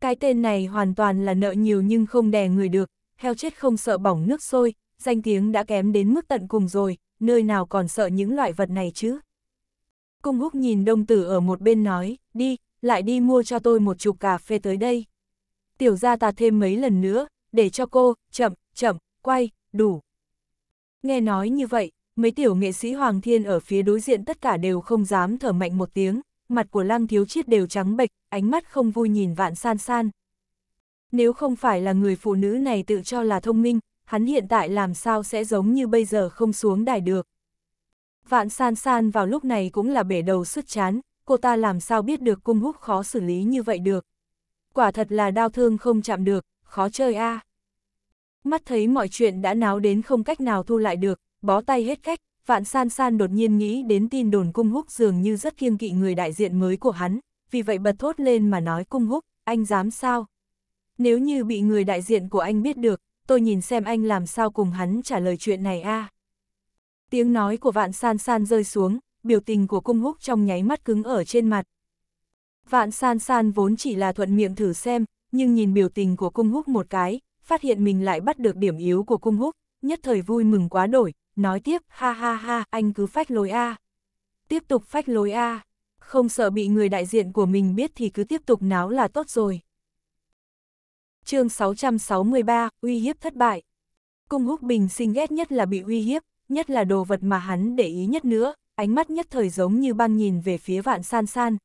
Cái tên này hoàn toàn là nợ nhiều nhưng không đè người được, heo chết không sợ bỏng nước sôi, danh tiếng đã kém đến mức tận cùng rồi, nơi nào còn sợ những loại vật này chứ. Cung húc nhìn đông tử ở một bên nói, đi, lại đi mua cho tôi một chục cà phê tới đây. Tiểu ra ta thêm mấy lần nữa, để cho cô, chậm, chậm, quay, đủ. Nghe nói như vậy, mấy tiểu nghệ sĩ Hoàng Thiên ở phía đối diện tất cả đều không dám thở mạnh một tiếng, mặt của Lăng Thiếu Chiết đều trắng bệch, ánh mắt không vui nhìn vạn san san. Nếu không phải là người phụ nữ này tự cho là thông minh, hắn hiện tại làm sao sẽ giống như bây giờ không xuống đài được. Vạn san san vào lúc này cũng là bể đầu sứt chán, cô ta làm sao biết được cung húc khó xử lý như vậy được. Quả thật là đau thương không chạm được, khó chơi a. À. Mắt thấy mọi chuyện đã náo đến không cách nào thu lại được, bó tay hết cách, vạn san san đột nhiên nghĩ đến tin đồn cung húc dường như rất kiêng kỵ người đại diện mới của hắn, vì vậy bật thốt lên mà nói cung húc, anh dám sao? Nếu như bị người đại diện của anh biết được, tôi nhìn xem anh làm sao cùng hắn trả lời chuyện này a. À. Tiếng nói của vạn san san rơi xuống, biểu tình của cung húc trong nháy mắt cứng ở trên mặt. Vạn san san vốn chỉ là thuận miệng thử xem, nhưng nhìn biểu tình của cung húc một cái, phát hiện mình lại bắt được điểm yếu của cung húc, nhất thời vui mừng quá đổi, nói tiếp, ha ha ha, anh cứ phách lối A. Tiếp tục phách lối A, không sợ bị người đại diện của mình biết thì cứ tiếp tục náo là tốt rồi chương 663, uy hiếp thất bại. Cung húc bình sinh ghét nhất là bị uy hiếp, nhất là đồ vật mà hắn để ý nhất nữa, ánh mắt nhất thời giống như băng nhìn về phía vạn san san.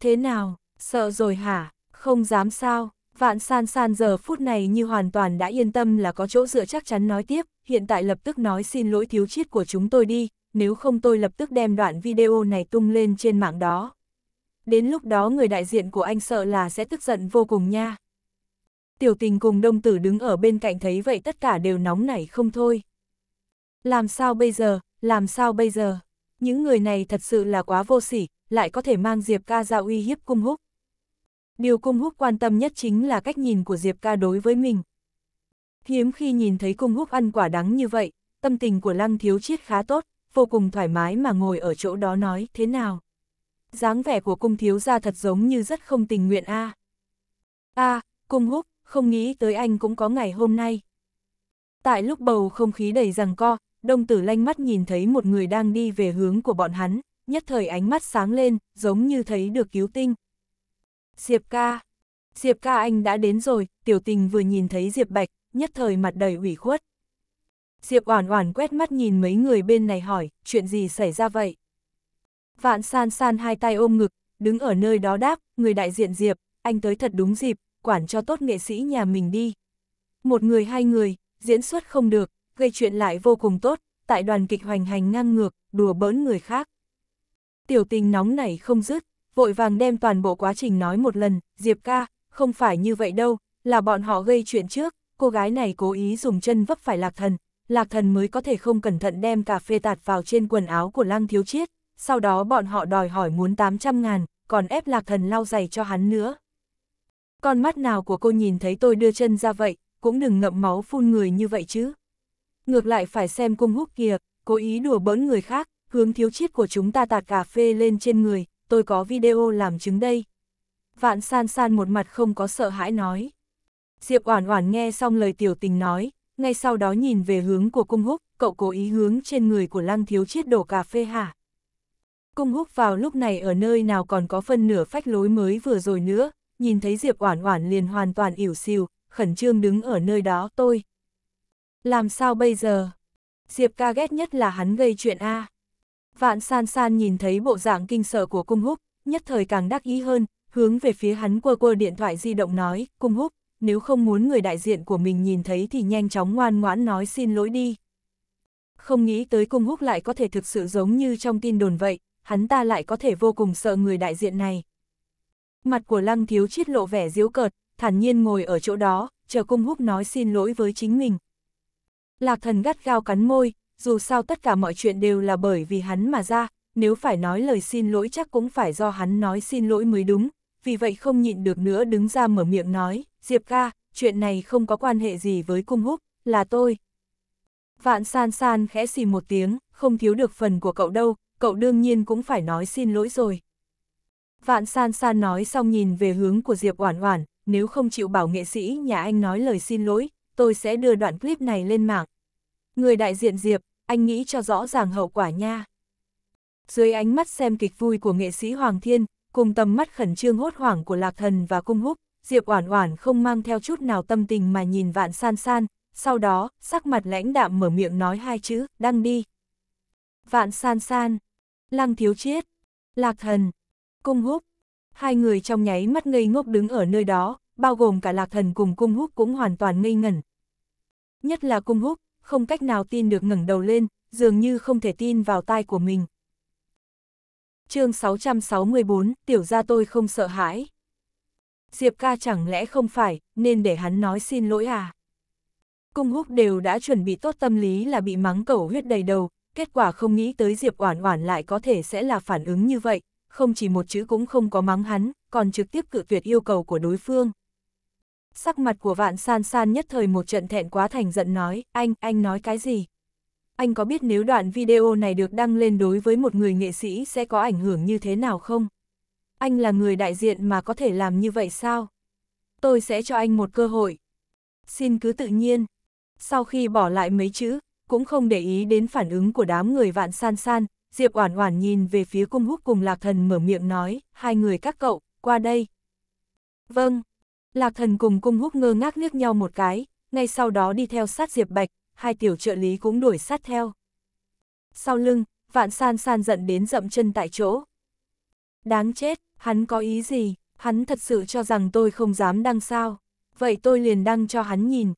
Thế nào, sợ rồi hả, không dám sao, vạn san san giờ phút này như hoàn toàn đã yên tâm là có chỗ dựa chắc chắn nói tiếp, hiện tại lập tức nói xin lỗi thiếu chiết của chúng tôi đi, nếu không tôi lập tức đem đoạn video này tung lên trên mạng đó. Đến lúc đó người đại diện của anh sợ là sẽ tức giận vô cùng nha tiểu tình cùng đông tử đứng ở bên cạnh thấy vậy tất cả đều nóng nảy không thôi. Làm sao bây giờ, làm sao bây giờ? Những người này thật sự là quá vô sỉ, lại có thể mang Diệp ca ra uy hiếp cung húc. Điều cung húc quan tâm nhất chính là cách nhìn của Diệp ca đối với mình. Hiếm khi nhìn thấy cung húc ăn quả đắng như vậy, tâm tình của lăng thiếu chiết khá tốt, vô cùng thoải mái mà ngồi ở chỗ đó nói thế nào. dáng vẻ của cung thiếu gia thật giống như rất không tình nguyện a. À. a, à, cung húc, không nghĩ tới anh cũng có ngày hôm nay. Tại lúc bầu không khí đầy rằng co, đông tử lanh mắt nhìn thấy một người đang đi về hướng của bọn hắn, nhất thời ánh mắt sáng lên, giống như thấy được cứu tinh. Diệp ca, Diệp ca anh đã đến rồi, tiểu tình vừa nhìn thấy Diệp Bạch, nhất thời mặt đầy ủy khuất. Diệp oản oản quét mắt nhìn mấy người bên này hỏi, chuyện gì xảy ra vậy? Vạn san san hai tay ôm ngực, đứng ở nơi đó đáp, người đại diện Diệp, anh tới thật đúng dịp, quản cho tốt nghệ sĩ nhà mình đi. Một người hai người, diễn xuất không được, gây chuyện lại vô cùng tốt, tại đoàn kịch hoành hành ngang ngược, đùa bỡn người khác. Tiểu tình nóng nảy không dứt, vội vàng đem toàn bộ quá trình nói một lần, Diệp ca, không phải như vậy đâu, là bọn họ gây chuyện trước, cô gái này cố ý dùng chân vấp phải lạc thần, lạc thần mới có thể không cẩn thận đem cà phê tạt vào trên quần áo của lang thiếu chiết, sau đó bọn họ đòi hỏi muốn 800 ngàn, còn ép lạc thần lau giày cho hắn nữa con mắt nào của cô nhìn thấy tôi đưa chân ra vậy, cũng đừng ngậm máu phun người như vậy chứ. Ngược lại phải xem cung húc kìa, cố ý đùa bỡn người khác, hướng thiếu chiết của chúng ta tạt cà phê lên trên người, tôi có video làm chứng đây. Vạn san san một mặt không có sợ hãi nói. Diệp Oản Oản nghe xong lời tiểu tình nói, ngay sau đó nhìn về hướng của cung húc, cậu cố ý hướng trên người của lăng thiếu chiết đổ cà phê hả? Cung húc vào lúc này ở nơi nào còn có phân nửa phách lối mới vừa rồi nữa, nhìn thấy Diệp Oản Oản liền hoàn toàn ỉu xìu, khẩn trương đứng ở nơi đó tôi. Làm sao bây giờ? Diệp ca ghét nhất là hắn gây chuyện A. Vạn san san nhìn thấy bộ dạng kinh sợ của cung húc, nhất thời càng đắc ý hơn, hướng về phía hắn quơ quơ điện thoại di động nói, cung húc, nếu không muốn người đại diện của mình nhìn thấy thì nhanh chóng ngoan ngoãn nói xin lỗi đi. Không nghĩ tới cung húc lại có thể thực sự giống như trong tin đồn vậy, hắn ta lại có thể vô cùng sợ người đại diện này. Mặt của lăng thiếu chiết lộ vẻ diếu cợt, thản nhiên ngồi ở chỗ đó, chờ cung húc nói xin lỗi với chính mình. Lạc thần gắt gao cắn môi, dù sao tất cả mọi chuyện đều là bởi vì hắn mà ra, nếu phải nói lời xin lỗi chắc cũng phải do hắn nói xin lỗi mới đúng, vì vậy không nhịn được nữa đứng ra mở miệng nói, Diệp ca, chuyện này không có quan hệ gì với cung húc, là tôi. Vạn san san khẽ xì một tiếng, không thiếu được phần của cậu đâu, cậu đương nhiên cũng phải nói xin lỗi rồi. Vạn san san nói xong nhìn về hướng của Diệp Oản Oản, nếu không chịu bảo nghệ sĩ nhà anh nói lời xin lỗi, tôi sẽ đưa đoạn clip này lên mạng. Người đại diện Diệp, anh nghĩ cho rõ ràng hậu quả nha. Dưới ánh mắt xem kịch vui của nghệ sĩ Hoàng Thiên, cùng tầm mắt khẩn trương hốt hoảng của Lạc Thần và Cung Húc, Diệp Oản Oản không mang theo chút nào tâm tình mà nhìn Vạn San San, sau đó, sắc mặt lãnh đạm mở miệng nói hai chữ, đăng đi." Vạn San San, Lăng Thiếu Chiết, Lạc Thần, Cung húc. Hai người trong nháy mắt ngây ngốc đứng ở nơi đó, bao gồm cả lạc thần cùng cung húc cũng hoàn toàn ngây ngẩn. Nhất là cung húc, không cách nào tin được ngẩng đầu lên, dường như không thể tin vào tai của mình. chương 664, tiểu ra tôi không sợ hãi. Diệp ca chẳng lẽ không phải, nên để hắn nói xin lỗi à? Cung húc đều đã chuẩn bị tốt tâm lý là bị mắng cẩu huyết đầy đầu, kết quả không nghĩ tới Diệp Oản Oản lại có thể sẽ là phản ứng như vậy, không chỉ một chữ cũng không có mắng hắn, còn trực tiếp cự tuyệt yêu cầu của đối phương. Sắc mặt của vạn san san nhất thời một trận thẹn quá thành giận nói, anh, anh nói cái gì? Anh có biết nếu đoạn video này được đăng lên đối với một người nghệ sĩ sẽ có ảnh hưởng như thế nào không? Anh là người đại diện mà có thể làm như vậy sao? Tôi sẽ cho anh một cơ hội. Xin cứ tự nhiên. Sau khi bỏ lại mấy chữ, cũng không để ý đến phản ứng của đám người vạn san san, Diệp Oản Oản nhìn về phía cung húc cùng Lạc Thần mở miệng nói, hai người các cậu, qua đây. Vâng. Lạc Thần cùng cung húc ngơ ngác liếc nhau một cái, ngay sau đó đi theo sát Diệp Bạch, hai tiểu trợ lý cũng đuổi sát theo. Sau lưng, Vạn San San giận đến dậm chân tại chỗ. Đáng chết, hắn có ý gì, hắn thật sự cho rằng tôi không dám đăng sao, vậy tôi liền đăng cho hắn nhìn.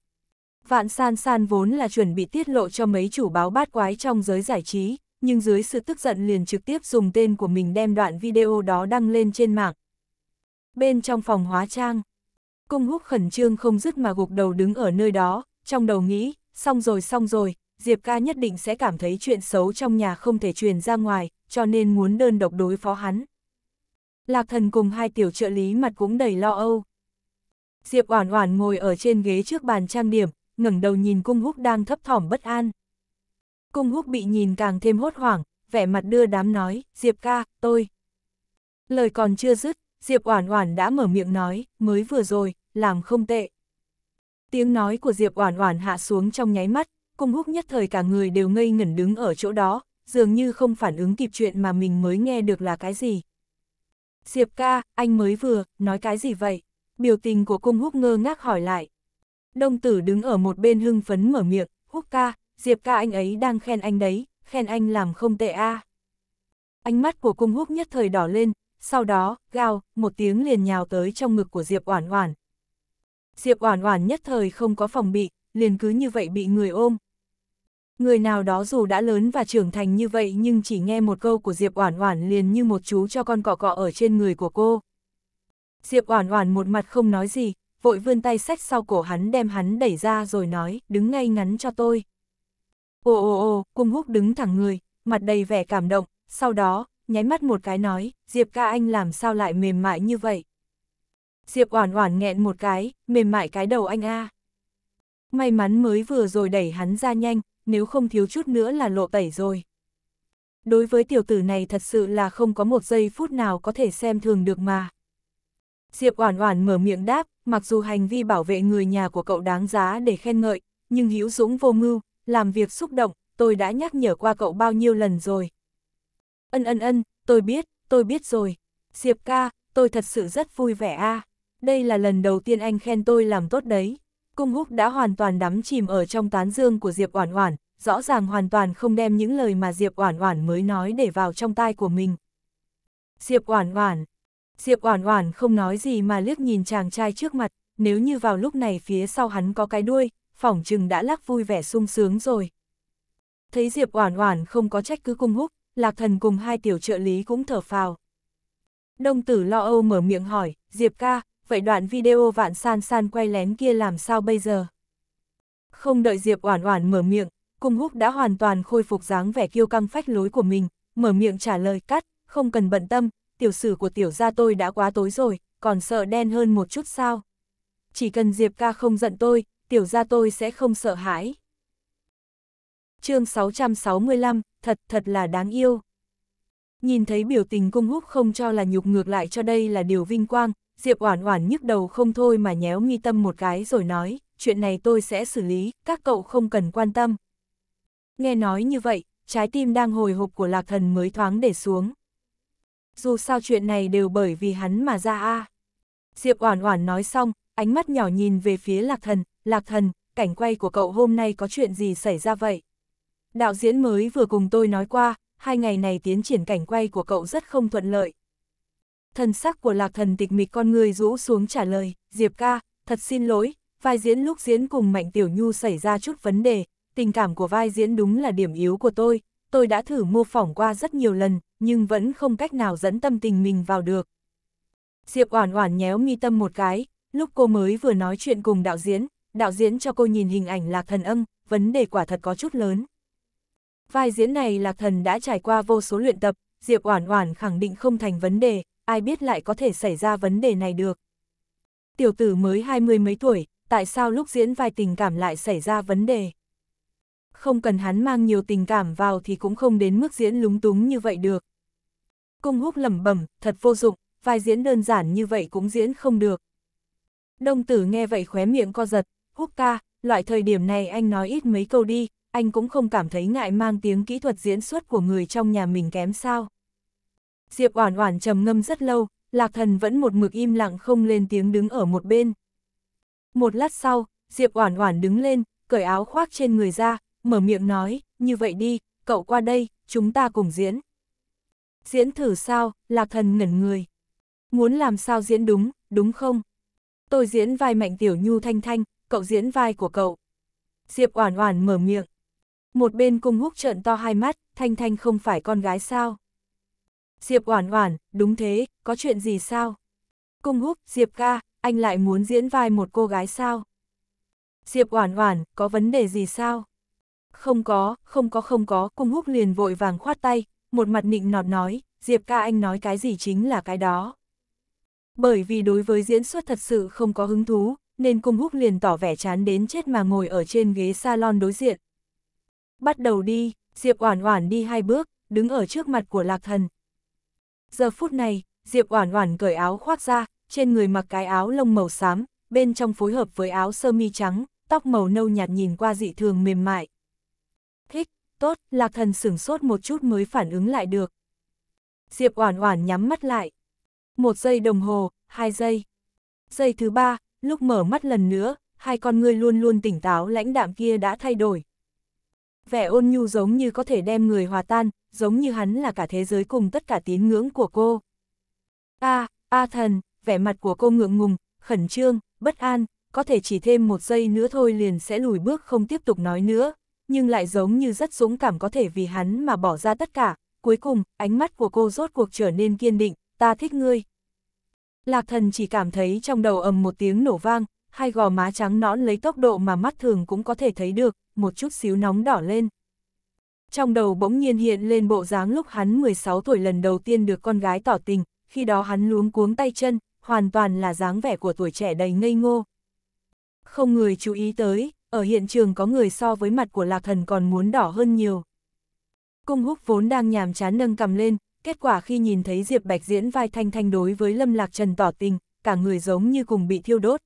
Vạn San San vốn là chuẩn bị tiết lộ cho mấy chủ báo bát quái trong giới giải trí, nhưng dưới sự tức giận liền trực tiếp dùng tên của mình đem đoạn video đó đăng lên trên mạng. Bên trong phòng hóa trang, cung húc khẩn trương không dứt mà gục đầu đứng ở nơi đó, trong đầu nghĩ, xong rồi xong rồi, Diệp ca nhất định sẽ cảm thấy chuyện xấu trong nhà không thể truyền ra ngoài, cho nên muốn đơn độc đối phó hắn. Lạc thần cùng hai tiểu trợ lý mặt cũng đầy lo âu. Diệp oản oản ngồi ở trên ghế trước bàn trang điểm, ngẩng đầu nhìn cung húc đang thấp thỏm bất an. Cung húc bị nhìn càng thêm hốt hoảng, vẻ mặt đưa đám nói, Diệp ca, tôi. Lời còn chưa dứt, Diệp Oản Oản đã mở miệng nói, mới vừa rồi, làm không tệ. Tiếng nói của Diệp Oản Oản hạ xuống trong nháy mắt, Cung Húc nhất thời cả người đều ngây ngẩn đứng ở chỗ đó, dường như không phản ứng kịp chuyện mà mình mới nghe được là cái gì. Diệp ca, anh mới vừa, nói cái gì vậy? Biểu tình của Cung Húc ngơ ngác hỏi lại. Đông tử đứng ở một bên hưng phấn mở miệng, Húc ca, Diệp ca anh ấy đang khen anh đấy, khen anh làm không tệ a. À. Ánh mắt của cung húc nhất thời đỏ lên, sau đó, gào, một tiếng liền nhào tới trong ngực của Diệp Oản Oản. Diệp Oản Oản nhất thời không có phòng bị, liền cứ như vậy bị người ôm. Người nào đó dù đã lớn và trưởng thành như vậy nhưng chỉ nghe một câu của Diệp Oản Oản liền như một chú cho con cọ cọ ở trên người của cô. Diệp Oản Oản một mặt không nói gì, vội vươn tay xách sau cổ hắn đem hắn đẩy ra rồi nói, "Đứng ngay ngắn cho tôi." Ồ ồ ồ, cung húc đứng thẳng người, mặt đầy vẻ cảm động, sau đó, nháy mắt một cái nói, Diệp ca anh làm sao lại mềm mại như vậy? Diệp oản oản nghẹn một cái, mềm mại cái đầu anh a. May mắn mới vừa rồi đẩy hắn ra nhanh, nếu không thiếu chút nữa là lộ tẩy rồi. Đối với tiểu tử này thật sự là không có một giây phút nào có thể xem thường được mà. Diệp Oản Oản mở miệng đáp, mặc dù hành vi bảo vệ người nhà của cậu đáng giá để khen ngợi, nhưng hữu dũng vô mưu, làm việc xúc động, tôi đã nhắc nhở qua cậu bao nhiêu lần rồi. Ân ân ân, tôi biết, tôi biết rồi. Diệp ca, tôi thật sự rất vui vẻ a. À. Đây là lần đầu tiên anh khen tôi làm tốt đấy. Cung húc đã hoàn toàn đắm chìm ở trong tán dương của Diệp Oản Oản, rõ ràng hoàn toàn không đem những lời mà Diệp Oản Oản mới nói để vào trong tai của mình. Diệp Oản Oản Diệp Oản Oản không nói gì mà liếc nhìn chàng trai trước mặt, nếu như vào lúc này phía sau hắn có cái đuôi, phỏng chừng đã lắc vui vẻ sung sướng rồi. Thấy Diệp Oản Oản không có trách cứ cung húc, Lạc Thần cùng hai tiểu trợ lý cũng thở phào. Đông tử lo âu mở miệng hỏi, Diệp ca, vậy đoạn video vạn san san quay lén kia làm sao bây giờ? Không đợi Diệp Oản Oản mở miệng, Cung Húc đã hoàn toàn khôi phục dáng vẻ kiêu căng phách lối của mình, mở miệng trả lời cắt, không cần bận tâm, tiểu sử của tiểu gia tôi đã quá tối rồi, còn sợ đen hơn một chút sao? Chỉ cần Diệp ca không giận tôi, tiểu gia tôi sẽ không sợ hãi. chương 665, thật thật là đáng yêu. Nhìn thấy biểu tình cung húc không cho là nhục ngược lại cho đây là điều vinh quang, Diệp Oản Oản nhức đầu không thôi mà nhéo nghi tâm một cái rồi nói, chuyện này tôi sẽ xử lý, các cậu không cần quan tâm. Nghe nói như vậy, trái tim đang hồi hộp của Lạc Thần mới thoáng để xuống. Dù sao chuyện này đều bởi vì hắn mà ra a. Diệp Oản Oản nói xong, ánh mắt nhỏ nhìn về phía Lạc Thần, Lạc Thần, cảnh quay của cậu hôm nay có chuyện gì xảy ra vậy? Đạo diễn mới vừa cùng tôi nói qua, hai ngày này tiến triển cảnh quay của cậu rất không thuận lợi. Thần sắc của Lạc Thần tịch mịch con người rũ xuống trả lời, Diệp ca, thật xin lỗi, vai diễn lúc diễn cùng Mạnh Tiểu Nhu xảy ra chút vấn đề, tình cảm của vai diễn đúng là điểm yếu của tôi, tôi đã thử mô phỏng qua rất nhiều lần, nhưng vẫn không cách nào dẫn tâm tình mình vào được. Diệp Oản Oản nhéo mi tâm một cái, lúc cô mới vừa nói chuyện cùng đạo diễn, đạo diễn cho cô nhìn hình ảnh lạc thần âm, vấn đề quả thật có chút lớn. Vai diễn này lạc thần đã trải qua vô số luyện tập, Diệp Oản Oản khẳng định không thành vấn đề, ai biết lại có thể xảy ra vấn đề này được. Tiểu tử mới hai mươi mấy tuổi, tại sao lúc diễn vai tình cảm lại xảy ra vấn đề? Không cần hắn mang nhiều tình cảm vào thì cũng không đến mức diễn lúng túng như vậy được. Cung húc lẩm bẩm, thật vô dụng, vai diễn đơn giản như vậy cũng diễn không được. Đông tử nghe vậy khóe miệng co giật, Húc ca, loại thời điểm này anh nói ít mấy câu đi, anh cũng không cảm thấy ngại mang tiếng kỹ thuật diễn xuất của người trong nhà mình kém sao. Diệp Oản Oản trầm ngâm rất lâu, Lạc Thần vẫn một mực im lặng không lên tiếng đứng ở một bên. Một lát sau, Diệp Oản Oản đứng lên, cởi áo khoác trên người ra, mở miệng nói, "Như vậy đi, cậu qua đây, chúng ta cùng diễn." Diễn thử sao? Lạc Thần ngẩn người. Muốn làm sao diễn đúng, đúng không? Tôi diễn vai Mạnh Tiểu Nhu Thanh Thanh, cậu diễn vai của cậu. Diệp Oản Oản mở miệng. Một bên cung húc trợn to hai mắt, Thanh Thanh không phải con gái sao? Diệp Oản Oản, đúng thế, có chuyện gì sao? Cung húc, Diệp ca, anh lại muốn diễn vai một cô gái sao? Diệp Oản Oản, có vấn đề gì sao? Không có, không có không có, cung húc liền vội vàng khoát tay, một mặt nịnh nọt nói, Diệp ca anh nói cái gì chính là cái đó. Bởi vì đối với diễn xuất thật sự không có hứng thú, nên cung húc liền tỏ vẻ chán đến chết mà ngồi ở trên ghế salon đối diện. Bắt đầu đi, Diệp Oản Oản đi hai bước, đứng ở trước mặt của Lạc Thần. Giờ phút này, Diệp Oản Oản cởi áo khoác ra, trên người mặc cái áo lông màu xám, bên trong phối hợp với áo sơ mi trắng, tóc màu nâu nhạt nhìn qua dị thường mềm mại. Thích, tốt, Lạc Thần sửng sốt một chút mới phản ứng lại được. Diệp Oản Oản nhắm mắt lại. Một giây đồng hồ, hai giây. Giây thứ ba, lúc mở mắt lần nữa, hai con ngươi luôn luôn tỉnh táo lãnh đạm kia đã thay đổi. Vẻ ôn nhu giống như có thể đem người hòa tan, giống như hắn là cả thế giới cùng tất cả tín ngưỡng của cô. A, A thần, vẻ mặt của cô ngượng ngùng, khẩn trương, bất an, có thể chỉ thêm một giây nữa thôi liền sẽ lùi bước không tiếp tục nói nữa, nhưng lại giống như rất dũng cảm có thể vì hắn mà bỏ ra tất cả. Cuối cùng, ánh mắt của cô rốt cuộc trở nên kiên định, ta thích ngươi, Lạc thần chỉ cảm thấy trong đầu ầm một tiếng nổ vang, hai gò má trắng nõn lấy tốc độ mà mắt thường cũng có thể thấy được, một chút xíu nóng đỏ lên. Trong đầu bỗng nhiên hiện lên bộ dáng lúc hắn 16 tuổi lần đầu tiên được con gái tỏ tình, khi đó hắn luống cuống tay chân, hoàn toàn là dáng vẻ của tuổi trẻ đầy ngây ngô. Không người chú ý tới, ở hiện trường có người so với mặt của lạc thần còn muốn đỏ hơn nhiều. Cung húc vốn đang nhàm chán nâng cầm lên, kết quả khi nhìn thấy Diệp Bạch diễn vai Thanh Thanh đối với Lâm Lạc Trần tỏ tình, cả người giống như cùng bị thiêu đốt.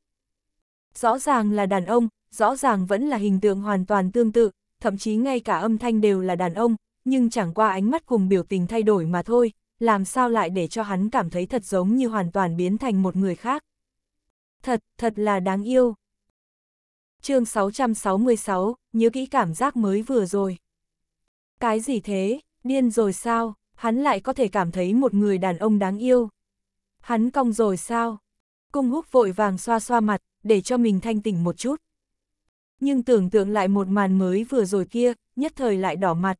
Rõ ràng là đàn ông, rõ ràng vẫn là hình tượng hoàn toàn tương tự, thậm chí ngay cả âm thanh đều là đàn ông, nhưng chẳng qua ánh mắt cùng biểu tình thay đổi mà thôi, làm sao lại để cho hắn cảm thấy thật giống như hoàn toàn biến thành một người khác. Thật, thật là đáng yêu. chương 666, nhớ kỹ cảm giác mới vừa rồi. Cái gì thế, điên rồi sao? hắn lại có thể cảm thấy một người đàn ông đáng yêu. Hắn cong rồi sao? Cung húc vội vàng xoa xoa mặt, để cho mình thanh tỉnh một chút. Nhưng tưởng tượng lại một màn mới vừa rồi kia, nhất thời lại đỏ mặt.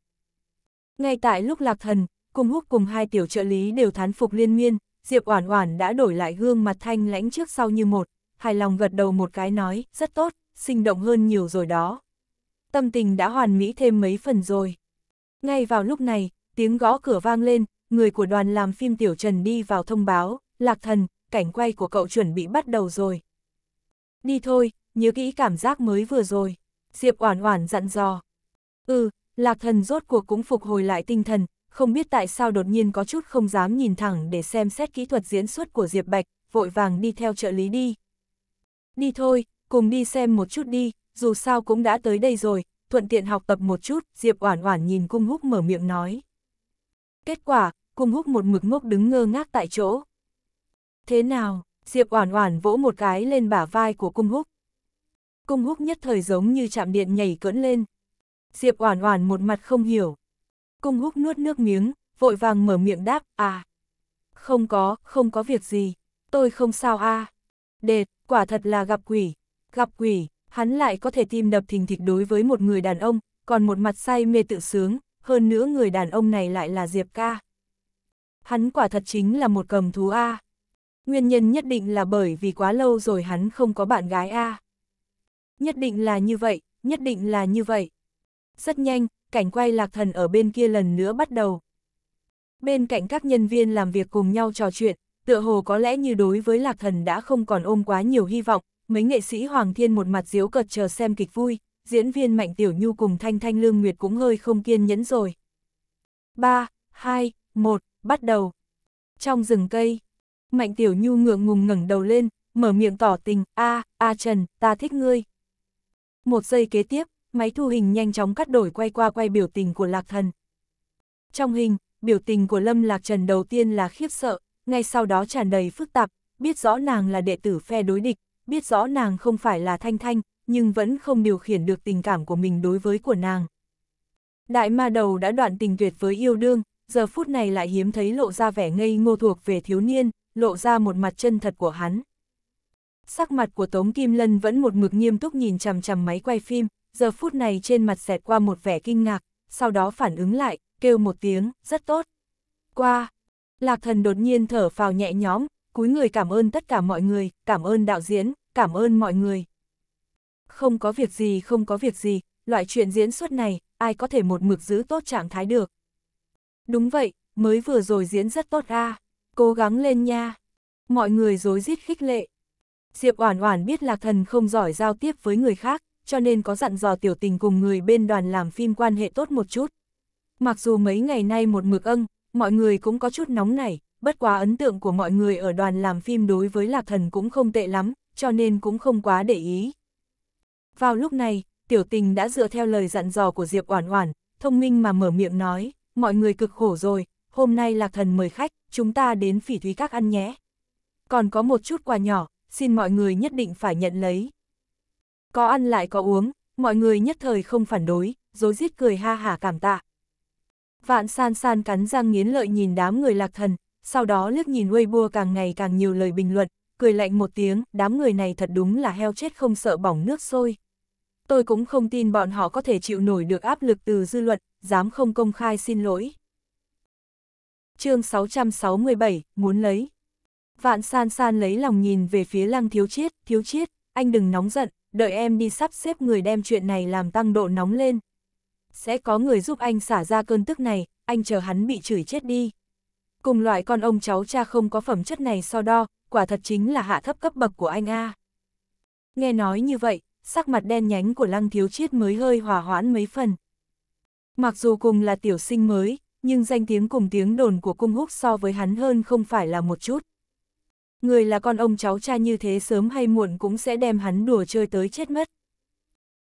Ngay tại lúc lạc thần, cung húc cùng hai tiểu trợ lý đều thán phục liên miên, Diệp Oản Oản đã đổi lại gương mặt thanh lãnh trước sau như một, hài lòng gật đầu một cái nói, rất tốt, sinh động hơn nhiều rồi đó. Tâm tình đã hoàn mỹ thêm mấy phần rồi. Ngay vào lúc này, tiếng gõ cửa vang lên, người của đoàn làm phim Tiểu Trần đi vào thông báo, lạc thần, cảnh quay của cậu chuẩn bị bắt đầu rồi. Đi thôi, nhớ kỹ cảm giác mới vừa rồi. Diệp Oản Oản dặn dò. Ừ, Lạc Thần rốt cuộc cũng phục hồi lại tinh thần, không biết tại sao đột nhiên có chút không dám nhìn thẳng để xem xét kỹ thuật diễn xuất của Diệp Bạch, vội vàng đi theo trợ lý đi. Đi thôi, cùng đi xem một chút đi, dù sao cũng đã tới đây rồi, thuận tiện học tập một chút, Diệp Oản Oản nhìn Cung Húc mở miệng nói. Kết quả, cung húc một mực ngốc đứng ngơ ngác tại chỗ. Thế nào, Diệp Oản Oản vỗ một cái lên bả vai của cung húc. Cung húc nhất thời giống như chạm điện nhảy cưỡn lên. Diệp Oản Oản một mặt không hiểu. Cung húc nuốt nước miếng, vội vàng mở miệng đáp, à. Không có, không có việc gì, tôi không sao a. Đệt, quả thật là gặp quỷ, gặp quỷ, hắn lại có thể tim đập thình thịch đối với một người đàn ông, còn một mặt say mê tự sướng, hơn nữa người đàn ông này lại là Diệp ca. Hắn quả thật chính là một cầm thú A. Nguyên nhân nhất định là bởi vì quá lâu rồi hắn không có bạn gái A. Nhất định là như vậy, nhất định là như vậy. Rất nhanh, cảnh quay lạc thần ở bên kia lần nữa bắt đầu. Bên cạnh các nhân viên làm việc cùng nhau trò chuyện, tựa hồ có lẽ như đối với lạc thần đã không còn ôm quá nhiều hy vọng, mấy nghệ sĩ Hoàng Thiên một mặt diếu cợt chờ xem kịch vui, diễn viên Mạnh Tiểu Nhu cùng Thanh Thanh Lương Nguyệt cũng hơi không kiên nhẫn rồi. 3, 2, 1, bắt đầu. Trong rừng cây, Mạnh Tiểu Nhu ngượng ngùng ngẩng đầu lên, mở miệng tỏ tình, a a Trần, ta thích ngươi. Một giây kế tiếp, máy thu hình nhanh chóng cắt đổi quay qua quay biểu tình của Lạc Thần. Trong hình, biểu tình của Lâm Lạc Trần đầu tiên là khiếp sợ, ngay sau đó tràn đầy phức tạp, biết rõ nàng là đệ tử phe đối địch, biết rõ nàng không phải là Thanh Thanh, nhưng vẫn không điều khiển được tình cảm của mình đối với của nàng. Đại ma đầu đã đoạn tình tuyệt với yêu đương, giờ phút này lại hiếm thấy lộ ra vẻ ngây ngô thuộc về thiếu niên, lộ ra một mặt chân thật của hắn. Sắc mặt của Tống Kim Lân vẫn một mực nghiêm túc nhìn chằm chằm máy quay phim, giờ phút này trên mặt xẹt qua một vẻ kinh ngạc, sau đó phản ứng lại, kêu một tiếng, rất tốt. Qua, Lạc Thần đột nhiên thở phào nhẹ nhõm, cúi người cảm ơn tất cả mọi người, cảm ơn đạo diễn, cảm ơn mọi người. Không có việc gì không có việc gì, loại chuyện diễn xuất này, ai có thể một mực giữ tốt trạng thái được. Đúng vậy, mới vừa rồi diễn rất tốt ra cố gắng lên nha. Mọi người dối rít khích lệ. Diệp Oản Oản biết Lạc Thần không giỏi giao tiếp với người khác, cho nên có dặn dò tiểu tình cùng người bên đoàn làm phim quan hệ tốt một chút. Mặc dù mấy ngày nay một mực âng, mọi người cũng có chút nóng nảy, bất quá ấn tượng của mọi người ở đoàn làm phim đối với Lạc Thần cũng không tệ lắm, cho nên cũng không quá để ý. Vào lúc này, tiểu tình đã dựa theo lời dặn dò của Diệp Oản Oản, thông minh mà mở miệng nói, mọi người cực khổ rồi, hôm nay Lạc Thần mời khách, chúng ta đến phỉ thúy các ăn nhé. Còn có một chút quà nhỏ, xin mọi người nhất định phải nhận lấy. Có ăn lại có uống, mọi người nhất thời không phản đối, dối rít cười ha hả cảm tạ. Vạn san san cắn răng nghiến lợi nhìn đám người lạc thần, sau đó liếc nhìn Weibo càng ngày càng nhiều lời bình luận, cười lạnh một tiếng, đám người này thật đúng là heo chết không sợ bỏng nước sôi tôi cũng không tin bọn họ có thể chịu nổi được áp lực từ dư luận, dám không công khai xin lỗi. chương 667, muốn lấy. Vạn san san lấy lòng nhìn về phía lăng thiếu chiết, thiếu chiết, anh đừng nóng giận, đợi em đi sắp xếp người đem chuyện này làm tăng độ nóng lên. Sẽ có người giúp anh xả ra cơn tức này, anh chờ hắn bị chửi chết đi. Cùng loại con ông cháu cha không có phẩm chất này so đo, quả thật chính là hạ thấp cấp bậc của anh A. Nghe nói như vậy, sắc mặt đen nhánh của Lăng Thiếu Chiết mới hơi hòa hoãn mấy phần. Mặc dù cùng là tiểu sinh mới, nhưng danh tiếng cùng tiếng đồn của cung húc so với hắn hơn không phải là một chút. Người là con ông cháu cha như thế sớm hay muộn cũng sẽ đem hắn đùa chơi tới chết mất.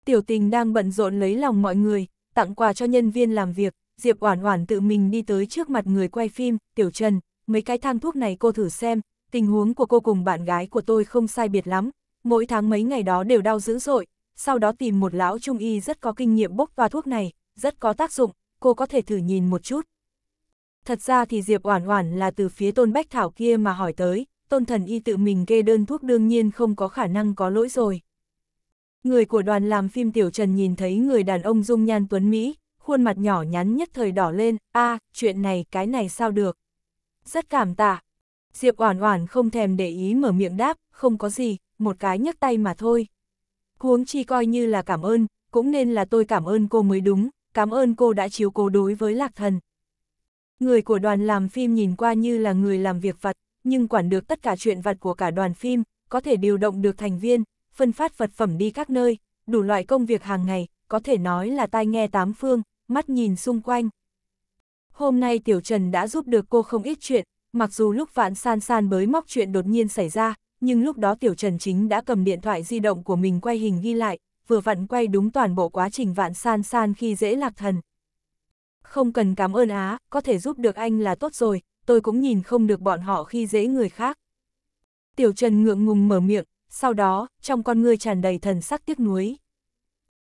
Tiểu tình đang bận rộn lấy lòng mọi người, tặng quà cho nhân viên làm việc, Diệp Oản Oản tự mình đi tới trước mặt người quay phim, "Tiểu Trần, mấy cái thang thuốc này cô thử xem, tình huống của cô cùng bạn gái của tôi không sai biệt lắm, mỗi tháng mấy ngày đó đều đau dữ dội, sau đó tìm một lão trung y rất có kinh nghiệm bốc toa thuốc này, rất có tác dụng, cô có thể thử nhìn một chút. Thật ra thì Diệp Oản Oản là từ phía Tôn Bách Thảo kia mà hỏi tới, Tôn Thần Y tự mình kê đơn thuốc đương nhiên không có khả năng có lỗi rồi. Người của đoàn làm phim Tiểu Trần nhìn thấy người đàn ông dung nhan tuấn Mỹ, khuôn mặt nhỏ nhắn nhất thời đỏ lên, a chuyện này cái này sao được. Rất cảm tạ, Diệp Oản Oản không thèm để ý mở miệng đáp, không có gì, một cái nhấc tay mà thôi. Huống chi coi như là cảm ơn, cũng nên là tôi cảm ơn cô mới đúng, cảm ơn cô đã chiếu cố đối với Lạc Thần. Người của đoàn làm phim nhìn qua như là người làm việc vặt, nhưng quản được tất cả chuyện vặt của cả đoàn phim, có thể điều động được thành viên, phân phát vật phẩm đi các nơi, đủ loại công việc hàng ngày, có thể nói là tai nghe tám phương, mắt nhìn xung quanh. Hôm nay Tiểu Trần đã giúp được cô không ít chuyện, Mặc dù lúc vạn san san bới móc chuyện đột nhiên xảy ra, nhưng lúc đó Tiểu Trần Chính đã cầm điện thoại di động của mình quay hình ghi lại, vừa vặn quay đúng toàn bộ quá trình vạn san san khi dễ lạc thần. Không cần cảm ơn Á, có thể giúp được anh là tốt rồi, tôi cũng nhìn không được bọn họ khi dễ người khác. Tiểu Trần ngượng ngùng mở miệng, sau đó, trong con ngươi tràn đầy thần sắc tiếc nuối.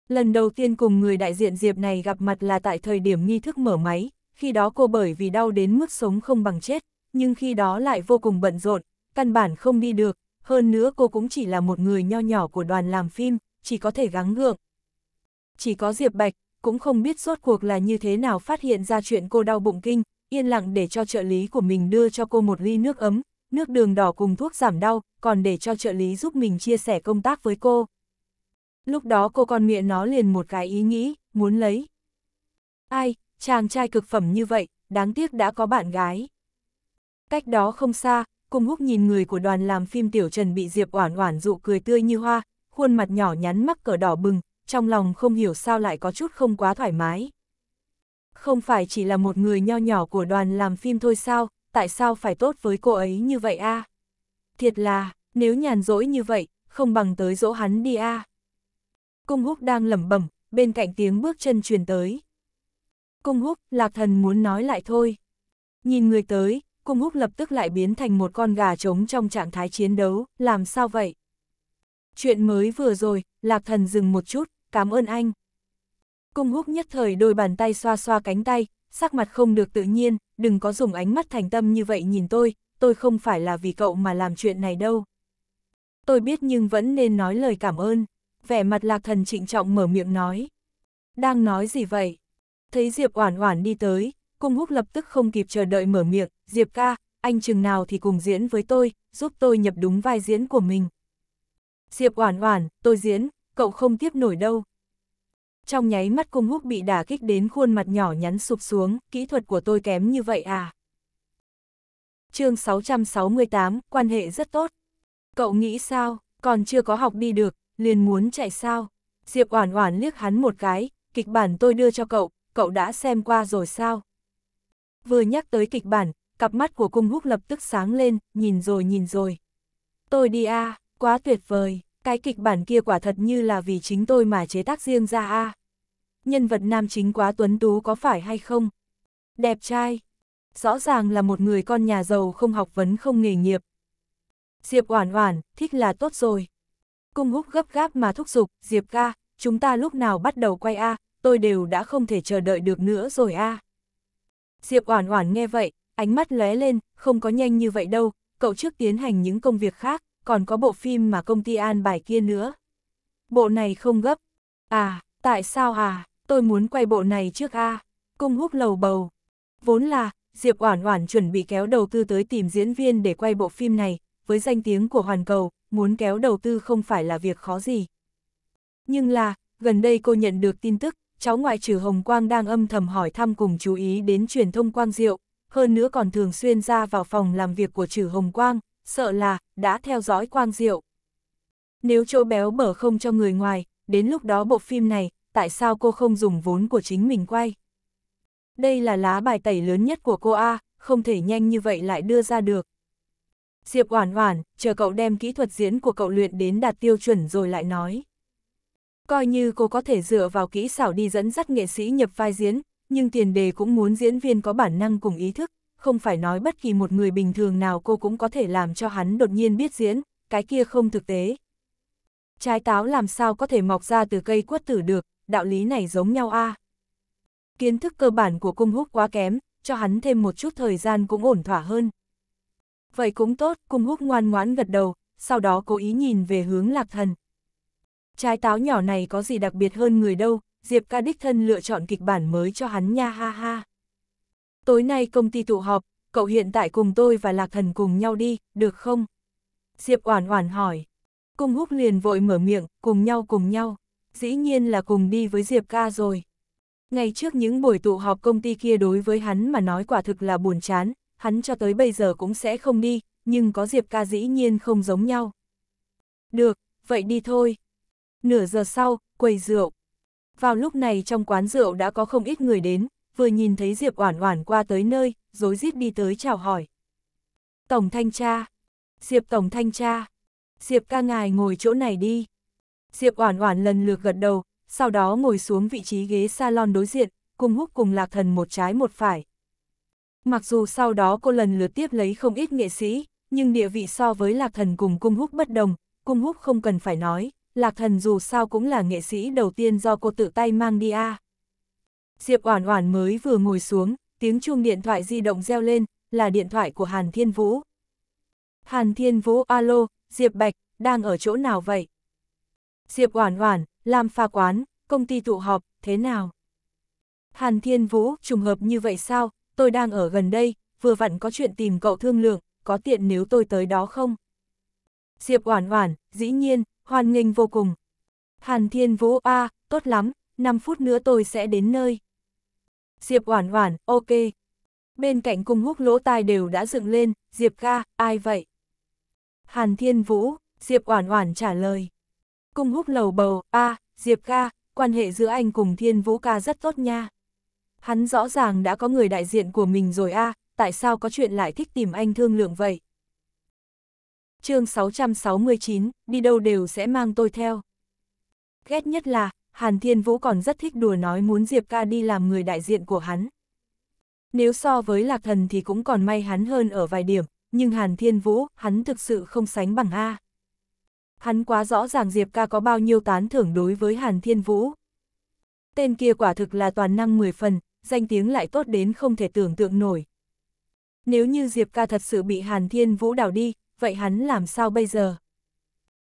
Lần đầu tiên cùng người đại diện Diệp này gặp mặt là tại thời điểm nghi thức mở máy, khi đó cô bởi vì đau đến mức sống không bằng chết nhưng khi đó lại vô cùng bận rộn, căn bản không đi được, hơn nữa cô cũng chỉ là một người nho nhỏ của đoàn làm phim, chỉ có thể gắng gượng. Chỉ có Diệp Bạch, cũng không biết suốt cuộc là như thế nào phát hiện ra chuyện cô đau bụng kinh, yên lặng để cho trợ lý của mình đưa cho cô một ly nước ấm, nước đường đỏ cùng thuốc giảm đau, còn để cho trợ lý giúp mình chia sẻ công tác với cô. Lúc đó cô còn miệng nó liền một cái ý nghĩ, muốn lấy. Ai, chàng trai cực phẩm như vậy, đáng tiếc đã có bạn gái. Cách đó không xa, cùng húc nhìn người của đoàn làm phim tiểu trần bị Diệp Oản Oản dụ cười tươi như hoa, khuôn mặt nhỏ nhắn mắc cỡ đỏ bừng, trong lòng không hiểu sao lại có chút không quá thoải mái. Không phải chỉ là một người nho nhỏ của đoàn làm phim thôi sao, tại sao phải tốt với cô ấy như vậy a? Thiệt là, nếu nhàn rỗi như vậy, không bằng tới dỗ hắn đi a. Cung Húc đang lẩm bẩm, bên cạnh tiếng bước chân truyền tới. Cung Húc, Lạc Thần muốn nói lại thôi. Nhìn người tới, cung húc lập tức lại biến thành một con gà trống trong trạng thái chiến đấu, làm sao vậy? Chuyện mới vừa rồi, lạc thần dừng một chút, cảm ơn anh. Cung húc nhất thời đôi bàn tay xoa xoa cánh tay, sắc mặt không được tự nhiên, đừng có dùng ánh mắt thành tâm như vậy nhìn tôi, tôi không phải là vì cậu mà làm chuyện này đâu. Tôi biết nhưng vẫn nên nói lời cảm ơn, vẻ mặt lạc thần trịnh trọng mở miệng nói. Đang nói gì vậy? Thấy Diệp Oản Oản đi tới, Cung húc lập tức không kịp chờ đợi mở miệng, Diệp ca, anh chừng nào thì cùng diễn với tôi, giúp tôi nhập đúng vai diễn của mình. Diệp oản oản, tôi diễn, cậu không tiếp nổi đâu. Trong nháy mắt cung húc bị đả kích đến khuôn mặt nhỏ nhắn sụp xuống, kỹ thuật của tôi kém như vậy à. chương 668, quan hệ rất tốt. Cậu nghĩ sao, còn chưa có học đi được, liền muốn chạy sao. Diệp oản oản liếc hắn một cái, kịch bản tôi đưa cho cậu, cậu đã xem qua rồi sao? Vừa nhắc tới kịch bản, cặp mắt của cung húc lập tức sáng lên, nhìn rồi nhìn rồi. Tôi đi a quá tuyệt vời, cái kịch bản kia quả thật như là vì chính tôi mà chế tác riêng ra a Nhân vật nam chính quá tuấn tú có phải hay không? Đẹp trai, rõ ràng là một người con nhà giàu không học vấn không nghề nghiệp. Diệp Oản Oản, thích là tốt rồi. Cung Húc gấp gáp mà thúc giục, "Diệp ca, chúng ta lúc nào bắt đầu quay a, tôi đều đã không thể chờ đợi được nữa rồi a." Diệp Oản Oản nghe vậy, ánh mắt lóe lên, không có nhanh như vậy đâu, cậu trước tiến hành những công việc khác, còn có bộ phim mà công ty an bài kia nữa. Bộ này không gấp. À, tại sao à, tôi muốn quay bộ này trước a. Cung húc lầu bầu. Vốn là, Diệp Oản Oản chuẩn bị kéo đầu tư tới tìm diễn viên để quay bộ phim này, với danh tiếng của Hoàn Cầu, muốn kéo đầu tư không phải là việc khó gì. Nhưng là, gần đây cô nhận được tin tức, cháu ngoại trừ Hồng Quang đang âm thầm hỏi thăm cùng chú ý đến truyền thông Quang Diệu, hơn nữa còn thường xuyên ra vào phòng làm việc của trừ Hồng Quang, sợ là đã theo dõi Quang Diệu. Nếu chỗ béo bở không cho người ngoài, đến lúc đó bộ phim này, tại sao cô không dùng vốn của chính mình quay? Đây là lá bài tẩy lớn nhất của cô A, không thể nhanh như vậy lại đưa ra được. Diệp Oản Oản, chờ cậu đem kỹ thuật diễn của cậu luyện đến đạt tiêu chuẩn rồi lại nói. Coi như cô có thể dựa vào kỹ xảo đi dẫn dắt nghệ sĩ nhập vai diễn, nhưng tiền đề cũng muốn diễn viên có bản năng cùng ý thức, không phải nói bất kỳ một người bình thường nào cô cũng có thể làm cho hắn đột nhiên biết diễn, cái kia không thực tế. Trái táo làm sao có thể mọc ra từ cây quất tử được, đạo lý này giống nhau a à? Kiến thức cơ bản của cung húc quá kém, cho hắn thêm một chút thời gian cũng ổn thỏa hơn. Vậy cũng tốt, cung húc ngoan ngoãn gật đầu, sau đó cố ý nhìn về hướng lạc thần. Trái táo nhỏ này có gì đặc biệt hơn người đâu, Diệp ca đích thân lựa chọn kịch bản mới cho hắn nha ha ha. Tối nay công ty tụ họp, cậu hiện tại cùng tôi và Lạc Thần cùng nhau đi, được không? Diệp Oản Oản hỏi. Cung Húc liền vội mở miệng, cùng nhau cùng nhau. Dĩ nhiên là cùng đi với Diệp ca rồi. Ngày trước những buổi tụ họp công ty kia đối với hắn mà nói quả thực là buồn chán, hắn cho tới bây giờ cũng sẽ không đi, nhưng có Diệp ca dĩ nhiên không giống nhau. Được, vậy đi thôi. Nửa giờ sau, quầy rượu. Vào lúc này trong quán rượu đã có không ít người đến, vừa nhìn thấy Diệp Oản Oản qua tới nơi, rối rít đi tới chào hỏi. Tổng thanh tra, Diệp tổng thanh tra, Diệp ca ngài ngồi chỗ này đi. Diệp Oản Oản lần lượt gật đầu, sau đó ngồi xuống vị trí ghế salon đối diện, cùng Húc cùng Lạc Thần một trái một phải. Mặc dù sau đó cô lần lượt tiếp lấy không ít nghệ sĩ, nhưng địa vị so với Lạc Thần cùng Cung Húc bất đồng, Cung Húc không cần phải nói, Lạc Thần dù sao cũng là nghệ sĩ đầu tiên do cô tự tay mang đi a. À. Diệp Oản Oản mới vừa ngồi xuống, tiếng chuông điện thoại di động reo lên, là điện thoại của Hàn Thiên Vũ. Hàn Thiên Vũ alo, Diệp Bạch, đang ở chỗ nào vậy? Diệp Oản Oản, làm pha quán, công ty tụ họp, thế nào? Hàn Thiên Vũ, trùng hợp như vậy sao, tôi đang ở gần đây, vừa vặn có chuyện tìm cậu thương lượng, có tiện nếu tôi tới đó không? Diệp Oản Oản, dĩ nhiên, hoan nghênh vô cùng. Hàn Thiên Vũ a, tốt lắm, 5 phút nữa tôi sẽ đến nơi. Diệp Oản Oản, ok. Bên cạnh cung húc lỗ tai đều đã dựng lên, Diệp ca, ai vậy? Hàn Thiên Vũ, Diệp Oản Oản trả lời. Cung húc lầu bầu, a, Diệp ca, quan hệ giữa anh cùng Thiên Vũ ca rất tốt nha. Hắn rõ ràng đã có người đại diện của mình rồi a, tại sao có chuyện lại thích tìm anh thương lượng vậy? chương 669, đi đâu đều sẽ mang tôi theo. Ghét nhất là, Hàn Thiên Vũ còn rất thích đùa nói muốn Diệp ca đi làm người đại diện của hắn. Nếu so với Lạc Thần thì cũng còn may hắn hơn ở vài điểm, nhưng Hàn Thiên Vũ, hắn thực sự không sánh bằng A. Hắn quá rõ ràng Diệp ca có bao nhiêu tán thưởng đối với Hàn Thiên Vũ. Tên kia quả thực là toàn năng 10 phần, danh tiếng lại tốt đến không thể tưởng tượng nổi. Nếu như Diệp ca thật sự bị Hàn Thiên Vũ đảo đi, vậy hắn làm sao bây giờ?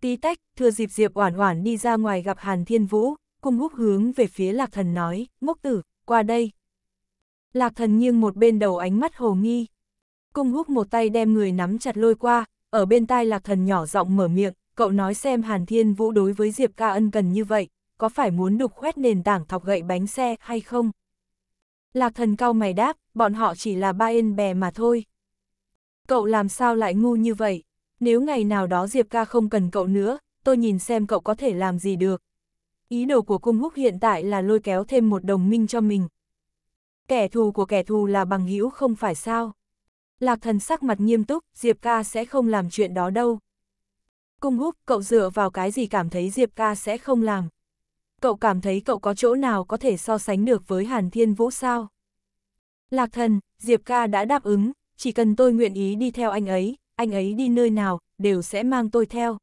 Tí tách, thưa dịp Diệp Oản Oản đi ra ngoài gặp Hàn Thiên Vũ, cung húc hướng về phía Lạc Thần nói, ngốc tử, qua đây. Lạc Thần nghiêng một bên đầu ánh mắt hồ nghi. Cung húc một tay đem người nắm chặt lôi qua, ở bên tai Lạc Thần nhỏ giọng mở miệng, cậu nói xem Hàn Thiên Vũ đối với Diệp ca ân cần như vậy, có phải muốn đục khoét nền tảng thọc gậy bánh xe hay không? Lạc Thần cau mày đáp, bọn họ chỉ là ba yên bè mà thôi. Cậu làm sao lại ngu như vậy? Nếu ngày nào đó Diệp ca không cần cậu nữa, tôi nhìn xem cậu có thể làm gì được. Ý đồ của cung húc hiện tại là lôi kéo thêm một đồng minh cho mình. Kẻ thù của kẻ thù là bằng hữu không phải sao? Lạc thần sắc mặt nghiêm túc, Diệp ca sẽ không làm chuyện đó đâu. Cung húc, cậu dựa vào cái gì cảm thấy Diệp ca sẽ không làm? Cậu cảm thấy cậu có chỗ nào có thể so sánh được với Hàn Thiên Vũ sao? Lạc thần, Diệp ca đã đáp ứng, chỉ cần tôi nguyện ý đi theo anh ấy, anh ấy đi nơi nào, đều sẽ mang tôi theo.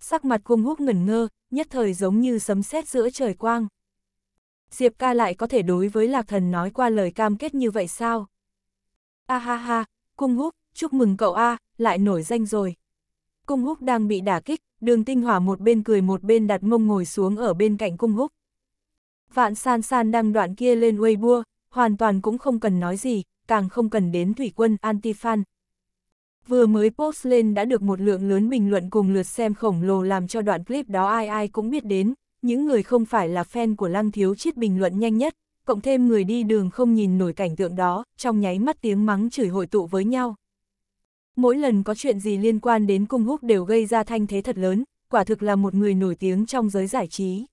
Sắc mặt cung húc ngẩn ngơ, nhất thời giống như sấm sét giữa trời quang. Diệp ca lại có thể đối với lạc thần nói qua lời cam kết như vậy sao? A ha ha, cung húc, chúc mừng cậu A, lại nổi danh rồi. Cung húc đang bị đả kích, đường tinh hỏa một bên cười một bên đặt mông ngồi xuống ở bên cạnh cung húc. Vạn san san đăng đoạn kia lên Weibo, hoàn toàn cũng không cần nói gì, càng không cần đến thủy quân anti-fan. Vừa mới post lên đã được một lượng lớn bình luận cùng lượt xem khổng lồ làm cho đoạn clip đó ai ai cũng biết đến, những người không phải là fan của Lăng Thiếu Chiết bình luận nhanh nhất, cộng thêm người đi đường không nhìn nổi cảnh tượng đó, trong nháy mắt tiếng mắng chửi hội tụ với nhau. Mỗi lần có chuyện gì liên quan đến cung húc đều gây ra thanh thế thật lớn, quả thực là một người nổi tiếng trong giới giải trí.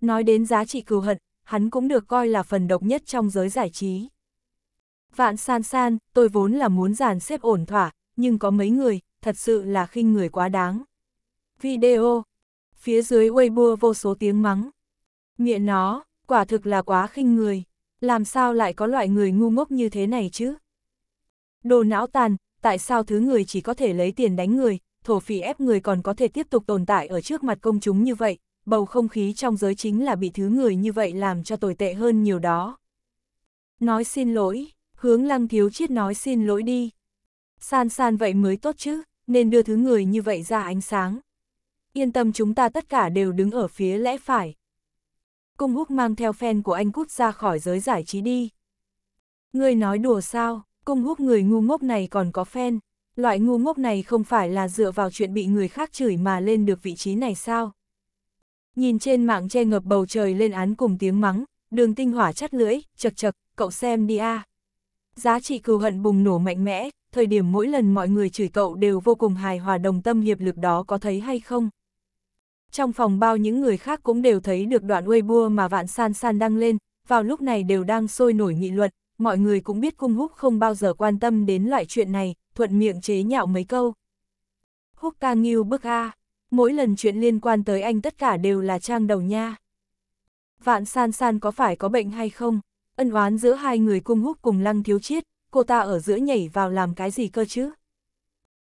Nói đến giá trị cừu hận, hắn cũng được coi là phần độc nhất trong giới giải trí. Vạn san san, tôi vốn là muốn giàn xếp ổn thỏa, nhưng có mấy người, thật sự là khinh người quá đáng. Video Phía dưới Weibo vô số tiếng mắng. Miệng nó, quả thực là quá khinh người. Làm sao lại có loại người ngu ngốc như thế này chứ? Đồ não tàn, tại sao thứ người chỉ có thể lấy tiền đánh người, thổ phỉ ép người còn có thể tiếp tục tồn tại ở trước mặt công chúng như vậy, bầu không khí trong giới chính là bị thứ người như vậy làm cho tồi tệ hơn nhiều đó. Nói xin lỗi, hướng lăng thiếu chiết nói xin lỗi đi. San san vậy mới tốt chứ, nên đưa thứ người như vậy ra ánh sáng. Yên tâm chúng ta tất cả đều đứng ở phía lẽ phải. Cung Úc mang theo fan của anh cút ra khỏi giới giải trí đi. Người nói đùa sao, cung Úc người ngu ngốc này còn có fan. Loại ngu ngốc này không phải là dựa vào chuyện bị người khác chửi mà lên được vị trí này sao? Nhìn trên mạng che ngập bầu trời lên án cùng tiếng mắng, đường tinh hỏa chắt lưỡi, chật chật, cậu xem đi a. À. Giá trị cừu hận bùng nổ mạnh mẽ, thời điểm mỗi lần mọi người chửi cậu đều vô cùng hài hòa đồng tâm hiệp lực đó có thấy hay không? Trong phòng bao những người khác cũng đều thấy được đoạn Weibo mà Vạn San San đăng lên, vào lúc này đều đang sôi nổi nghị luận, mọi người cũng biết cung húc không bao giờ quan tâm đến loại chuyện này, thuận miệng chế nhạo mấy câu. Húc ca nghiêu bức A, mỗi lần chuyện liên quan tới anh tất cả đều là trang đầu nha. Vạn San San có phải có bệnh hay không? ân oán giữa hai người cung húc cùng lăng thiếu chiết, cô ta ở giữa nhảy vào làm cái gì cơ chứ?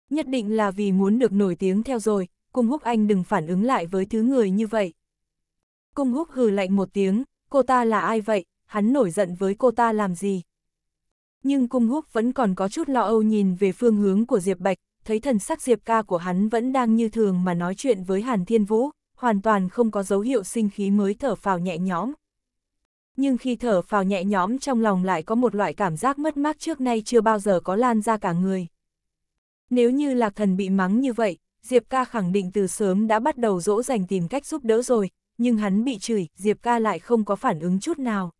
Nhất định là vì muốn được nổi tiếng theo rồi, cung húc anh đừng phản ứng lại với thứ người như vậy. Cung húc hừ lạnh một tiếng, cô ta là ai vậy, hắn nổi giận với cô ta làm gì? Nhưng cung húc vẫn còn có chút lo âu nhìn về phương hướng của Diệp Bạch, thấy thần sắc Diệp ca của hắn vẫn đang như thường mà nói chuyện với Hàn Thiên Vũ, hoàn toàn không có dấu hiệu sinh khí mới thở phào nhẹ nhõm nhưng khi thở phào nhẹ nhõm trong lòng lại có một loại cảm giác mất mát trước nay chưa bao giờ có lan ra cả người. Nếu như lạc thần bị mắng như vậy, Diệp ca khẳng định từ sớm đã bắt đầu dỗ dành tìm cách giúp đỡ rồi, nhưng hắn bị chửi, Diệp ca lại không có phản ứng chút nào.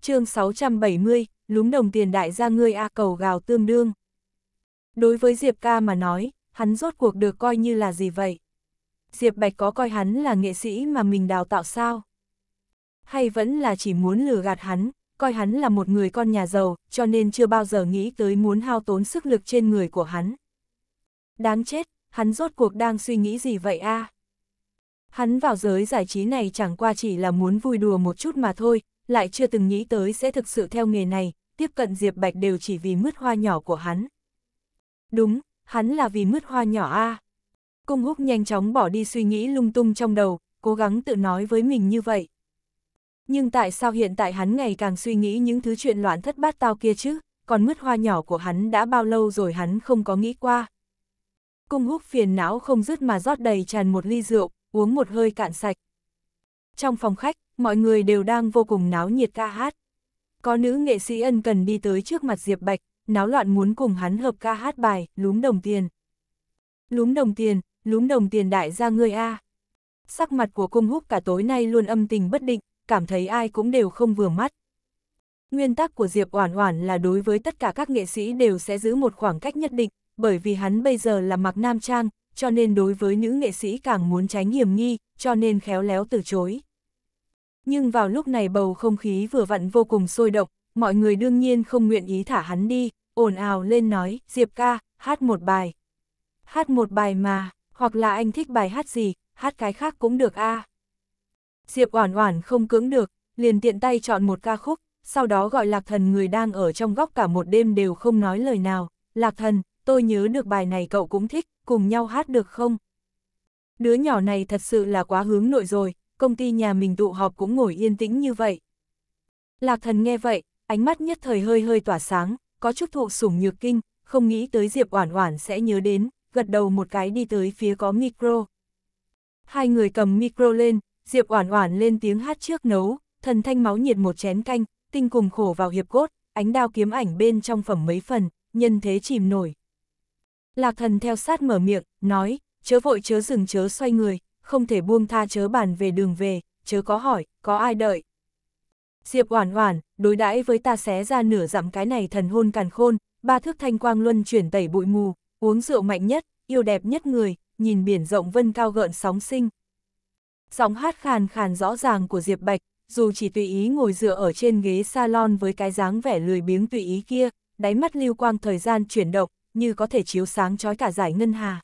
chương 670, lúm đồng tiền đại gia ngươi A cầu gào tương đương. Đối với Diệp ca mà nói, hắn rốt cuộc được coi như là gì vậy? Diệp Bạch có coi hắn là nghệ sĩ mà mình đào tạo sao? hay vẫn là chỉ muốn lừa gạt hắn, coi hắn là một người con nhà giàu, cho nên chưa bao giờ nghĩ tới muốn hao tốn sức lực trên người của hắn. Đáng chết, hắn rốt cuộc đang suy nghĩ gì vậy a? À? Hắn vào giới giải trí này chẳng qua chỉ là muốn vui đùa một chút mà thôi, lại chưa từng nghĩ tới sẽ thực sự theo nghề này, tiếp cận Diệp Bạch đều chỉ vì mứt hoa nhỏ của hắn. Đúng, hắn là vì mứt hoa nhỏ a. À. Cung húc nhanh chóng bỏ đi suy nghĩ lung tung trong đầu, cố gắng tự nói với mình như vậy. Nhưng tại sao hiện tại hắn ngày càng suy nghĩ những thứ chuyện loạn thất bát tao kia chứ, còn mứt hoa nhỏ của hắn đã bao lâu rồi hắn không có nghĩ qua. Cung húc phiền não không dứt mà rót đầy tràn một ly rượu, uống một hơi cạn sạch. Trong phòng khách, mọi người đều đang vô cùng náo nhiệt ca hát. Có nữ nghệ sĩ ân cần đi tới trước mặt Diệp Bạch, náo loạn muốn cùng hắn hợp ca hát bài, lúm đồng tiền. Lúm đồng tiền, lúm đồng tiền đại gia ngươi A. Sắc mặt của cung húc cả tối nay luôn âm tình bất định, cảm thấy ai cũng đều không vừa mắt. Nguyên tắc của Diệp Oản Oản là đối với tất cả các nghệ sĩ đều sẽ giữ một khoảng cách nhất định, bởi vì hắn bây giờ là mặc nam trang, cho nên đối với nữ nghệ sĩ càng muốn tránh hiểm nghi, cho nên khéo léo từ chối. Nhưng vào lúc này bầu không khí vừa vặn vô cùng sôi động, mọi người đương nhiên không nguyện ý thả hắn đi, ồn ào lên nói, Diệp ca, hát một bài. Hát một bài mà, hoặc là anh thích bài hát gì, hát cái khác cũng được a à. Diệp Oản Oản không cưỡng được, liền tiện tay chọn một ca khúc, sau đó gọi Lạc Thần người đang ở trong góc cả một đêm đều không nói lời nào, "Lạc Thần, tôi nhớ được bài này cậu cũng thích, cùng nhau hát được không?" Đứa nhỏ này thật sự là quá hướng nội rồi, công ty nhà mình tụ họp cũng ngồi yên tĩnh như vậy. Lạc Thần nghe vậy, ánh mắt nhất thời hơi hơi tỏa sáng, có chút thụ sủng nhược kinh, không nghĩ tới Diệp Oản Oản sẽ nhớ đến, gật đầu một cái đi tới phía có micro. Hai người cầm micro lên, Diệp Oản Oản lên tiếng hát trước nấu, thần thanh máu nhiệt một chén canh, tinh cùng khổ vào hiệp cốt, ánh đao kiếm ảnh bên trong phẩm mấy phần, nhân thế chìm nổi. Lạc thần theo sát mở miệng, nói, chớ vội chớ dừng chớ xoay người, không thể buông tha chớ bàn về đường về, chớ có hỏi, có ai đợi. Diệp Oản Oản, đối đãi với ta xé ra nửa dặm cái này thần hôn càn khôn, ba thước thanh quang luân chuyển tẩy bụi mù, uống rượu mạnh nhất, yêu đẹp nhất người, nhìn biển rộng vân cao gợn sóng sinh, Giọng hát khàn khàn rõ ràng của Diệp Bạch, dù chỉ tùy ý ngồi dựa ở trên ghế salon với cái dáng vẻ lười biếng tùy ý kia, đáy mắt lưu quang thời gian chuyển động, như có thể chiếu sáng trói cả giải ngân hà.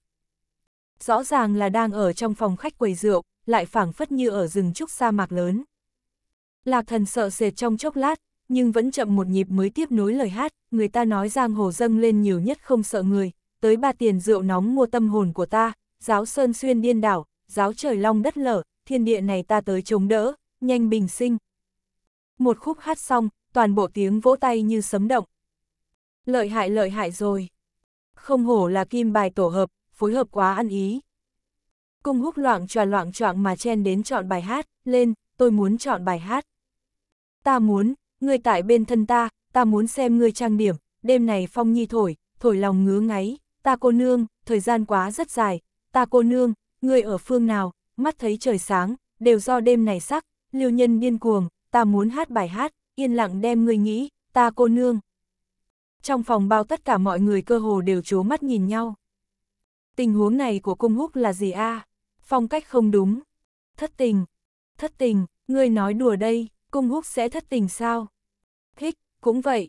Rõ ràng là đang ở trong phòng khách quầy rượu, lại phảng phất như ở rừng trúc sa mạc lớn. Lạc thần sợ sệt trong chốc lát, nhưng vẫn chậm một nhịp mới tiếp nối lời hát, người ta nói giang hồ dâng lên nhiều nhất không sợ người, tới ba tiền rượu nóng mua tâm hồn của ta, giáo sơn xuyên điên đảo, giáo trời long đất lở, thiên địa này ta tới chống đỡ, nhanh bình sinh. Một khúc hát xong, toàn bộ tiếng vỗ tay như sấm động. Lợi hại lợi hại rồi. Không hổ là kim bài tổ hợp, phối hợp quá ăn ý. Cung húc loạn tròa loạn choạng mà chen đến chọn bài hát, lên, tôi muốn chọn bài hát. Ta muốn, người tại bên thân ta, ta muốn xem người trang điểm, đêm này phong nhi thổi, thổi lòng ngứa ngáy, ta cô nương, thời gian quá rất dài, ta cô nương, người ở phương nào, mắt thấy trời sáng, đều do đêm này sắc, liêu nhân điên cuồng, ta muốn hát bài hát, yên lặng đem người nghĩ, ta cô nương. Trong phòng bao tất cả mọi người cơ hồ đều chố mắt nhìn nhau. Tình huống này của cung húc là gì a? À? Phong cách không đúng. Thất tình. Thất tình, ngươi nói đùa đây, cung húc sẽ thất tình sao? thích cũng vậy.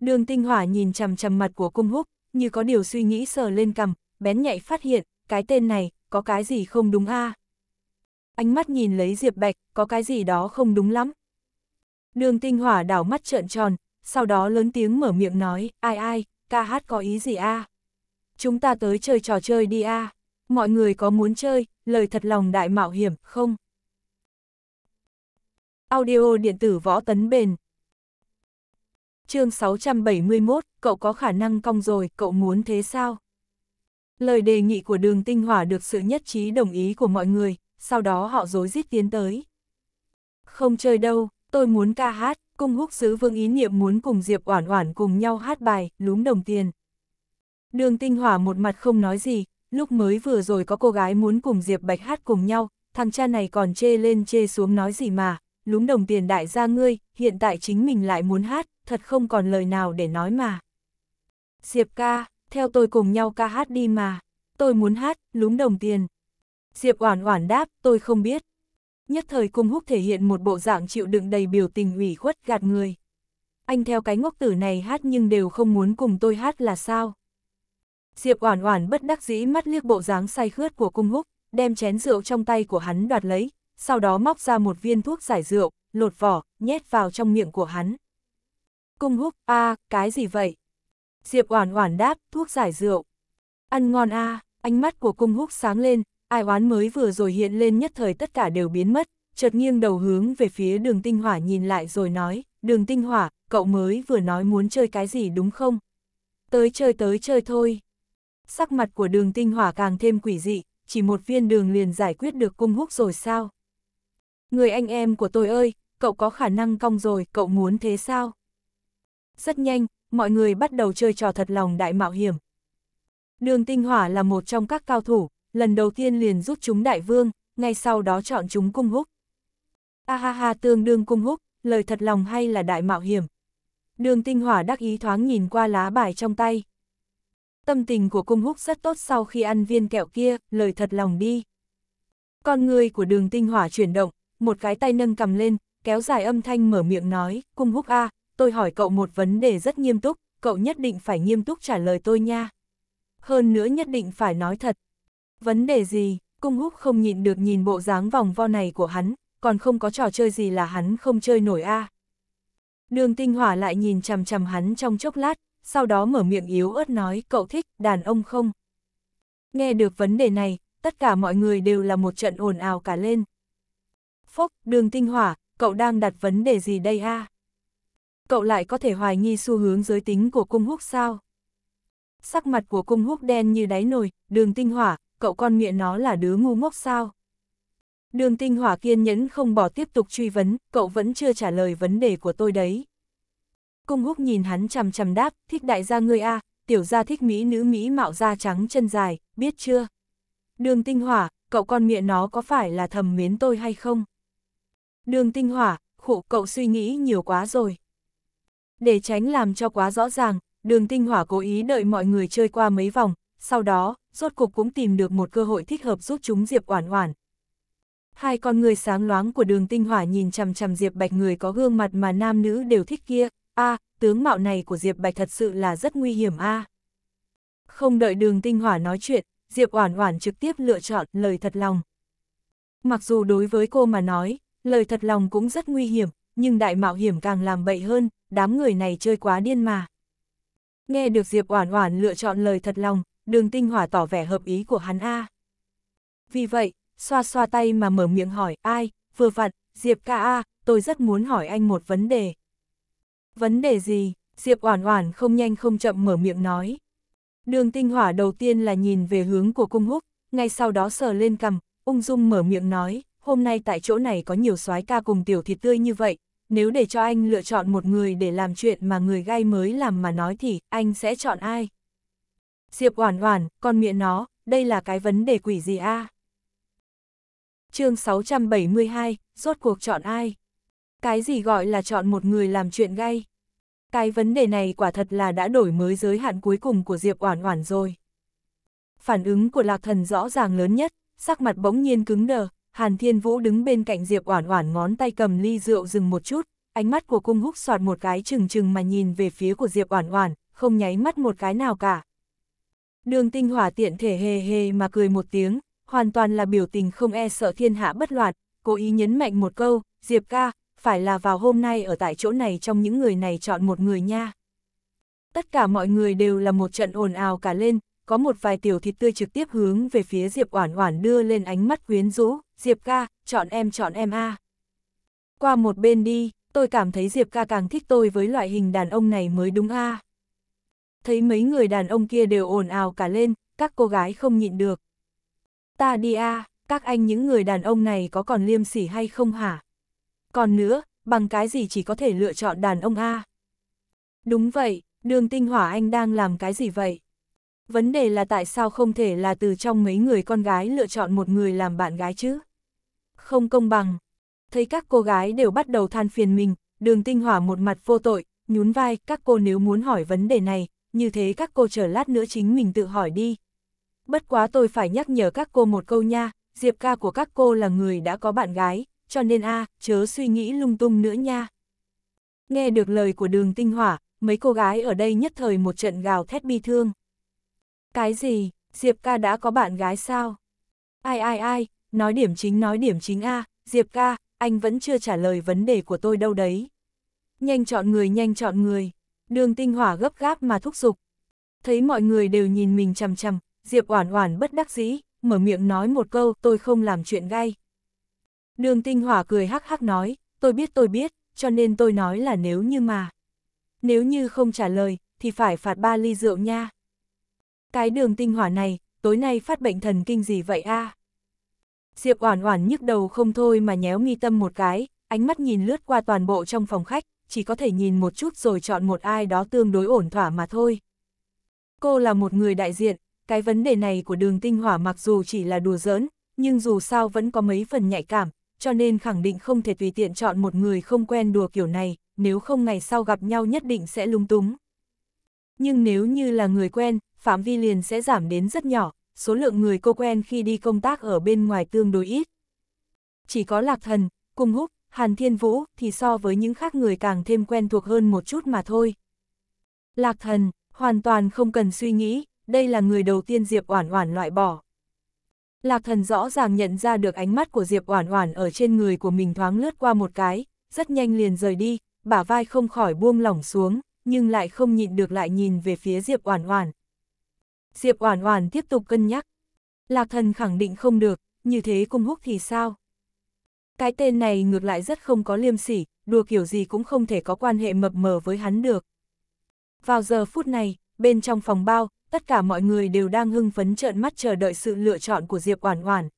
Đường tinh hỏa nhìn chằm chằm mặt của cung húc, như có điều suy nghĩ sờ lên cầm, bén nhạy phát hiện, cái tên này, có cái gì không đúng a à? ánh mắt nhìn lấy Diệp Bạch, có cái gì đó không đúng lắm. Đường tinh hỏa đảo mắt trợn tròn, sau đó lớn tiếng mở miệng nói, ai ai, ca hát có ý gì a? Chúng ta tới chơi trò chơi đi a. Mọi người có muốn chơi, lời thật lòng đại mạo hiểm, không? Audio điện tử võ tấn bền chương 671, cậu có khả năng cong rồi, cậu muốn thế sao? Lời đề nghị của đường tinh hỏa được sự nhất trí đồng ý của mọi người, sau đó họ rối rít tiến tới. Không chơi đâu, tôi muốn ca hát, cung húc sứ vương ý niệm muốn cùng Diệp Oản Oản cùng nhau hát bài, lúm đồng tiền. Đường tinh hỏa một mặt không nói gì, lúc mới vừa rồi có cô gái muốn cùng Diệp Bạch hát cùng nhau, thằng cha này còn chê lên chê xuống nói gì mà, lúm đồng tiền đại gia ngươi, hiện tại chính mình lại muốn hát, thật không còn lời nào để nói mà. Diệp ca, theo tôi cùng nhau ca hát đi mà, tôi muốn hát, lúm đồng tiền. Diệp Oản Oản đáp, tôi không biết. Nhất thời cung húc thể hiện một bộ dạng chịu đựng đầy biểu tình ủy khuất gạt người. Anh theo cái ngốc tử này hát nhưng đều không muốn cùng tôi hát là sao? Diệp Oản Oản bất đắc dĩ mắt liếc bộ dáng say khướt của cung húc, đem chén rượu trong tay của hắn đoạt lấy, sau đó móc ra một viên thuốc giải rượu, lột vỏ, nhét vào trong miệng của hắn. Cung húc, a, cái gì vậy? Diệp Oản Oản đáp, thuốc giải rượu. Ăn ngon a, ánh mắt của cung húc sáng lên, ai oán mới vừa rồi hiện lên nhất thời tất cả đều biến mất, chợt nghiêng đầu hướng về phía đường tinh hỏa nhìn lại rồi nói, đường tinh hỏa, cậu mới vừa nói muốn chơi cái gì đúng không? Tới chơi tới chơi thôi. Sắc mặt của đường tinh hỏa càng thêm quỷ dị, chỉ một viên đường liền giải quyết được cung húc rồi sao? Người anh em của tôi ơi, cậu có khả năng cong rồi, cậu muốn thế sao? Rất nhanh, mọi người bắt đầu chơi trò thật lòng đại mạo hiểm. Đường tinh hỏa là một trong các cao thủ, lần đầu tiên liền rút chúng đại vương, ngay sau đó chọn chúng cung húc. A ha ha tương đương cung húc, lời thật lòng hay là đại mạo hiểm. Đường tinh hỏa đắc ý thoáng nhìn qua lá bài trong tay. Tâm tình của cung húc rất tốt sau khi ăn viên kẹo kia, lời thật lòng đi. Con người của đường tinh hỏa chuyển động, một cái tay nâng cầm lên, kéo dài âm thanh mở miệng nói, cung húc A, tôi hỏi cậu một vấn đề rất nghiêm túc, cậu nhất định phải nghiêm túc trả lời tôi nha. Hơn nữa nhất định phải nói thật, Vấn đề gì, cung húc không nhịn được nhìn bộ dáng vòng vo này của hắn, còn không có trò chơi gì là hắn không chơi nổi a. À. Đường tinh hỏa lại nhìn chằm chằm hắn trong chốc lát, sau đó mở miệng yếu ớt nói cậu thích đàn ông không. Nghe được vấn đề này, tất cả mọi người đều là một trận ồn ào cả lên. Phốc, đường tinh hỏa, cậu đang đặt vấn đề gì đây a? À? Cậu lại có thể hoài nghi xu hướng giới tính của cung húc sao? Sắc mặt của cung húc đen như đáy nồi, đường tinh hỏa, cậu con miệng nó là đứa ngu ngốc sao? Đường tinh hỏa kiên nhẫn không bỏ tiếp tục truy vấn, cậu vẫn chưa trả lời vấn đề của tôi đấy. Cung húc nhìn hắn chằm chằm đáp, thích đại gia ngươi a, à, tiểu gia thích mỹ nữ mỹ mạo da trắng chân dài, biết chưa? Đường tinh hỏa, cậu con miệng nó có phải là thầm mến tôi hay không? Đường tinh hỏa, khổ cậu suy nghĩ nhiều quá rồi. Để tránh làm cho quá rõ ràng, đường tinh hỏa cố ý đợi mọi người chơi qua mấy vòng, sau đó, rốt cục cũng tìm được một cơ hội thích hợp giúp chúng Diệp Oản Oản. Hai con người sáng loáng của đường tinh hỏa nhìn chằm chằm Diệp Bạch người có gương mặt mà nam nữ đều thích kia, a tướng mạo này của Diệp Bạch thật sự là rất nguy hiểm a Không đợi đường tinh hỏa nói chuyện, Diệp Oản Oản trực tiếp lựa chọn lời thật lòng. Mặc dù đối với cô mà nói, lời thật lòng cũng rất nguy hiểm, nhưng đại mạo hiểm càng làm bậy hơn, đám người này chơi quá điên mà. Nghe được Diệp Oản Oản lựa chọn lời thật lòng, đường tinh hỏa tỏ vẻ hợp ý của hắn A. Vì vậy, xoa xoa tay mà mở miệng hỏi, ai, vừa vặn, Diệp ca A, tôi rất muốn hỏi anh một vấn đề. Vấn đề gì? Diệp Oản Oản không nhanh không chậm mở miệng nói. Đường Tinh Hỏa đầu tiên là nhìn về hướng của cung húc, ngay sau đó sờ lên cầm, ung dung mở miệng nói, "Hôm nay tại chỗ này có nhiều soái ca cùng tiểu thịt tươi như vậy, nếu để cho anh lựa chọn một người để làm chuyện mà người gay mới làm mà nói thì anh sẽ chọn ai?" Diệp Oản Oản, con miệng nó, đây là cái vấn đề quỷ gì a? À? Chương 672, rốt cuộc chọn ai? Cái gì gọi là chọn một người làm chuyện gay? Cái vấn đề này quả thật là đã đổi mới giới hạn cuối cùng của Diệp Oản Oản rồi. Phản ứng của Lạc Thần rõ ràng lớn nhất, sắc mặt bỗng nhiên cứng đờ, Hàn Thiên Vũ đứng bên cạnh Diệp Oản Oản ngón tay cầm ly rượu dừng một chút, ánh mắt của Cung Húc xoạt một cái trừng trừng mà nhìn về phía của Diệp Oản Oản, không nháy mắt một cái nào cả. Đường tinh hỏa tiện thể hề hề mà cười một tiếng, hoàn toàn là biểu tình không e sợ thiên hạ bất loạn, cố ý nhấn mạnh một câu, Diệp ca, phải là vào hôm nay ở tại chỗ này trong những người này chọn một người nha. Tất cả mọi người đều là một trận ồn ào cả lên, có một vài tiểu thịt tươi trực tiếp hướng về phía Diệp Oản Oản đưa lên ánh mắt quyến rũ, "Diệp ca, chọn em chọn em a." Qua một bên đi, tôi cảm thấy Diệp ca càng thích tôi với loại hình đàn ông này mới đúng a thấy mấy người đàn ông kia đều ồn ào cả lên, các cô gái không nhịn được. Ta đi a, à, các anh những người đàn ông này có còn liêm sỉ hay không hả? Còn nữa, bằng cái gì chỉ có thể lựa chọn đàn ông a? Đúng vậy, đường tinh hỏa anh đang làm cái gì vậy? Vấn đề là tại sao không thể là từ trong mấy người con gái lựa chọn một người làm bạn gái chứ? Không công bằng. Thấy các cô gái đều bắt đầu than phiền mình, đường tinh hỏa một mặt vô tội, nhún vai, các cô nếu muốn hỏi vấn đề này, như thế các cô chờ lát nữa chính mình tự hỏi đi. Bất quá tôi phải nhắc nhở các cô một câu nha, Diệp ca của các cô là người đã có bạn gái, cho nên a chớ suy nghĩ lung tung nữa nha. Nghe được lời của đường tinh hỏa, mấy cô gái ở đây nhất thời một trận gào thét bi thương. Cái gì, Diệp ca đã có bạn gái sao? Ai ai ai, nói điểm chính nói điểm chính a Diệp ca, anh vẫn chưa trả lời vấn đề của tôi đâu đấy. Nhanh chọn người nhanh chọn người. Đường tinh hỏa gấp gáp mà thúc giục. Thấy mọi người đều nhìn mình chằm chằm, Diệp Oản Oản bất đắc dĩ, mở miệng nói một câu, tôi không làm chuyện gay. Đường tinh hỏa cười hắc hắc nói, tôi biết tôi biết, cho nên tôi nói là nếu như mà. Nếu như không trả lời, thì phải phạt ba ly rượu nha. Cái đường tinh hỏa này, tối nay phát bệnh thần kinh gì vậy a? Diệp Oản Oản nhức đầu không thôi mà nhéo mi tâm một cái, ánh mắt nhìn lướt qua toàn bộ trong phòng khách, chỉ có thể nhìn một chút rồi chọn một ai đó tương đối ổn thỏa mà thôi. Cô là một người đại diện, cái vấn đề này của đường tinh hỏa mặc dù chỉ là đùa giỡn, nhưng dù sao vẫn có mấy phần nhạy cảm, cho nên khẳng định không thể tùy tiện chọn một người không quen đùa kiểu này, nếu không ngày sau gặp nhau nhất định sẽ lung túng. Nhưng nếu như là người quen, phạm vi liền sẽ giảm đến rất nhỏ, số lượng người cô quen khi đi công tác ở bên ngoài tương đối ít. Chỉ có lạc thần, cung húc, Hàn Thiên Vũ thì so với những khác người càng thêm quen thuộc hơn một chút mà thôi. Lạc thần, hoàn toàn không cần suy nghĩ, đây là người đầu tiên Diệp Oản Oản loại bỏ. Lạc thần rõ ràng nhận ra được ánh mắt của Diệp Oản Oản ở trên người của mình thoáng lướt qua một cái, rất nhanh liền rời đi, bả vai không khỏi buông lỏng xuống, nhưng lại không nhịn được lại nhìn về phía Diệp Oản Oản. Diệp Oản Oản tiếp tục cân nhắc. Lạc thần khẳng định không được, như thế cung húc thì sao? Cái tên này ngược lại rất không có liêm sỉ, đùa kiểu gì cũng không thể có quan hệ mập mờ với hắn được. Vào giờ phút này, bên trong phòng bao, tất cả mọi người đều đang hưng phấn trợn mắt chờ đợi sự lựa chọn của Diệp Oản Oản.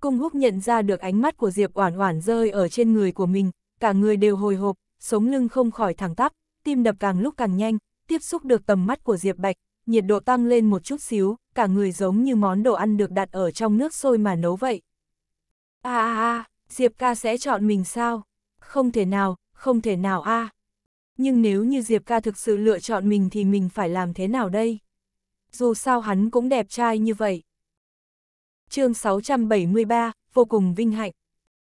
Cung Húc nhận ra được ánh mắt của Diệp Oản Oản rơi ở trên người của mình, cả người đều hồi hộp, sống lưng không khỏi thẳng tắp, tim đập càng lúc càng nhanh, tiếp xúc được tầm mắt của Diệp Bạch, nhiệt độ tăng lên một chút xíu, cả người giống như món đồ ăn được đặt ở trong nước sôi mà nấu vậy. A a a, Diệp ca sẽ chọn mình sao? Không thể nào, không thể nào a. À. Nhưng nếu như Diệp ca thực sự lựa chọn mình thì mình phải làm thế nào đây? Dù sao hắn cũng đẹp trai như vậy. chương 673, vô cùng vinh hạnh.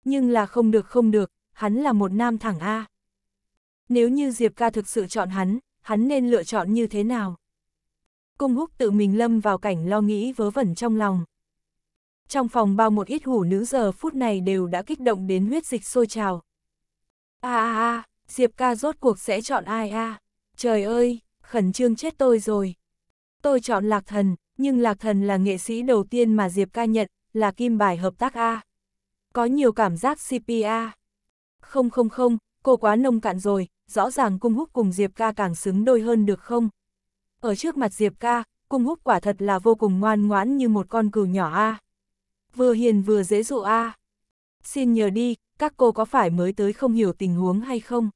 Nhưng là không được không được, hắn là một nam thẳng A. Nếu như Diệp ca thực sự chọn hắn, hắn nên lựa chọn như thế nào? Cung húc tự mình lâm vào cảnh lo nghĩ vớ vẩn trong lòng. Trong phòng bao một ít hủ nữ giờ phút này đều đã kích động đến huyết dịch sôi trào. a a a, Diệp ca rốt cuộc sẽ chọn ai a à? Trời ơi, khẩn trương chết tôi rồi. Tôi chọn Lạc Thần, nhưng Lạc Thần là nghệ sĩ đầu tiên mà Diệp ca nhận, là kim bài hợp tác A. Có nhiều cảm giác CPA. Không không không, cô quá nông cạn rồi, rõ ràng cung húc cùng Diệp ca càng xứng đôi hơn được không? Ở trước mặt Diệp ca, cung húc quả thật là vô cùng ngoan ngoãn như một con cừu nhỏ A vừa hiền vừa dễ dụ a. Xin nhờ đi, các cô có phải mới tới không hiểu tình huống hay không?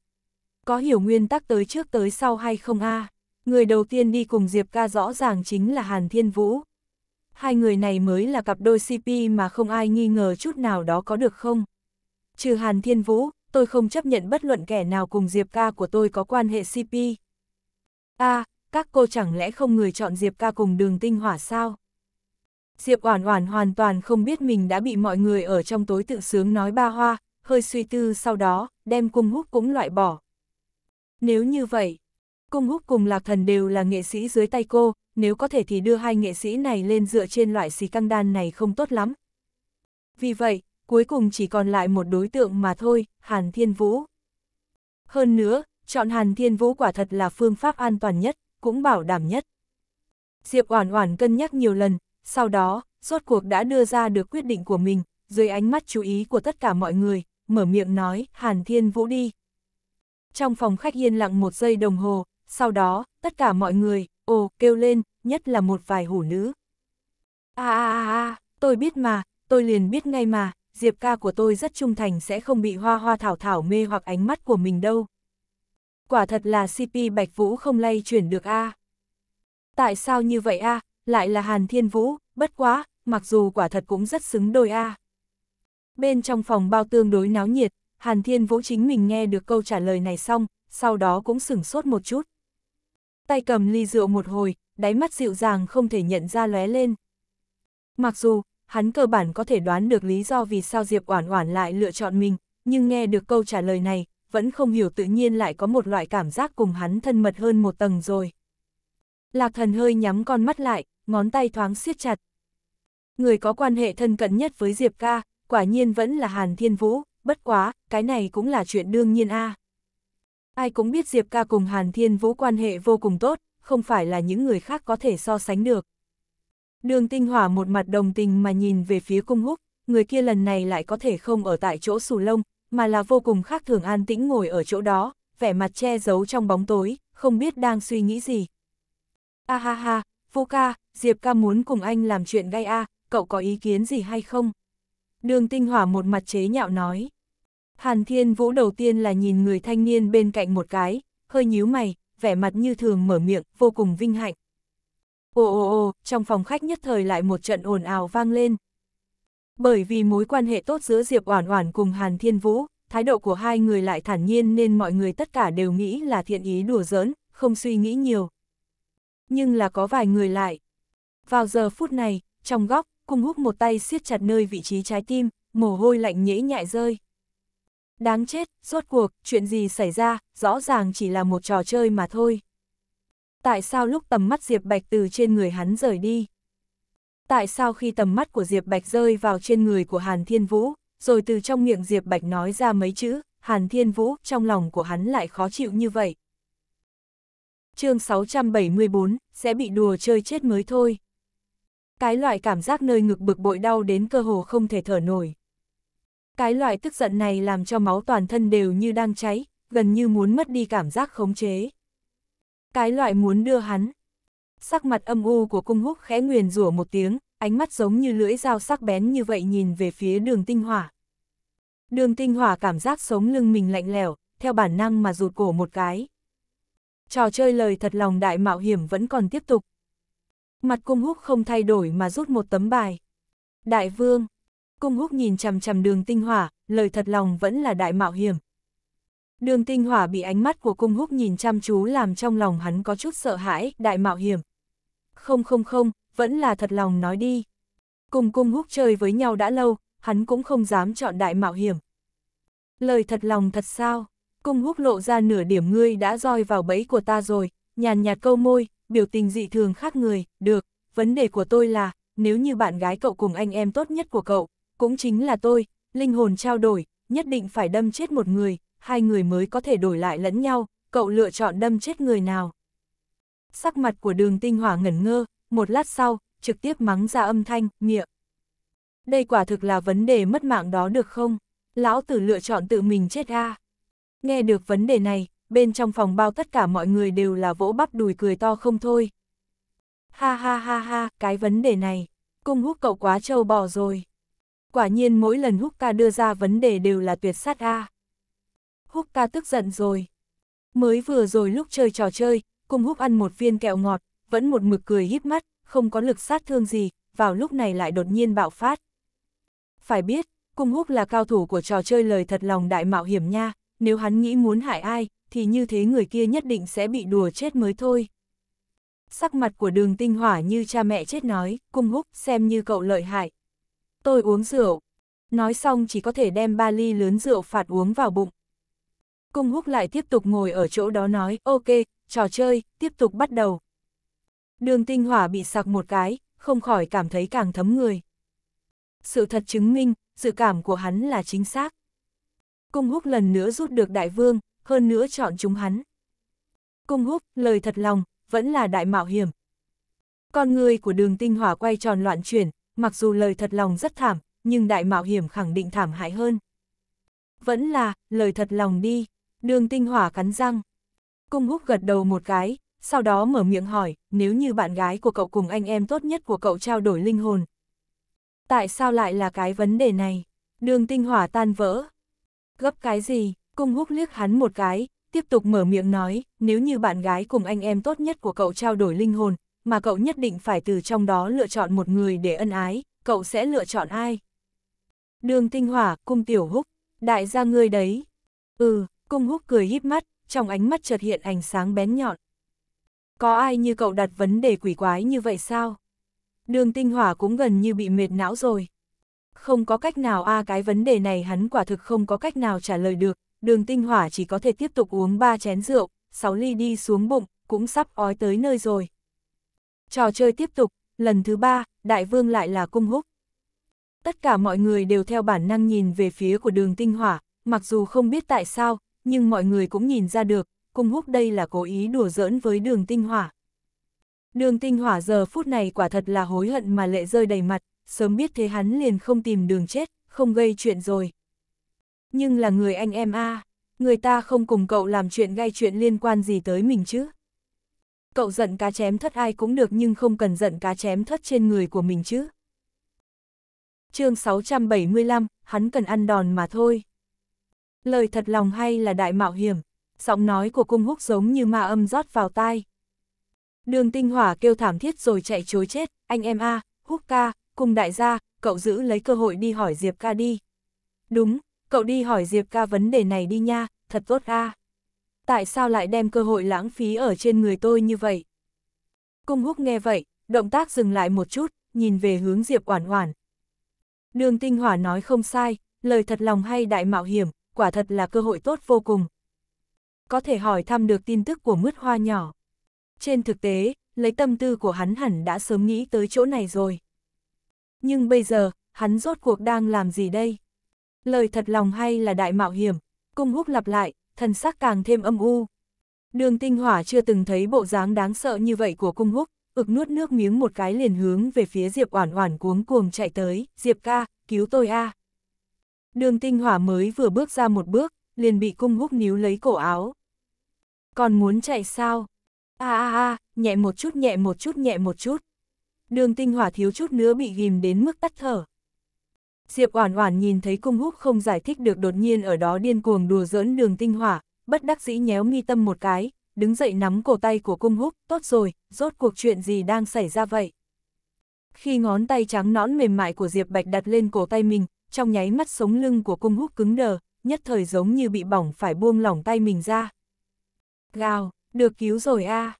Có hiểu nguyên tắc tới trước tới sau hay không a? Người đầu tiên đi cùng Diệp ca rõ ràng chính là Hàn Thiên Vũ. Hai người này mới là cặp đôi CP mà không ai nghi ngờ chút nào đó có được không? Trừ Hàn Thiên Vũ, tôi không chấp nhận bất luận kẻ nào cùng Diệp ca của tôi có quan hệ CP. a các cô chẳng lẽ không người chọn Diệp ca cùng đường tinh hỏa sao? Diệp Oản Oản hoàn toàn không biết mình đã bị mọi người ở trong tối tự sướng nói ba hoa, hơi suy tư sau đó, đem cung húc cũng loại bỏ. Nếu như vậy, cung húc cùng Lạc Thần đều là nghệ sĩ dưới tay cô, nếu có thể thì đưa hai nghệ sĩ này lên dựa trên loại xì căng đan này không tốt lắm. Vì vậy, cuối cùng chỉ còn lại một đối tượng mà thôi, Hàn Thiên Vũ. Hơn nữa, chọn Hàn Thiên Vũ quả thật là phương pháp an toàn nhất, cũng bảo đảm nhất. Diệp Oản Oản cân nhắc nhiều lần, sau đó, rốt cuộc đã đưa ra được quyết định của mình, dưới ánh mắt chú ý của tất cả mọi người, mở miệng nói, Hàn Thiên Vũ đi. Trong phòng khách yên lặng một giây đồng hồ, sau đó, tất cả mọi người, ồ, kêu lên, nhất là một vài hủ nữ. a a a tôi biết mà, tôi liền biết ngay mà, Diệp ca của tôi rất trung thành sẽ không bị hoa hoa thảo thảo mê hoặc ánh mắt của mình đâu. Quả thật là CP Bạch Vũ không lay chuyển được a à. Tại sao như vậy a à? lại là Hàn Thiên Vũ, bất quá, mặc dù quả thật cũng rất xứng đôi a. Bên trong phòng bao tương đối náo nhiệt, Hàn Thiên Vũ chính mình nghe được câu trả lời này xong, sau đó cũng sửng sốt một chút. Tay cầm ly rượu một hồi, đáy mắt dịu dàng không thể nhận ra lóe lên. Mặc dù, hắn cơ bản có thể đoán được lý do vì sao Diệp Oản Oản lại lựa chọn mình, nhưng nghe được câu trả lời này, vẫn không hiểu tự nhiên lại có một loại cảm giác cùng hắn thân mật hơn một tầng rồi. Lạc Thần hơi nhắm con mắt lại, ngón tay thoáng siết chặt. Người có quan hệ thân cận nhất với Diệp ca, quả nhiên vẫn là Hàn Thiên Vũ, bất quá, cái này cũng là chuyện đương nhiên a. À. Ai cũng biết Diệp ca cùng Hàn Thiên Vũ quan hệ vô cùng tốt, không phải là những người khác có thể so sánh được. Đường tinh hỏa một mặt đồng tình mà nhìn về phía cung húc, người kia lần này lại có thể không ở tại chỗ sù lông, mà là vô cùng khác thường an tĩnh ngồi ở chỗ đó, vẻ mặt che giấu trong bóng tối, không biết đang suy nghĩ gì. A ha ha, Vô ca, Diệp ca muốn cùng anh làm chuyện gay a, cậu có ý kiến gì hay không? Đường tinh hỏa một mặt chế nhạo nói. Hàn Thiên Vũ đầu tiên là nhìn người thanh niên bên cạnh một cái, hơi nhíu mày, vẻ mặt như thường mở miệng, vô cùng vinh hạnh. Ồ ồ ồ, trong phòng khách nhất thời lại một trận ồn ào vang lên. Bởi vì mối quan hệ tốt giữa Diệp Oản Oản cùng Hàn Thiên Vũ, thái độ của hai người lại thản nhiên nên mọi người tất cả đều nghĩ là thiện ý đùa giỡn, không suy nghĩ nhiều nhưng là có vài người lại. Vào giờ phút này, trong góc, cung húc một tay siết chặt nơi vị trí trái tim, mồ hôi lạnh nhễ nhại rơi. Đáng chết, rốt cuộc, chuyện gì xảy ra, rõ ràng chỉ là một trò chơi mà thôi. Tại sao lúc tầm mắt Diệp Bạch từ trên người hắn rời đi? Tại sao khi tầm mắt của Diệp Bạch rơi vào trên người của Hàn Thiên Vũ, rồi từ trong miệng Diệp Bạch nói ra mấy chữ, Hàn Thiên Vũ trong lòng của hắn lại khó chịu như vậy? chương 674, sẽ bị đùa chơi chết mới thôi. Cái loại cảm giác nơi ngực bực bội đau đến cơ hồ không thể thở nổi. Cái loại tức giận này làm cho máu toàn thân đều như đang cháy, gần như muốn mất đi cảm giác khống chế. Cái loại muốn đưa hắn. Sắc mặt âm u của cung húc khẽ nguyền rủa một tiếng, ánh mắt giống như lưỡi dao sắc bén như vậy nhìn về phía đường tinh hỏa. Đường tinh hỏa cảm giác sống lưng mình lạnh lẽo, theo bản năng mà rụt cổ một cái trò chơi lời thật lòng đại mạo hiểm vẫn còn tiếp tục. Mặt cung húc không thay đổi mà rút một tấm bài. Đại vương, cung húc nhìn chằm chằm đường tinh hỏa, lời thật lòng vẫn là đại mạo hiểm. Đường tinh hỏa bị ánh mắt của cung húc nhìn chăm chú làm trong lòng hắn có chút sợ hãi, đại mạo hiểm. Không không không, vẫn là thật lòng nói đi. Cùng cung húc chơi với nhau đã lâu, hắn cũng không dám chọn đại mạo hiểm. Lời thật lòng thật sao? Cung húc lộ ra nửa điểm ngươi đã roi vào bẫy của ta rồi, nhàn nhạt câu môi, biểu tình dị thường khác người, được, vấn đề của tôi là, nếu như bạn gái cậu cùng anh em tốt nhất của cậu, cũng chính là tôi, linh hồn trao đổi, nhất định phải đâm chết một người, hai người mới có thể đổi lại lẫn nhau, cậu lựa chọn đâm chết người nào. Sắc mặt của đường tinh hỏa ngẩn ngơ, một lát sau, trực tiếp mắng ra âm thanh, miệng. Đây quả thực là vấn đề mất mạng đó được không? Lão tử lựa chọn tự mình chết a à? Nghe được vấn đề này, bên trong phòng bao tất cả mọi người đều là vỗ bắp đùi cười to không thôi. Ha ha ha ha, cái vấn đề này, cung húc cậu quá trâu bò rồi. Quả nhiên mỗi lần húc ca đưa ra vấn đề đều là tuyệt sát a. À. Húc ca tức giận rồi. Mới vừa rồi lúc chơi trò chơi, cung húc ăn một viên kẹo ngọt, vẫn một mực cười híp mắt, không có lực sát thương gì, vào lúc này lại đột nhiên bạo phát. Phải biết, cung húc là cao thủ của trò chơi lời thật lòng đại mạo hiểm nha, nếu hắn nghĩ muốn hại ai, thì như thế người kia nhất định sẽ bị đùa chết mới thôi. Sắc mặt của đường tinh hỏa như cha mẹ chết nói, cung húc xem như cậu lợi hại. Tôi uống rượu. Nói xong chỉ có thể đem ba ly lớn rượu phạt uống vào bụng. Cung húc lại tiếp tục ngồi ở chỗ đó nói, ok, trò chơi, tiếp tục bắt đầu. Đường tinh hỏa bị sặc một cái, không khỏi cảm thấy càng thấm người. Sự thật chứng minh, dự cảm của hắn là chính xác. Cung húc lần nữa rút được đại vương, hơn nữa chọn chúng hắn. Cung húc, lời thật lòng, vẫn là đại mạo hiểm. Con người của đường tinh hỏa quay tròn loạn chuyển, mặc dù lời thật lòng rất thảm, nhưng đại mạo hiểm khẳng định thảm hại hơn. Vẫn là, lời thật lòng đi, đường tinh hỏa cắn răng. Cung húc gật đầu một cái, sau đó mở miệng hỏi, nếu như bạn gái của cậu cùng anh em tốt nhất của cậu trao đổi linh hồn. Tại sao lại là cái vấn đề này? Đường tinh hỏa tan vỡ, Gấp cái gì? Cung húc liếc hắn một cái, tiếp tục mở miệng nói, nếu như bạn gái cùng anh em tốt nhất của cậu trao đổi linh hồn, mà cậu nhất định phải từ trong đó lựa chọn một người để ân ái, cậu sẽ lựa chọn ai? Đường tinh hỏa, cung tiểu húc, đại gia ngươi đấy. Ừ, cung húc cười híp mắt, trong ánh mắt chợt hiện ánh sáng bén nhọn. Có ai như cậu đặt vấn đề quỷ quái như vậy sao? Đường tinh hỏa cũng gần như bị mệt não rồi. Không có cách nào a cái vấn đề này hắn quả thực không có cách nào trả lời được, đường tinh hỏa chỉ có thể tiếp tục uống ba chén rượu, 6 ly đi xuống bụng, cũng sắp ói tới nơi rồi. Trò chơi tiếp tục, lần thứ ba, đại vương lại là cung húc. Tất cả mọi người đều theo bản năng nhìn về phía của đường tinh hỏa, mặc dù không biết tại sao, nhưng mọi người cũng nhìn ra được, cung húc đây là cố ý đùa giỡn với đường tinh hỏa. Đường tinh hỏa giờ phút này quả thật là hối hận mà lệ rơi đầy mặt, sớm biết thế hắn liền không tìm đường chết, không gây chuyện rồi. Nhưng là người anh em a người ta không cùng cậu làm chuyện gây chuyện liên quan gì tới mình chứ. Cậu giận cá chém thất ai cũng được nhưng không cần giận cá chém thất trên người của mình chứ. chương 675, hắn cần ăn đòn mà thôi. Lời thật lòng hay là đại mạo hiểm, giọng nói của cung húc giống như ma âm rót vào tai. Đường tinh hỏa kêu thảm thiết rồi chạy chối chết, anh em a à, húc ca, cùng đại gia, cậu giữ lấy cơ hội đi hỏi Diệp ca đi. Đúng, cậu đi hỏi Diệp ca vấn đề này đi nha, thật tốt a. Tại sao lại đem cơ hội lãng phí ở trên người tôi như vậy? Cung húc nghe vậy, động tác dừng lại một chút, nhìn về hướng Diệp Oản Oản. Đường Tinh Hỏa nói không sai, lời thật lòng hay đại mạo hiểm, quả thật là cơ hội tốt vô cùng. Có thể hỏi thăm được tin tức của mứt hoa nhỏ. Trên thực tế, lấy tâm tư của hắn hẳn đã sớm nghĩ tới chỗ này rồi nhưng bây giờ, hắn rốt cuộc đang làm gì đây? Lời thật lòng hay là đại mạo hiểm? Cung húc lặp lại, thần sắc càng thêm âm u. Đường tinh hỏa chưa từng thấy bộ dáng đáng sợ như vậy của cung húc, ực nuốt nước miếng một cái liền hướng về phía Diệp Oản Oản cuống cuồng chạy tới, "Diệp ca, cứu tôi a." Đường Tinh Hỏa mới vừa bước ra một bước, liền bị Cung Húc níu lấy cổ áo. "Còn muốn chạy sao?" "A a a, nhẹ một chút, nhẹ một chút, nhẹ một chút." đường tinh hỏa thiếu chút nữa bị ghim đến mức tắt thở. Diệp Oản Oản nhìn thấy cung húc không giải thích được đột nhiên ở đó điên cuồng đùa giỡn đường tinh hỏa, bất đắc dĩ nhéo mi tâm một cái, đứng dậy nắm cổ tay của cung húc, tốt rồi, rốt cuộc chuyện gì đang xảy ra vậy? Khi ngón tay trắng nõn mềm mại của Diệp Bạch đặt lên cổ tay mình, trong nháy mắt sống lưng của cung húc cứng đờ, nhất thời giống như bị bỏng phải buông lỏng tay mình ra. Gào, được cứu rồi a à.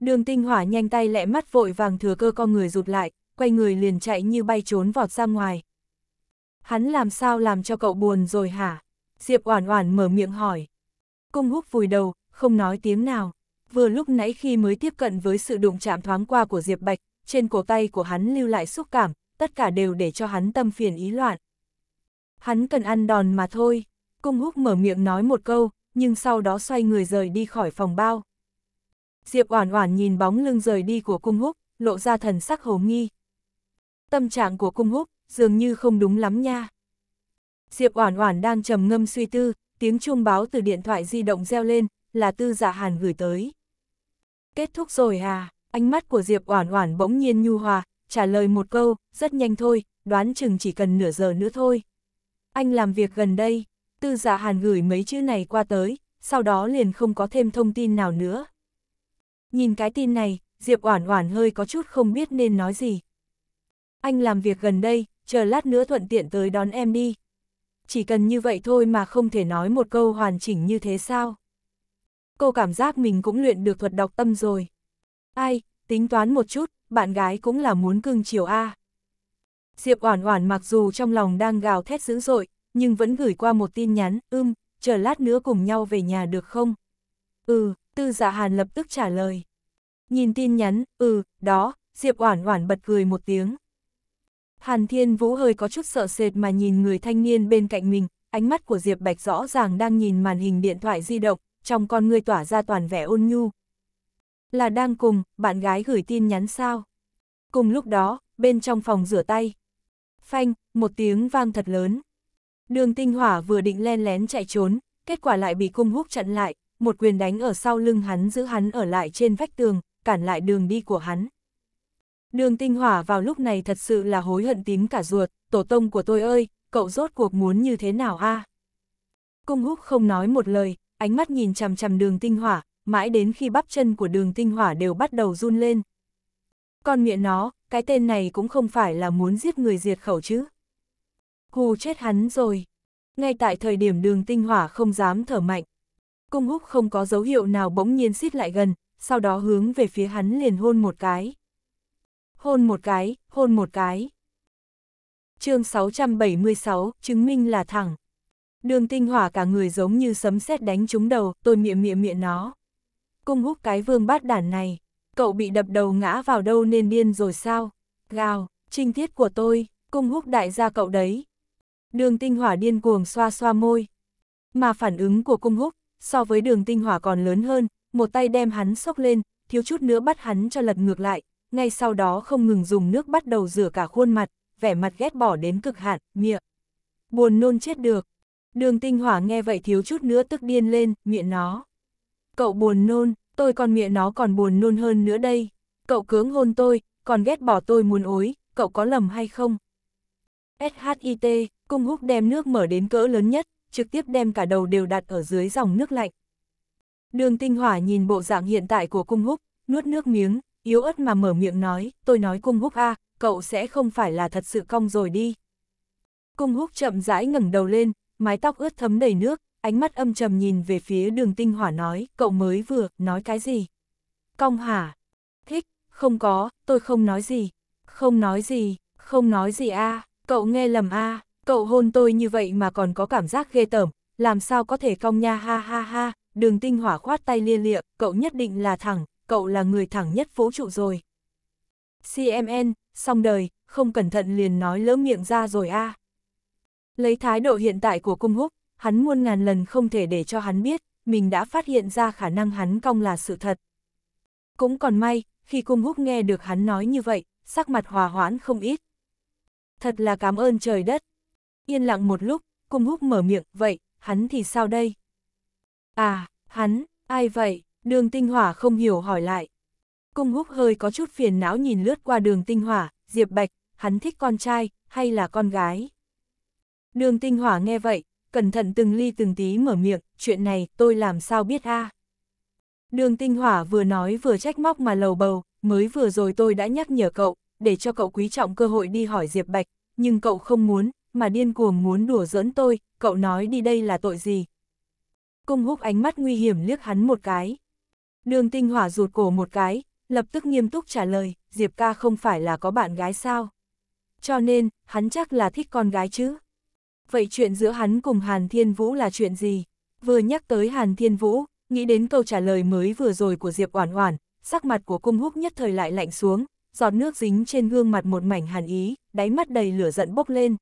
Đường tinh hỏa nhanh tay lẹ mắt vội vàng thừa cơ con người rụt lại, quay người liền chạy như bay trốn vọt ra ngoài. Hắn làm sao làm cho cậu buồn rồi hả? Diệp Oản Oản mở miệng hỏi. Cung Húc vùi đầu, không nói tiếng nào. Vừa lúc nãy khi mới tiếp cận với sự đụng chạm thoáng qua của Diệp Bạch, trên cổ tay của hắn lưu lại xúc cảm, tất cả đều để cho hắn tâm phiền ý loạn. Hắn cần ăn đòn mà thôi. Cung Húc mở miệng nói một câu, nhưng sau đó xoay người rời đi khỏi phòng bao. Diệp Oản Oản nhìn bóng lưng rời đi của Cung Húc, lộ ra thần sắc hồ nghi. Tâm trạng của Cung Húc dường như không đúng lắm nha. Diệp Oản Oản đang trầm ngâm suy tư, tiếng chuông báo từ điện thoại di động reo lên, là Tư Dạ Hàn gửi tới. Kết thúc rồi à? Ánh mắt của Diệp Oản Oản bỗng nhiên nhu hòa, trả lời một câu, rất nhanh thôi, đoán chừng chỉ cần nửa giờ nữa thôi. Anh làm việc gần đây, Tư Dạ Hàn gửi mấy chữ này qua tới, sau đó liền không có thêm thông tin nào nữa. Nhìn cái tin này, Diệp Oản Oản hơi có chút không biết nên nói gì. Anh làm việc gần đây, chờ lát nữa thuận tiện tới đón em đi. Chỉ cần như vậy thôi mà không thể nói một câu hoàn chỉnh như thế sao? Cô cảm giác mình cũng luyện được thuật đọc tâm rồi. Ai, tính toán một chút, bạn gái cũng là muốn cưng chiều A. Diệp Oản Oản mặc dù trong lòng đang gào thét dữ dội, nhưng vẫn gửi qua một tin nhắn, ưm, chờ lát nữa cùng nhau về nhà được không? Ừ, Tư Dạ Hàn lập tức trả lời. Nhìn tin nhắn, ừ, đó, Diệp Oản Oản bật cười một tiếng. Hàn Thiên Vũ hơi có chút sợ sệt mà nhìn người thanh niên bên cạnh mình, ánh mắt của Diệp Bạch rõ ràng đang nhìn màn hình điện thoại di động, trong con người tỏa ra toàn vẻ ôn nhu. Là đang cùng, bạn gái gửi tin nhắn sao? Cùng lúc đó, bên trong phòng rửa tay. Phanh, một tiếng vang thật lớn. Đường tinh hỏa vừa định len lén chạy trốn, kết quả lại bị cung húc chặn lại, một quyền đánh ở sau lưng hắn giữ hắn ở lại trên vách tường, cản lại đường đi của hắn. Đường tinh hỏa vào lúc này thật sự là hối hận tím cả ruột, tổ tông của tôi ơi, cậu rốt cuộc muốn như thế nào a? À? Cung húc không nói một lời, ánh mắt nhìn chằm chằm đường tinh hỏa, mãi đến khi bắp chân của đường tinh hỏa đều bắt đầu run lên. Con miệng nó, cái tên này cũng không phải là muốn giết người diệt khẩu chứ. Hù chết hắn rồi. Ngay tại thời điểm đường tinh hỏa không dám thở mạnh, Cung húc không có dấu hiệu nào bỗng nhiên xít lại gần, sau đó hướng về phía hắn liền hôn một cái. Hôn một cái, hôn một cái. chương 676, chứng minh là thẳng. Đường tinh hỏa cả người giống như sấm sét đánh trúng đầu, tôi miệng miệng miệng nó. Cung húc cái vương bát đản này, cậu bị đập đầu ngã vào đâu nên điên rồi sao? Gào, trinh tiết của tôi, cung húc đại gia cậu đấy. Đường tinh hỏa điên cuồng xoa xoa môi. Mà phản ứng của cung húc so với đường tinh hỏa còn lớn hơn, một tay đem hắn sốc lên, thiếu chút nữa bắt hắn cho lật ngược lại, ngay sau đó không ngừng dùng nước bắt đầu rửa cả khuôn mặt, vẻ mặt ghét bỏ đến cực hạn, miệng. Buồn nôn chết được. Đường tinh hỏa nghe vậy thiếu chút nữa tức điên lên, miệng nó. Cậu buồn nôn, tôi còn miệng nó còn buồn nôn hơn nữa đây. Cậu cưỡng hôn tôi, còn ghét bỏ tôi muốn ối, cậu có lầm hay không? SHIT, cung húc đem nước mở đến cỡ lớn nhất, trực tiếp đem cả đầu đều đặt ở dưới dòng nước lạnh. Đường tinh hỏa nhìn bộ dạng hiện tại của cung húc, nuốt nước miếng, yếu ớt mà mở miệng nói, tôi nói cung húc a, à, cậu sẽ không phải là thật sự cong rồi đi. Cung húc chậm rãi ngẩng đầu lên, mái tóc ướt thấm đầy nước, ánh mắt âm trầm nhìn về phía đường tinh hỏa nói, cậu mới vừa, nói cái gì? Cong hả? Thích, không có, tôi không nói gì. Không nói gì, không nói gì a à, cậu nghe lầm a à. Cậu hôn tôi như vậy mà còn có cảm giác ghê tởm, làm sao có thể cong nha ha ha ha, đường tinh hỏa khoát tay lia lịa, cậu nhất định là thẳng, cậu là người thẳng nhất vũ trụ rồi. CMN, xong đời, không cẩn thận liền nói lỡ miệng ra rồi a. Lấy thái độ hiện tại của cung húc, hắn muôn ngàn lần không thể để cho hắn biết, mình đã phát hiện ra khả năng hắn cong là sự thật. Cũng còn may, khi cung húc nghe được hắn nói như vậy, sắc mặt hòa hoãn không ít. Thật là cảm ơn trời đất, yên lặng một lúc, cung húc mở miệng, vậy, hắn thì sao đây? À, hắn, ai vậy? Đường tinh hỏa không hiểu hỏi lại. Cung húc hơi có chút phiền não nhìn lướt qua đường tinh hỏa, Diệp Bạch, hắn thích con trai, hay là con gái? Đường tinh hỏa nghe vậy, cẩn thận từng ly từng tí mở miệng, chuyện này tôi làm sao biết a? À? Đường tinh hỏa vừa nói vừa trách móc mà lầu bầu, mới vừa rồi tôi đã nhắc nhở cậu, để cho cậu quý trọng cơ hội đi hỏi Diệp Bạch, nhưng cậu không muốn, mà điên cuồng muốn đùa dẫn tôi, cậu nói đi đây là tội gì? Cung húc ánh mắt nguy hiểm liếc hắn một cái. Đường tinh hỏa rụt cổ một cái, lập tức nghiêm túc trả lời, Diệp ca không phải là có bạn gái sao? Cho nên, hắn chắc là thích con gái chứ? Vậy chuyện giữa hắn cùng Hàn Thiên Vũ là chuyện gì? Vừa nhắc tới Hàn Thiên Vũ, nghĩ đến câu trả lời mới vừa rồi của Diệp Oản Oản, sắc mặt của cung húc nhất thời lại lạnh xuống, giọt nước dính trên gương mặt một mảnh hàn ý, đáy mắt đầy lửa giận bốc lên.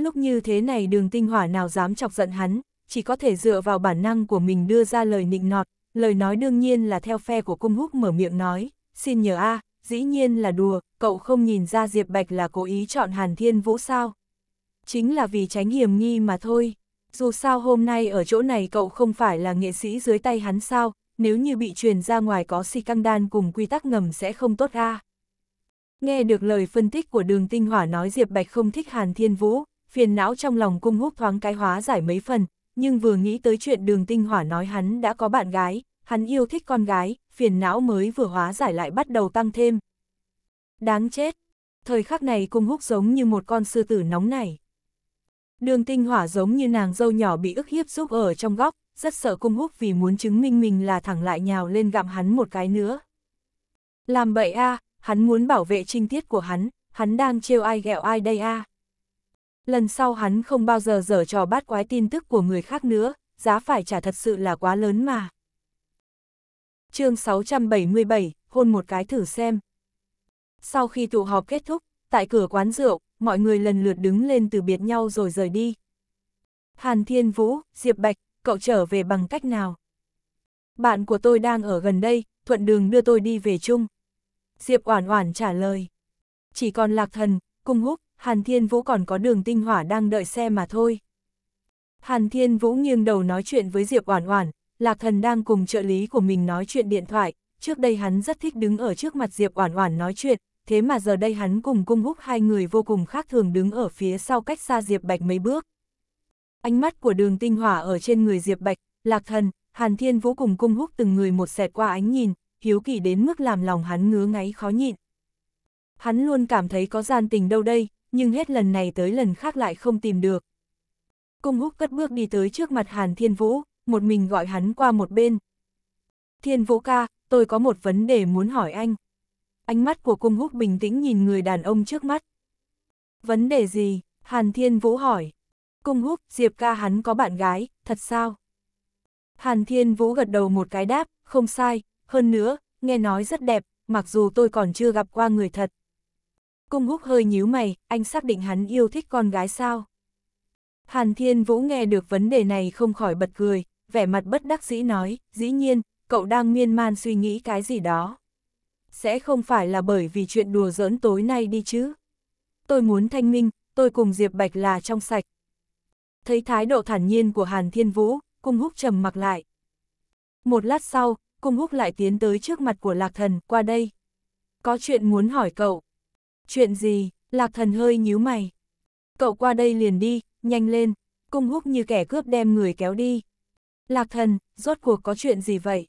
Lúc như thế này đường tinh hỏa nào dám chọc giận hắn, chỉ có thể dựa vào bản năng của mình đưa ra lời nịnh nọt, lời nói đương nhiên là theo phe của cung húc mở miệng nói, xin nhờ a à, dĩ nhiên là đùa, cậu không nhìn ra Diệp Bạch là cố ý chọn Hàn Thiên Vũ sao. Chính là vì tránh hiểm nghi mà thôi, dù sao hôm nay ở chỗ này cậu không phải là nghệ sĩ dưới tay hắn sao, nếu như bị truyền ra ngoài có si căng đan cùng quy tắc ngầm sẽ không tốt a à. Nghe được lời phân tích của đường tinh hỏa nói Diệp Bạch không thích Hàn Thiên Vũ, phiền não trong lòng cung húc thoáng cái hóa giải mấy phần, nhưng vừa nghĩ tới chuyện đường tinh hỏa nói hắn đã có bạn gái, hắn yêu thích con gái, phiền não mới vừa hóa giải lại bắt đầu tăng thêm. Đáng chết! Thời khắc này cung húc giống như một con sư tử nóng này. Đường tinh hỏa giống như nàng dâu nhỏ bị ức hiếp giúp ở trong góc, rất sợ cung húc vì muốn chứng minh mình là thẳng lại nhào lên gặm hắn một cái nữa. Làm bậy a, hắn muốn bảo vệ trinh tiết của hắn, hắn đang trêu ai ghẹo ai đây a. À lần sau hắn không bao giờ dở trò bát quái tin tức của người khác nữa, giá phải trả thật sự là quá lớn mà. chương 677, hôn một cái thử xem. Sau khi tụ họp kết thúc, tại cửa quán rượu, mọi người lần lượt đứng lên từ biệt nhau rồi rời đi. Hàn Thiên Vũ, Diệp Bạch, cậu trở về bằng cách nào? Bạn của tôi đang ở gần đây, thuận đường đưa tôi đi về chung. Diệp Oản Oản trả lời. Chỉ còn Lạc Thần, Cung Húc, Hàn Thiên Vũ còn có đường tinh hỏa đang đợi xe mà thôi. Hàn Thiên Vũ nghiêng đầu nói chuyện với Diệp Oản Oản, Lạc Thần đang cùng trợ lý của mình nói chuyện điện thoại, trước đây hắn rất thích đứng ở trước mặt Diệp Oản Oản nói chuyện, thế mà giờ đây hắn cùng Cung Húc hai người vô cùng khác thường đứng ở phía sau cách xa Diệp Bạch mấy bước. Ánh mắt của Đường Tinh Hỏa ở trên người Diệp Bạch, Lạc Thần, Hàn Thiên Vũ cùng Cung Húc từng người một xẹt qua ánh nhìn, hiếu kỳ đến mức làm lòng hắn ngứa ngáy khó nhịn. Hắn luôn cảm thấy có gian tình đâu đây, nhưng hết lần này tới lần khác lại không tìm được. Cung húc cất bước đi tới trước mặt Hàn Thiên Vũ, một mình gọi hắn qua một bên. Thiên Vũ ca, tôi có một vấn đề muốn hỏi anh. Ánh mắt của cung húc bình tĩnh nhìn người đàn ông trước mắt. Vấn đề gì? Hàn Thiên Vũ hỏi. Cung húc, Diệp ca hắn có bạn gái, thật sao? Hàn Thiên Vũ gật đầu một cái đáp, không sai, hơn nữa, nghe nói rất đẹp, mặc dù tôi còn chưa gặp qua người thật. Cung húc hơi nhíu mày, anh xác định hắn yêu thích con gái sao? Hàn Thiên Vũ nghe được vấn đề này không khỏi bật cười, vẻ mặt bất đắc dĩ nói, dĩ nhiên, cậu đang miên man suy nghĩ cái gì đó. Sẽ không phải là bởi vì chuyện đùa giỡn tối nay đi chứ. Tôi muốn thanh minh, tôi cùng Diệp Bạch là trong sạch. Thấy thái độ thản nhiên của Hàn Thiên Vũ, cung húc trầm mặc lại. Một lát sau, cung húc lại tiến tới trước mặt của Lạc Thần, qua đây. Có chuyện muốn hỏi cậu. Chuyện gì? Lạc thần hơi nhíu mày. Cậu qua đây liền đi, nhanh lên. Cung húc như kẻ cướp đem người kéo đi. Lạc thần, rốt cuộc có chuyện gì vậy?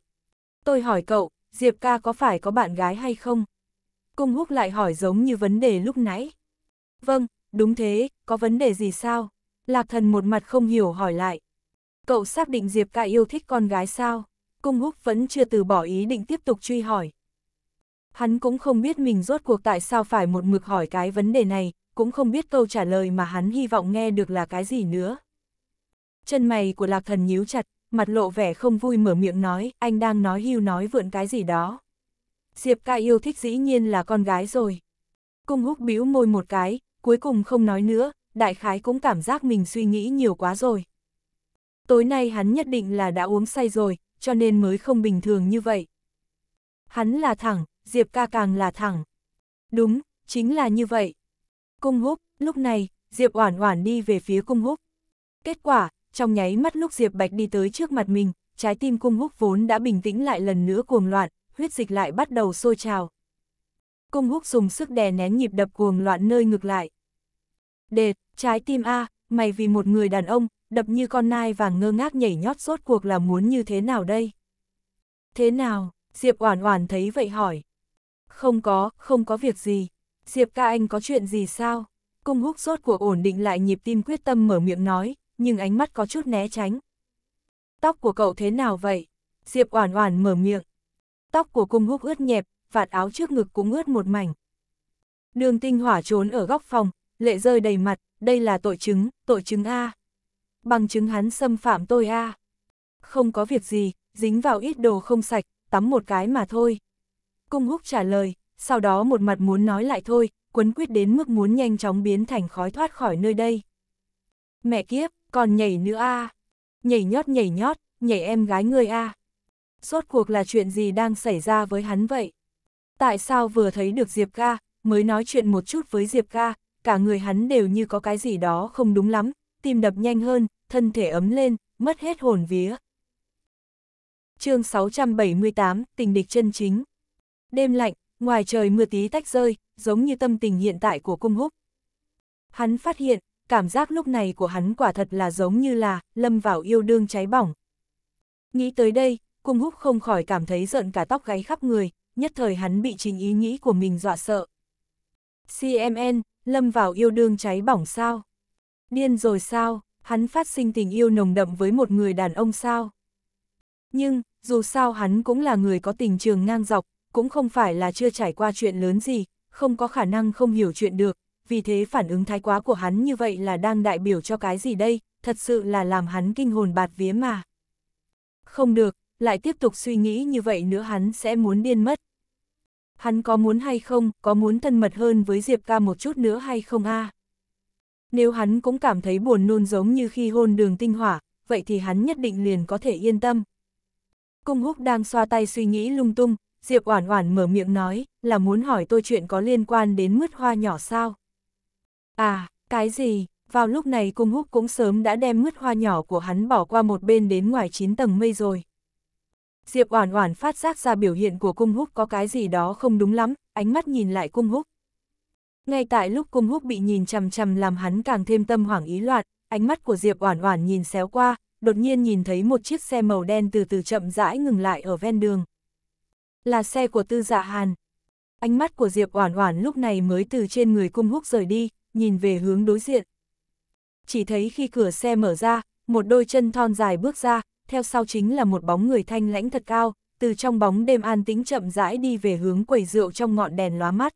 Tôi hỏi cậu, Diệp ca có phải có bạn gái hay không? Cung húc lại hỏi giống như vấn đề lúc nãy. Vâng, đúng thế, có vấn đề gì sao? Lạc thần một mặt không hiểu hỏi lại. Cậu xác định Diệp ca yêu thích con gái sao? Cung húc vẫn chưa từ bỏ ý định tiếp tục truy hỏi. Hắn cũng không biết mình rốt cuộc tại sao phải một mực hỏi cái vấn đề này, cũng không biết câu trả lời mà hắn hy vọng nghe được là cái gì nữa. Chân mày của lạc thần nhíu chặt, mặt lộ vẻ không vui mở miệng nói, anh đang nói hưu nói vượn cái gì đó. Diệp ca yêu thích dĩ nhiên là con gái rồi. Cung húc bĩu môi một cái, cuối cùng không nói nữa, đại khái cũng cảm giác mình suy nghĩ nhiều quá rồi. Tối nay hắn nhất định là đã uống say rồi, cho nên mới không bình thường như vậy. Hắn là thẳng, Diệp ca càng là thẳng. Đúng, chính là như vậy. Cung húc, lúc này, Diệp oản oản đi về phía cung húc. Kết quả, trong nháy mắt lúc Diệp Bạch đi tới trước mặt mình, trái tim cung húc vốn đã bình tĩnh lại lần nữa cuồng loạn, huyết dịch lại bắt đầu sôi trào. Cung húc dùng sức đè nén nhịp đập cuồng loạn nơi ngược lại. Đệt, trái tim A, mày vì một người đàn ông, đập như con nai và ngơ ngác nhảy nhót rốt cuộc là muốn như thế nào đây? Thế nào? Diệp Oản Oản thấy vậy hỏi. Không có, không có việc gì. Diệp ca anh có chuyện gì sao? Cung húc sốt của ổn định lại nhịp tim quyết tâm mở miệng nói, nhưng ánh mắt có chút né tránh. Tóc của cậu thế nào vậy? Diệp oản oản mở miệng. Tóc của cung húc ướt nhẹp, vạt áo trước ngực cũng ướt một mảnh. Đường tinh hỏa trốn ở góc phòng, lệ rơi đầy mặt, đây là tội chứng, tội chứng A. Bằng chứng hắn xâm phạm tôi A. Không có việc gì, dính vào ít đồ không sạch, tắm một cái mà thôi. Cung húc trả lời, sau đó một mặt muốn nói lại thôi, quấn quyết đến mức muốn nhanh chóng biến thành khói thoát khỏi nơi đây. Mẹ kiếp, còn nhảy nữa a Nhảy nhót nhảy nhót, nhảy em gái người a à. cuộc là chuyện gì đang xảy ra với hắn vậy? Tại sao vừa thấy được Diệp ca, mới nói chuyện một chút với Diệp ca, cả người hắn đều như có cái gì đó không đúng lắm, tim đập nhanh hơn, thân thể ấm lên, mất hết hồn vía. chương 678, tình địch chân chính Đêm lạnh, ngoài trời mưa tí tách rơi, giống như tâm tình hiện tại của cung húc. Hắn phát hiện, cảm giác lúc này của hắn quả thật là giống như là lâm vào yêu đương cháy bỏng. Nghĩ tới đây, cung húc không khỏi cảm thấy giận cả tóc gáy khắp người, nhất thời hắn bị chính ý nghĩ của mình dọa sợ. CMN, lâm vào yêu đương cháy bỏng sao? Điên rồi sao? Hắn phát sinh tình yêu nồng đậm với một người đàn ông sao? Nhưng, dù sao hắn cũng là người có tình trường ngang dọc, cũng không phải là chưa trải qua chuyện lớn gì, không có khả năng không hiểu chuyện được, vì thế phản ứng thái quá của hắn như vậy là đang đại biểu cho cái gì đây, thật sự là làm hắn kinh hồn bạt vía mà. Không được, lại tiếp tục suy nghĩ như vậy nữa hắn sẽ muốn điên mất. Hắn có muốn hay không, có muốn thân mật hơn với Diệp ca một chút nữa hay không a? Nếu hắn cũng cảm thấy buồn nôn giống như khi hôn đường tinh hỏa, vậy thì hắn nhất định liền có thể yên tâm. Cung húc đang xoa tay suy nghĩ lung tung, Diệp Oản Oản mở miệng nói, là muốn hỏi tôi chuyện có liên quan đến mứt hoa nhỏ sao? À, cái gì? Vào lúc này cung húc cũng sớm đã đem mứt hoa nhỏ của hắn bỏ qua một bên đến ngoài chín tầng mây rồi. Diệp Oản Oản phát giác ra biểu hiện của cung húc có cái gì đó không đúng lắm, ánh mắt nhìn lại cung húc. Ngay tại lúc cung húc bị nhìn chằm chằm làm hắn càng thêm tâm hoảng ý loạn, ánh mắt của Diệp Oản Oản nhìn xéo qua, đột nhiên nhìn thấy một chiếc xe màu đen từ từ chậm rãi ngừng lại ở ven đường. Là xe của tư dạ hàn. Ánh mắt của Diệp Oản Oản lúc này mới từ trên người cung húc rời đi, nhìn về hướng đối diện. Chỉ thấy khi cửa xe mở ra, một đôi chân thon dài bước ra, theo sau chính là một bóng người thanh lãnh thật cao, từ trong bóng đêm an tĩnh chậm rãi đi về hướng quầy rượu trong ngọn đèn lóa mắt.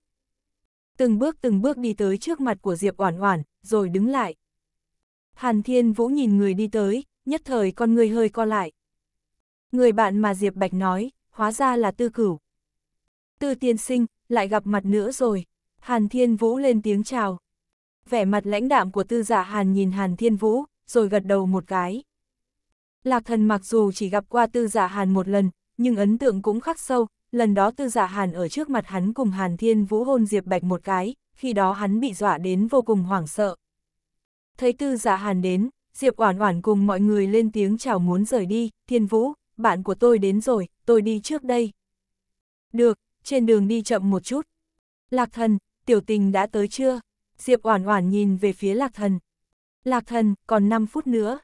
Từng bước từng bước đi tới trước mặt của Diệp Oản Oản, rồi đứng lại. Hàn Thiên Vũ nhìn người đi tới, nhất thời con người hơi co lại. Người bạn mà Diệp Bạch nói, hóa ra là tư cửu. Tư tiên sinh, lại gặp mặt nữa rồi. Hàn Thiên Vũ lên tiếng chào. Vẻ mặt lãnh đạm của tư giả dạ Hàn nhìn Hàn Thiên Vũ, rồi gật đầu một cái. Lạc thần mặc dù chỉ gặp qua tư giả dạ Hàn một lần, nhưng ấn tượng cũng khắc sâu, lần đó tư giả dạ Hàn ở trước mặt hắn cùng Hàn Thiên Vũ hôn Diệp Bạch một cái, khi đó hắn bị dọa đến vô cùng hoảng sợ. Thấy tư giả Hàn đến, Diệp Oản Oản cùng mọi người lên tiếng chào muốn rời đi, Thiên Vũ, bạn của tôi đến rồi, tôi đi trước đây. Được, trên đường đi chậm một chút. Lạc thần, tiểu tình đã tới chưa? Diệp Oản Oản nhìn về phía Lạc Thần. "Lạc Thần, còn 5 phút nữa."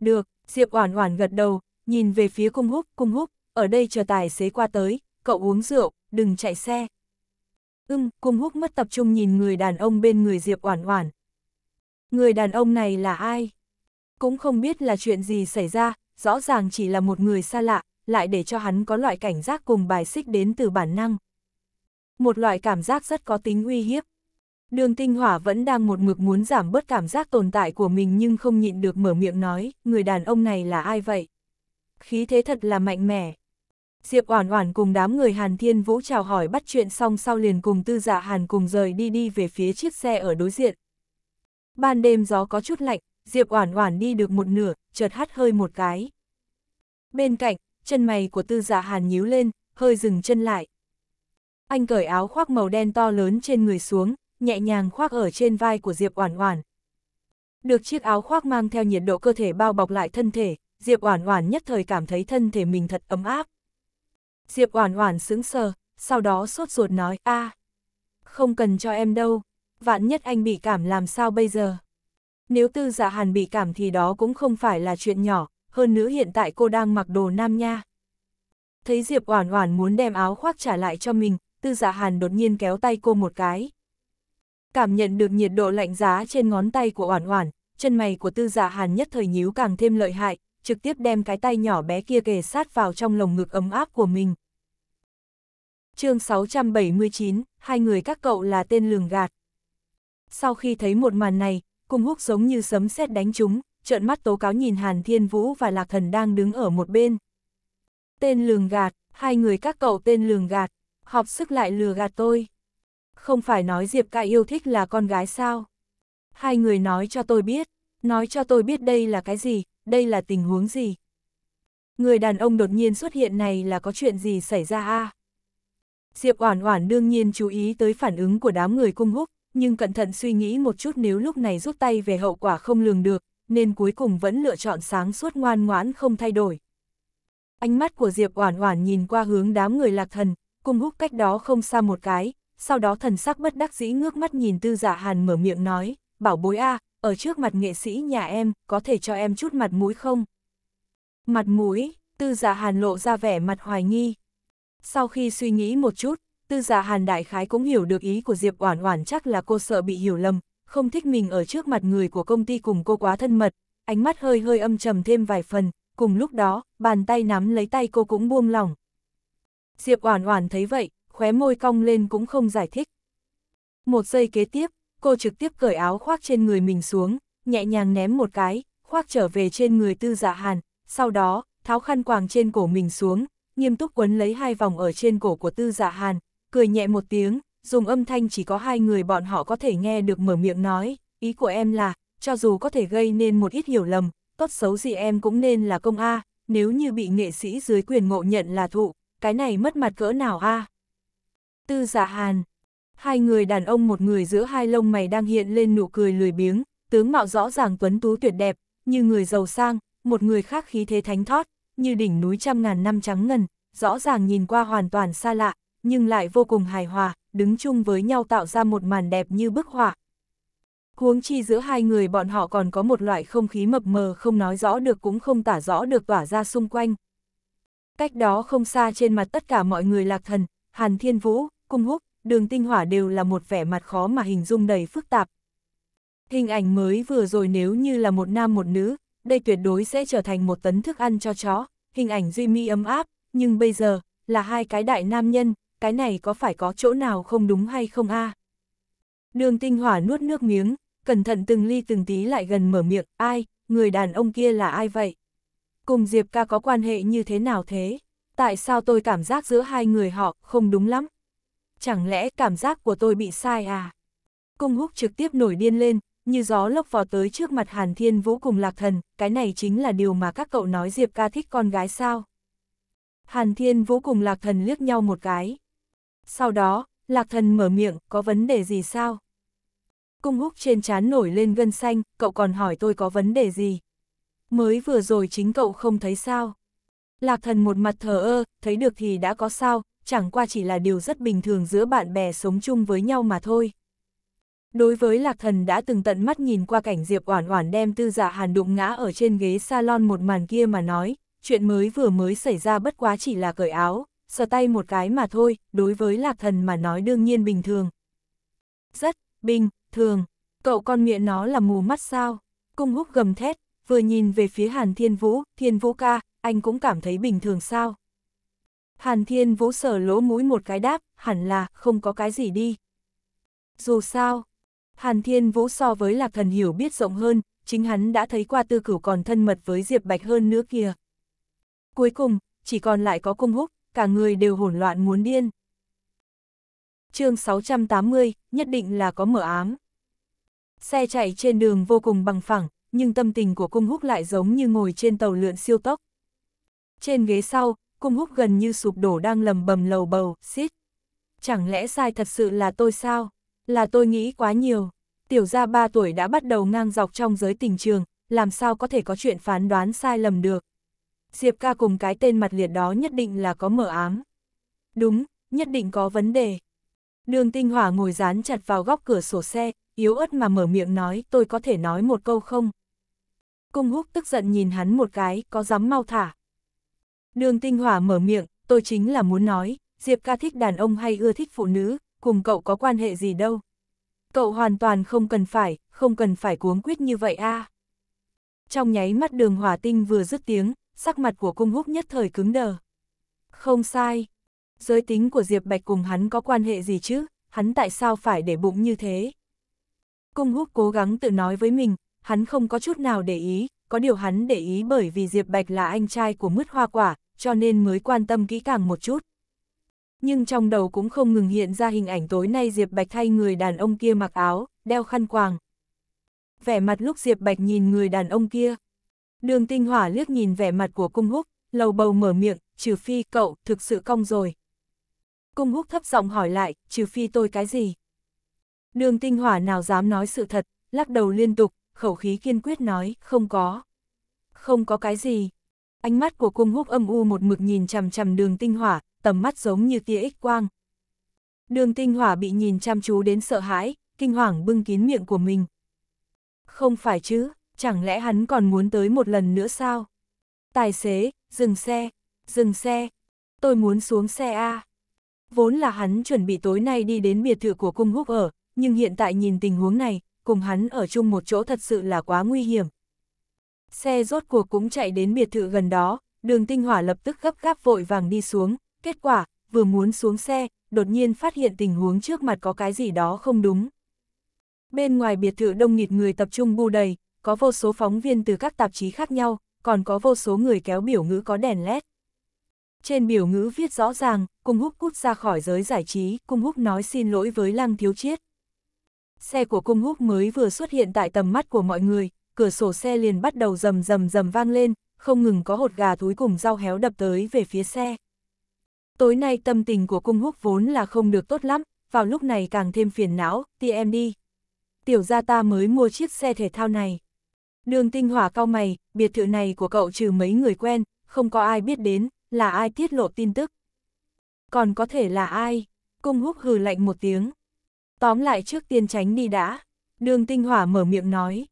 "Được." Diệp Oản Oản gật đầu, nhìn về phía Cung Húc, "Cung Húc, ở đây chờ tài xế qua tới, cậu uống rượu, đừng chạy xe." Ừm, Cung Húc mất tập trung nhìn người đàn ông bên người Diệp Oản Oản. Người đàn ông này là ai? Cũng không biết là chuyện gì xảy ra, rõ ràng chỉ là một người xa lạ, lại để cho hắn có loại cảnh giác cùng bài xích đến từ bản năng. Một loại cảm giác rất có tính uy hiếp. Đường tinh hỏa vẫn đang một mực muốn giảm bớt cảm giác tồn tại của mình nhưng không nhịn được mở miệng nói, người đàn ông này là ai vậy? Khí thế thật là mạnh mẽ. Diệp Oản Oản cùng đám người Hàn Thiên Vũ chào hỏi bắt chuyện xong sau liền cùng Tư Dạ Hàn cùng rời đi đi về phía chiếc xe ở đối diện. Ban đêm gió có chút lạnh, Diệp Oản Oản đi được một nửa, chợt hắt hơi một cái. Bên cạnh, chân mày của tư Dạ hàn nhíu lên, hơi dừng chân lại. Anh cởi áo khoác màu đen to lớn trên người xuống, nhẹ nhàng khoác ở trên vai của Diệp Oản Oản. Được chiếc áo khoác mang theo nhiệt độ cơ thể bao bọc lại thân thể, Diệp Oản Oản nhất thời cảm thấy thân thể mình thật ấm áp. Diệp Oản Oản sững sờ, sau đó sốt ruột nói: "A, không cần cho em đâu, vạn nhất anh bị cảm làm sao bây giờ?" Nếu Tư Dạ Hàn bị cảm thì đó cũng không phải là chuyện nhỏ, hơn nữa hiện tại cô đang mặc đồ nam nha. Thấy Diệp Oản Oản muốn đem áo khoác trả lại cho mình, Tư Dạ Hàn đột nhiên kéo tay cô một cái. Cảm nhận được nhiệt độ lạnh giá trên ngón tay của Oản Oản, chân mày của Tư Dạ Hàn nhất thời nhíu càng thêm lợi hại, trực tiếp đem cái tay nhỏ bé kia kề sát vào trong lồng ngực ấm áp của mình. Chương 679, hai người các cậu là tên lường gạt. Sau khi thấy một màn này, cùng húc giống như sấm sét đánh chúng, trợn mắt tố cáo nhìn Hàn Thiên Vũ và Lạc Thần đang đứng ở một bên. Tên lường gạt, hai người các cậu tên lường gạt, học sức lại lừa gạt tôi. Không phải nói Diệp ca yêu thích là con gái sao? Hai người nói cho tôi biết, nói cho tôi biết đây là cái gì, đây là tình huống gì. Người đàn ông đột nhiên xuất hiện này là có chuyện gì xảy ra a? Diệp Oản Oản đương nhiên chú ý tới phản ứng của đám người cung húc, nhưng cẩn thận suy nghĩ một chút nếu lúc này rút tay về hậu quả không lường được, nên cuối cùng vẫn lựa chọn sáng suốt ngoan ngoãn không thay đổi. Ánh mắt của Diệp Oản Oản nhìn qua hướng đám người Lạc Thần, cung húc cách đó không xa một cái, sau đó thần sắc bất đắc dĩ ngước mắt nhìn Tư Dạ Hàn mở miệng nói, "Bảo bối a, ở trước mặt nghệ sĩ nhà em, có thể cho em chút mặt mũi không?" Mặt mũi? Tư Dạ Hàn lộ ra vẻ mặt hoài nghi. Sau khi suy nghĩ một chút, Tư Dạ Hàn đại khái cũng hiểu được ý của Diệp Oản Oản chắc là cô sợ bị hiểu lầm, không thích mình ở trước mặt người của công ty cùng cô quá thân mật, ánh mắt hơi hơi âm trầm thêm vài phần, cùng lúc đó, bàn tay nắm lấy tay cô cũng buông lỏng. Diệp Oản Oản thấy vậy, khóe môi cong lên cũng không giải thích. Một giây kế tiếp, cô trực tiếp cởi áo khoác trên người mình xuống, nhẹ nhàng ném một cái, khoác trở về trên người Tư Dạ Hàn, sau đó, tháo khăn quàng trên cổ mình xuống, nghiêm túc quấn lấy hai vòng ở trên cổ của Tư Dạ Hàn, cười nhẹ một tiếng, dùng âm thanh chỉ có hai người bọn họ có thể nghe được mở miệng nói, ý của em là, cho dù có thể gây nên một ít hiểu lầm, tốt xấu gì em cũng nên là công A, nếu như bị nghệ sĩ dưới quyền ngộ nhận là thụ, cái này mất mặt cỡ nào A. Tư giả dạ hàn, hai người đàn ông một người giữa hai lông mày đang hiện lên nụ cười lười biếng, tướng mạo rõ ràng tuấn tú tuyệt đẹp, như người giàu sang, một người khác khí thế thánh thót, như đỉnh núi trăm ngàn năm trắng ngần, rõ ràng nhìn qua hoàn toàn xa lạ, nhưng lại vô cùng hài hòa, đứng chung với nhau tạo ra một màn đẹp như bức họa. Huống chi giữa hai người bọn họ còn có một loại không khí mập mờ không nói rõ được cũng không tả rõ được tỏa ra xung quanh. Cách đó không xa trên mặt tất cả mọi người lạc thần, Hàn Thiên Vũ, Cung Húc, Đường Tinh Hỏa đều là một vẻ mặt khó mà hình dung đầy phức tạp. Hình ảnh mới vừa rồi nếu như là một nam một nữ, đây tuyệt đối sẽ trở thành một tấn thức ăn cho chó, hình ảnh duy mi ấm áp, nhưng bây giờ, là hai cái đại nam nhân, cái này có phải có chỗ nào không đúng hay không a? À? Đường tinh hỏa nuốt nước miếng, cẩn thận từng ly từng tí lại gần mở miệng, ai, người đàn ông kia là ai vậy? Cùng Diệp ca có quan hệ như thế nào thế? Tại sao tôi cảm giác giữa hai người họ không đúng lắm? Chẳng lẽ cảm giác của tôi bị sai à? Cung húc trực tiếp nổi điên lên, như gió lốc vò tới trước mặt Hàn Thiên Vũ cùng Lạc Thần, cái này chính là điều mà các cậu nói Diệp ca thích con gái sao? Hàn Thiên Vũ cùng Lạc Thần liếc nhau một cái. Sau đó, lạc thần mở miệng, có vấn đề gì sao? Cung húc trên trán nổi lên gân xanh, cậu còn hỏi tôi có vấn đề gì? Mới vừa rồi chính cậu không thấy sao? Lạc thần một mặt thờ ơ, thấy được thì đã có sao, chẳng qua chỉ là điều rất bình thường giữa bạn bè sống chung với nhau mà thôi. Đối với Lạc Thần đã từng tận mắt nhìn qua cảnh Diệp Oản Oản đem Tư Dạ Hàn đụng ngã ở trên ghế salon một màn kia mà nói, chuyện mới vừa mới xảy ra bất quá chỉ là cởi áo, sờ tay một cái mà thôi, đối với lạc thần mà nói đương nhiên bình thường. Rất, bình, thường, cậu con miệng nó là mù mắt sao, cung húc gầm thét, vừa nhìn về phía Hàn Thiên Vũ, Thiên Vũ ca, anh cũng cảm thấy bình thường sao. Hàn Thiên Vũ sở lỗ mũi một cái đáp, hẳn là không có cái gì đi. Dù sao, Hàn Thiên Vũ so với lạc thần hiểu biết rộng hơn, chính hắn đã thấy qua tư cửu còn thân mật với Diệp Bạch hơn nữa kìa. Cuối cùng, chỉ còn lại có cung húc, cả người đều hỗn loạn muốn điên. chương 680, nhất định là có mở ám. Xe chạy trên đường vô cùng bằng phẳng, nhưng tâm tình của cung húc lại giống như ngồi trên tàu lượn siêu tốc. Trên ghế sau, cung húc gần như sụp đổ đang lầm bầm lầu bầu, xít. Chẳng lẽ sai thật sự là tôi sao? Là tôi nghĩ quá nhiều. Tiểu gia ba tuổi đã bắt đầu ngang dọc trong giới tình trường, làm sao có thể có chuyện phán đoán sai lầm được. Diệp ca cùng cái tên mặt liệt đó nhất định là có mở ám. Đúng, nhất định có vấn đề. Đường tinh hỏa ngồi dán chặt vào góc cửa sổ xe, yếu ớt mà mở miệng nói tôi có thể nói một câu không. Cung húc tức giận nhìn hắn một cái, có dám mau thả. Đường tinh hỏa mở miệng, tôi chính là muốn nói, Diệp ca thích đàn ông hay ưa thích phụ nữ, cùng cậu có quan hệ gì đâu. Cậu hoàn toàn không cần phải, không cần phải cuống quyết như vậy a. À. Trong nháy mắt đường hỏa tinh vừa dứt tiếng, sắc mặt của cung húc nhất thời cứng đờ. Không sai, giới tính của Diệp Bạch cùng hắn có quan hệ gì chứ, hắn tại sao phải để bụng như thế? Cung húc cố gắng tự nói với mình, hắn không có chút nào để ý, có điều hắn để ý bởi vì Diệp Bạch là anh trai của mứt hoa quả, cho nên mới quan tâm kỹ càng một chút. Nhưng trong đầu cũng không ngừng hiện ra hình ảnh tối nay Diệp Bạch thay người đàn ông kia mặc áo, đeo khăn quàng. Vẻ mặt lúc Diệp Bạch nhìn người đàn ông kia, Đường tinh hỏa liếc nhìn vẻ mặt của cung húc, lầu bầu mở miệng, trừ phi cậu thực sự cong rồi. Cung húc thấp giọng hỏi lại, trừ phi tôi cái gì? Đường tinh hỏa nào dám nói sự thật, lắc đầu liên tục, khẩu khí kiên quyết nói, không có. Không có cái gì. Ánh mắt của cung húc âm u một mực nhìn chằm chằm đường tinh hỏa, tầm mắt giống như tia ích quang. Đường tinh hỏa bị nhìn chăm chú đến sợ hãi, kinh hoàng bưng kín miệng của mình. Không phải chứ, chẳng lẽ hắn còn muốn tới một lần nữa sao? Tài xế, dừng xe, dừng xe, tôi muốn xuống xe A. Vốn là hắn chuẩn bị tối nay đi đến biệt thự của cung húc ở, nhưng hiện tại nhìn tình huống này, cùng hắn ở chung một chỗ thật sự là quá nguy hiểm. Xe rốt cuộc cũng chạy đến biệt thự gần đó, đường tinh hỏa lập tức gấp gáp vội vàng đi xuống, kết quả, vừa muốn xuống xe, đột nhiên phát hiện tình huống trước mặt có cái gì đó không đúng. Bên ngoài biệt thự đông nghịt người tập trung bu đầy, có vô số phóng viên từ các tạp chí khác nhau, còn có vô số người kéo biểu ngữ có đèn led. Trên biểu ngữ viết rõ ràng, Cung Húc cút ra khỏi giới giải trí, Cung Húc nói xin lỗi với Lăng Thiếu Chiết. Xe của Cung Húc mới vừa xuất hiện tại tầm mắt của mọi người, cửa sổ xe liền bắt đầu rầm rầm rầm vang lên, không ngừng có hột gà thúi cùng rau héo đập tới về phía xe. Tối nay tâm tình của Cung Húc vốn là không được tốt lắm, vào lúc này càng thêm phiền não, đi đi. Tiểu gia ta mới mua chiếc xe thể thao này. Đường tinh hỏa cao mày, biệt thự này của cậu trừ mấy người quen, không có ai biết đến, là ai tiết lộ tin tức. Còn có thể là ai? Cung húc hừ lạnh một tiếng. Tóm lại trước tiên tránh đi đã. Đường tinh hỏa mở miệng nói.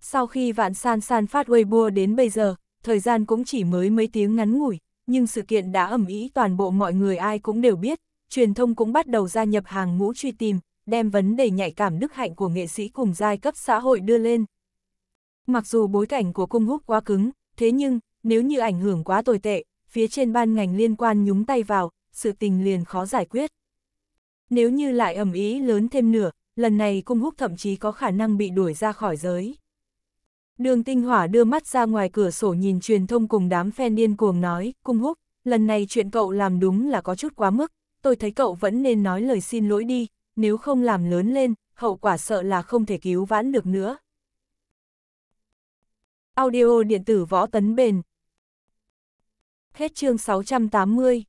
Sau khi vạn san san phát Weibo đến bây giờ, thời gian cũng chỉ mới mấy tiếng ngắn ngủi, nhưng sự kiện đã ẩm ý toàn bộ mọi người ai cũng đều biết, truyền thông cũng bắt đầu gia nhập hàng ngũ truy tìm, đem vấn đề nhạy cảm đức hạnh của nghệ sĩ cùng giai cấp xã hội đưa lên, Mặc dù bối cảnh của cung húc quá cứng, thế nhưng, nếu như ảnh hưởng quá tồi tệ, phía trên ban ngành liên quan nhúng tay vào, sự tình liền khó giải quyết. Nếu như lại ẩm ý lớn thêm nửa, lần này cung húc thậm chí có khả năng bị đuổi ra khỏi giới. Đường tinh hỏa đưa mắt ra ngoài cửa sổ nhìn truyền thông cùng đám fan điên cuồng nói, cung húc, lần này chuyện cậu làm đúng là có chút quá mức, tôi thấy cậu vẫn nên nói lời xin lỗi đi, nếu không làm lớn lên, hậu quả sợ là không thể cứu vãn được nữa. Audio điện tử võ tấn bền. Hết chương 680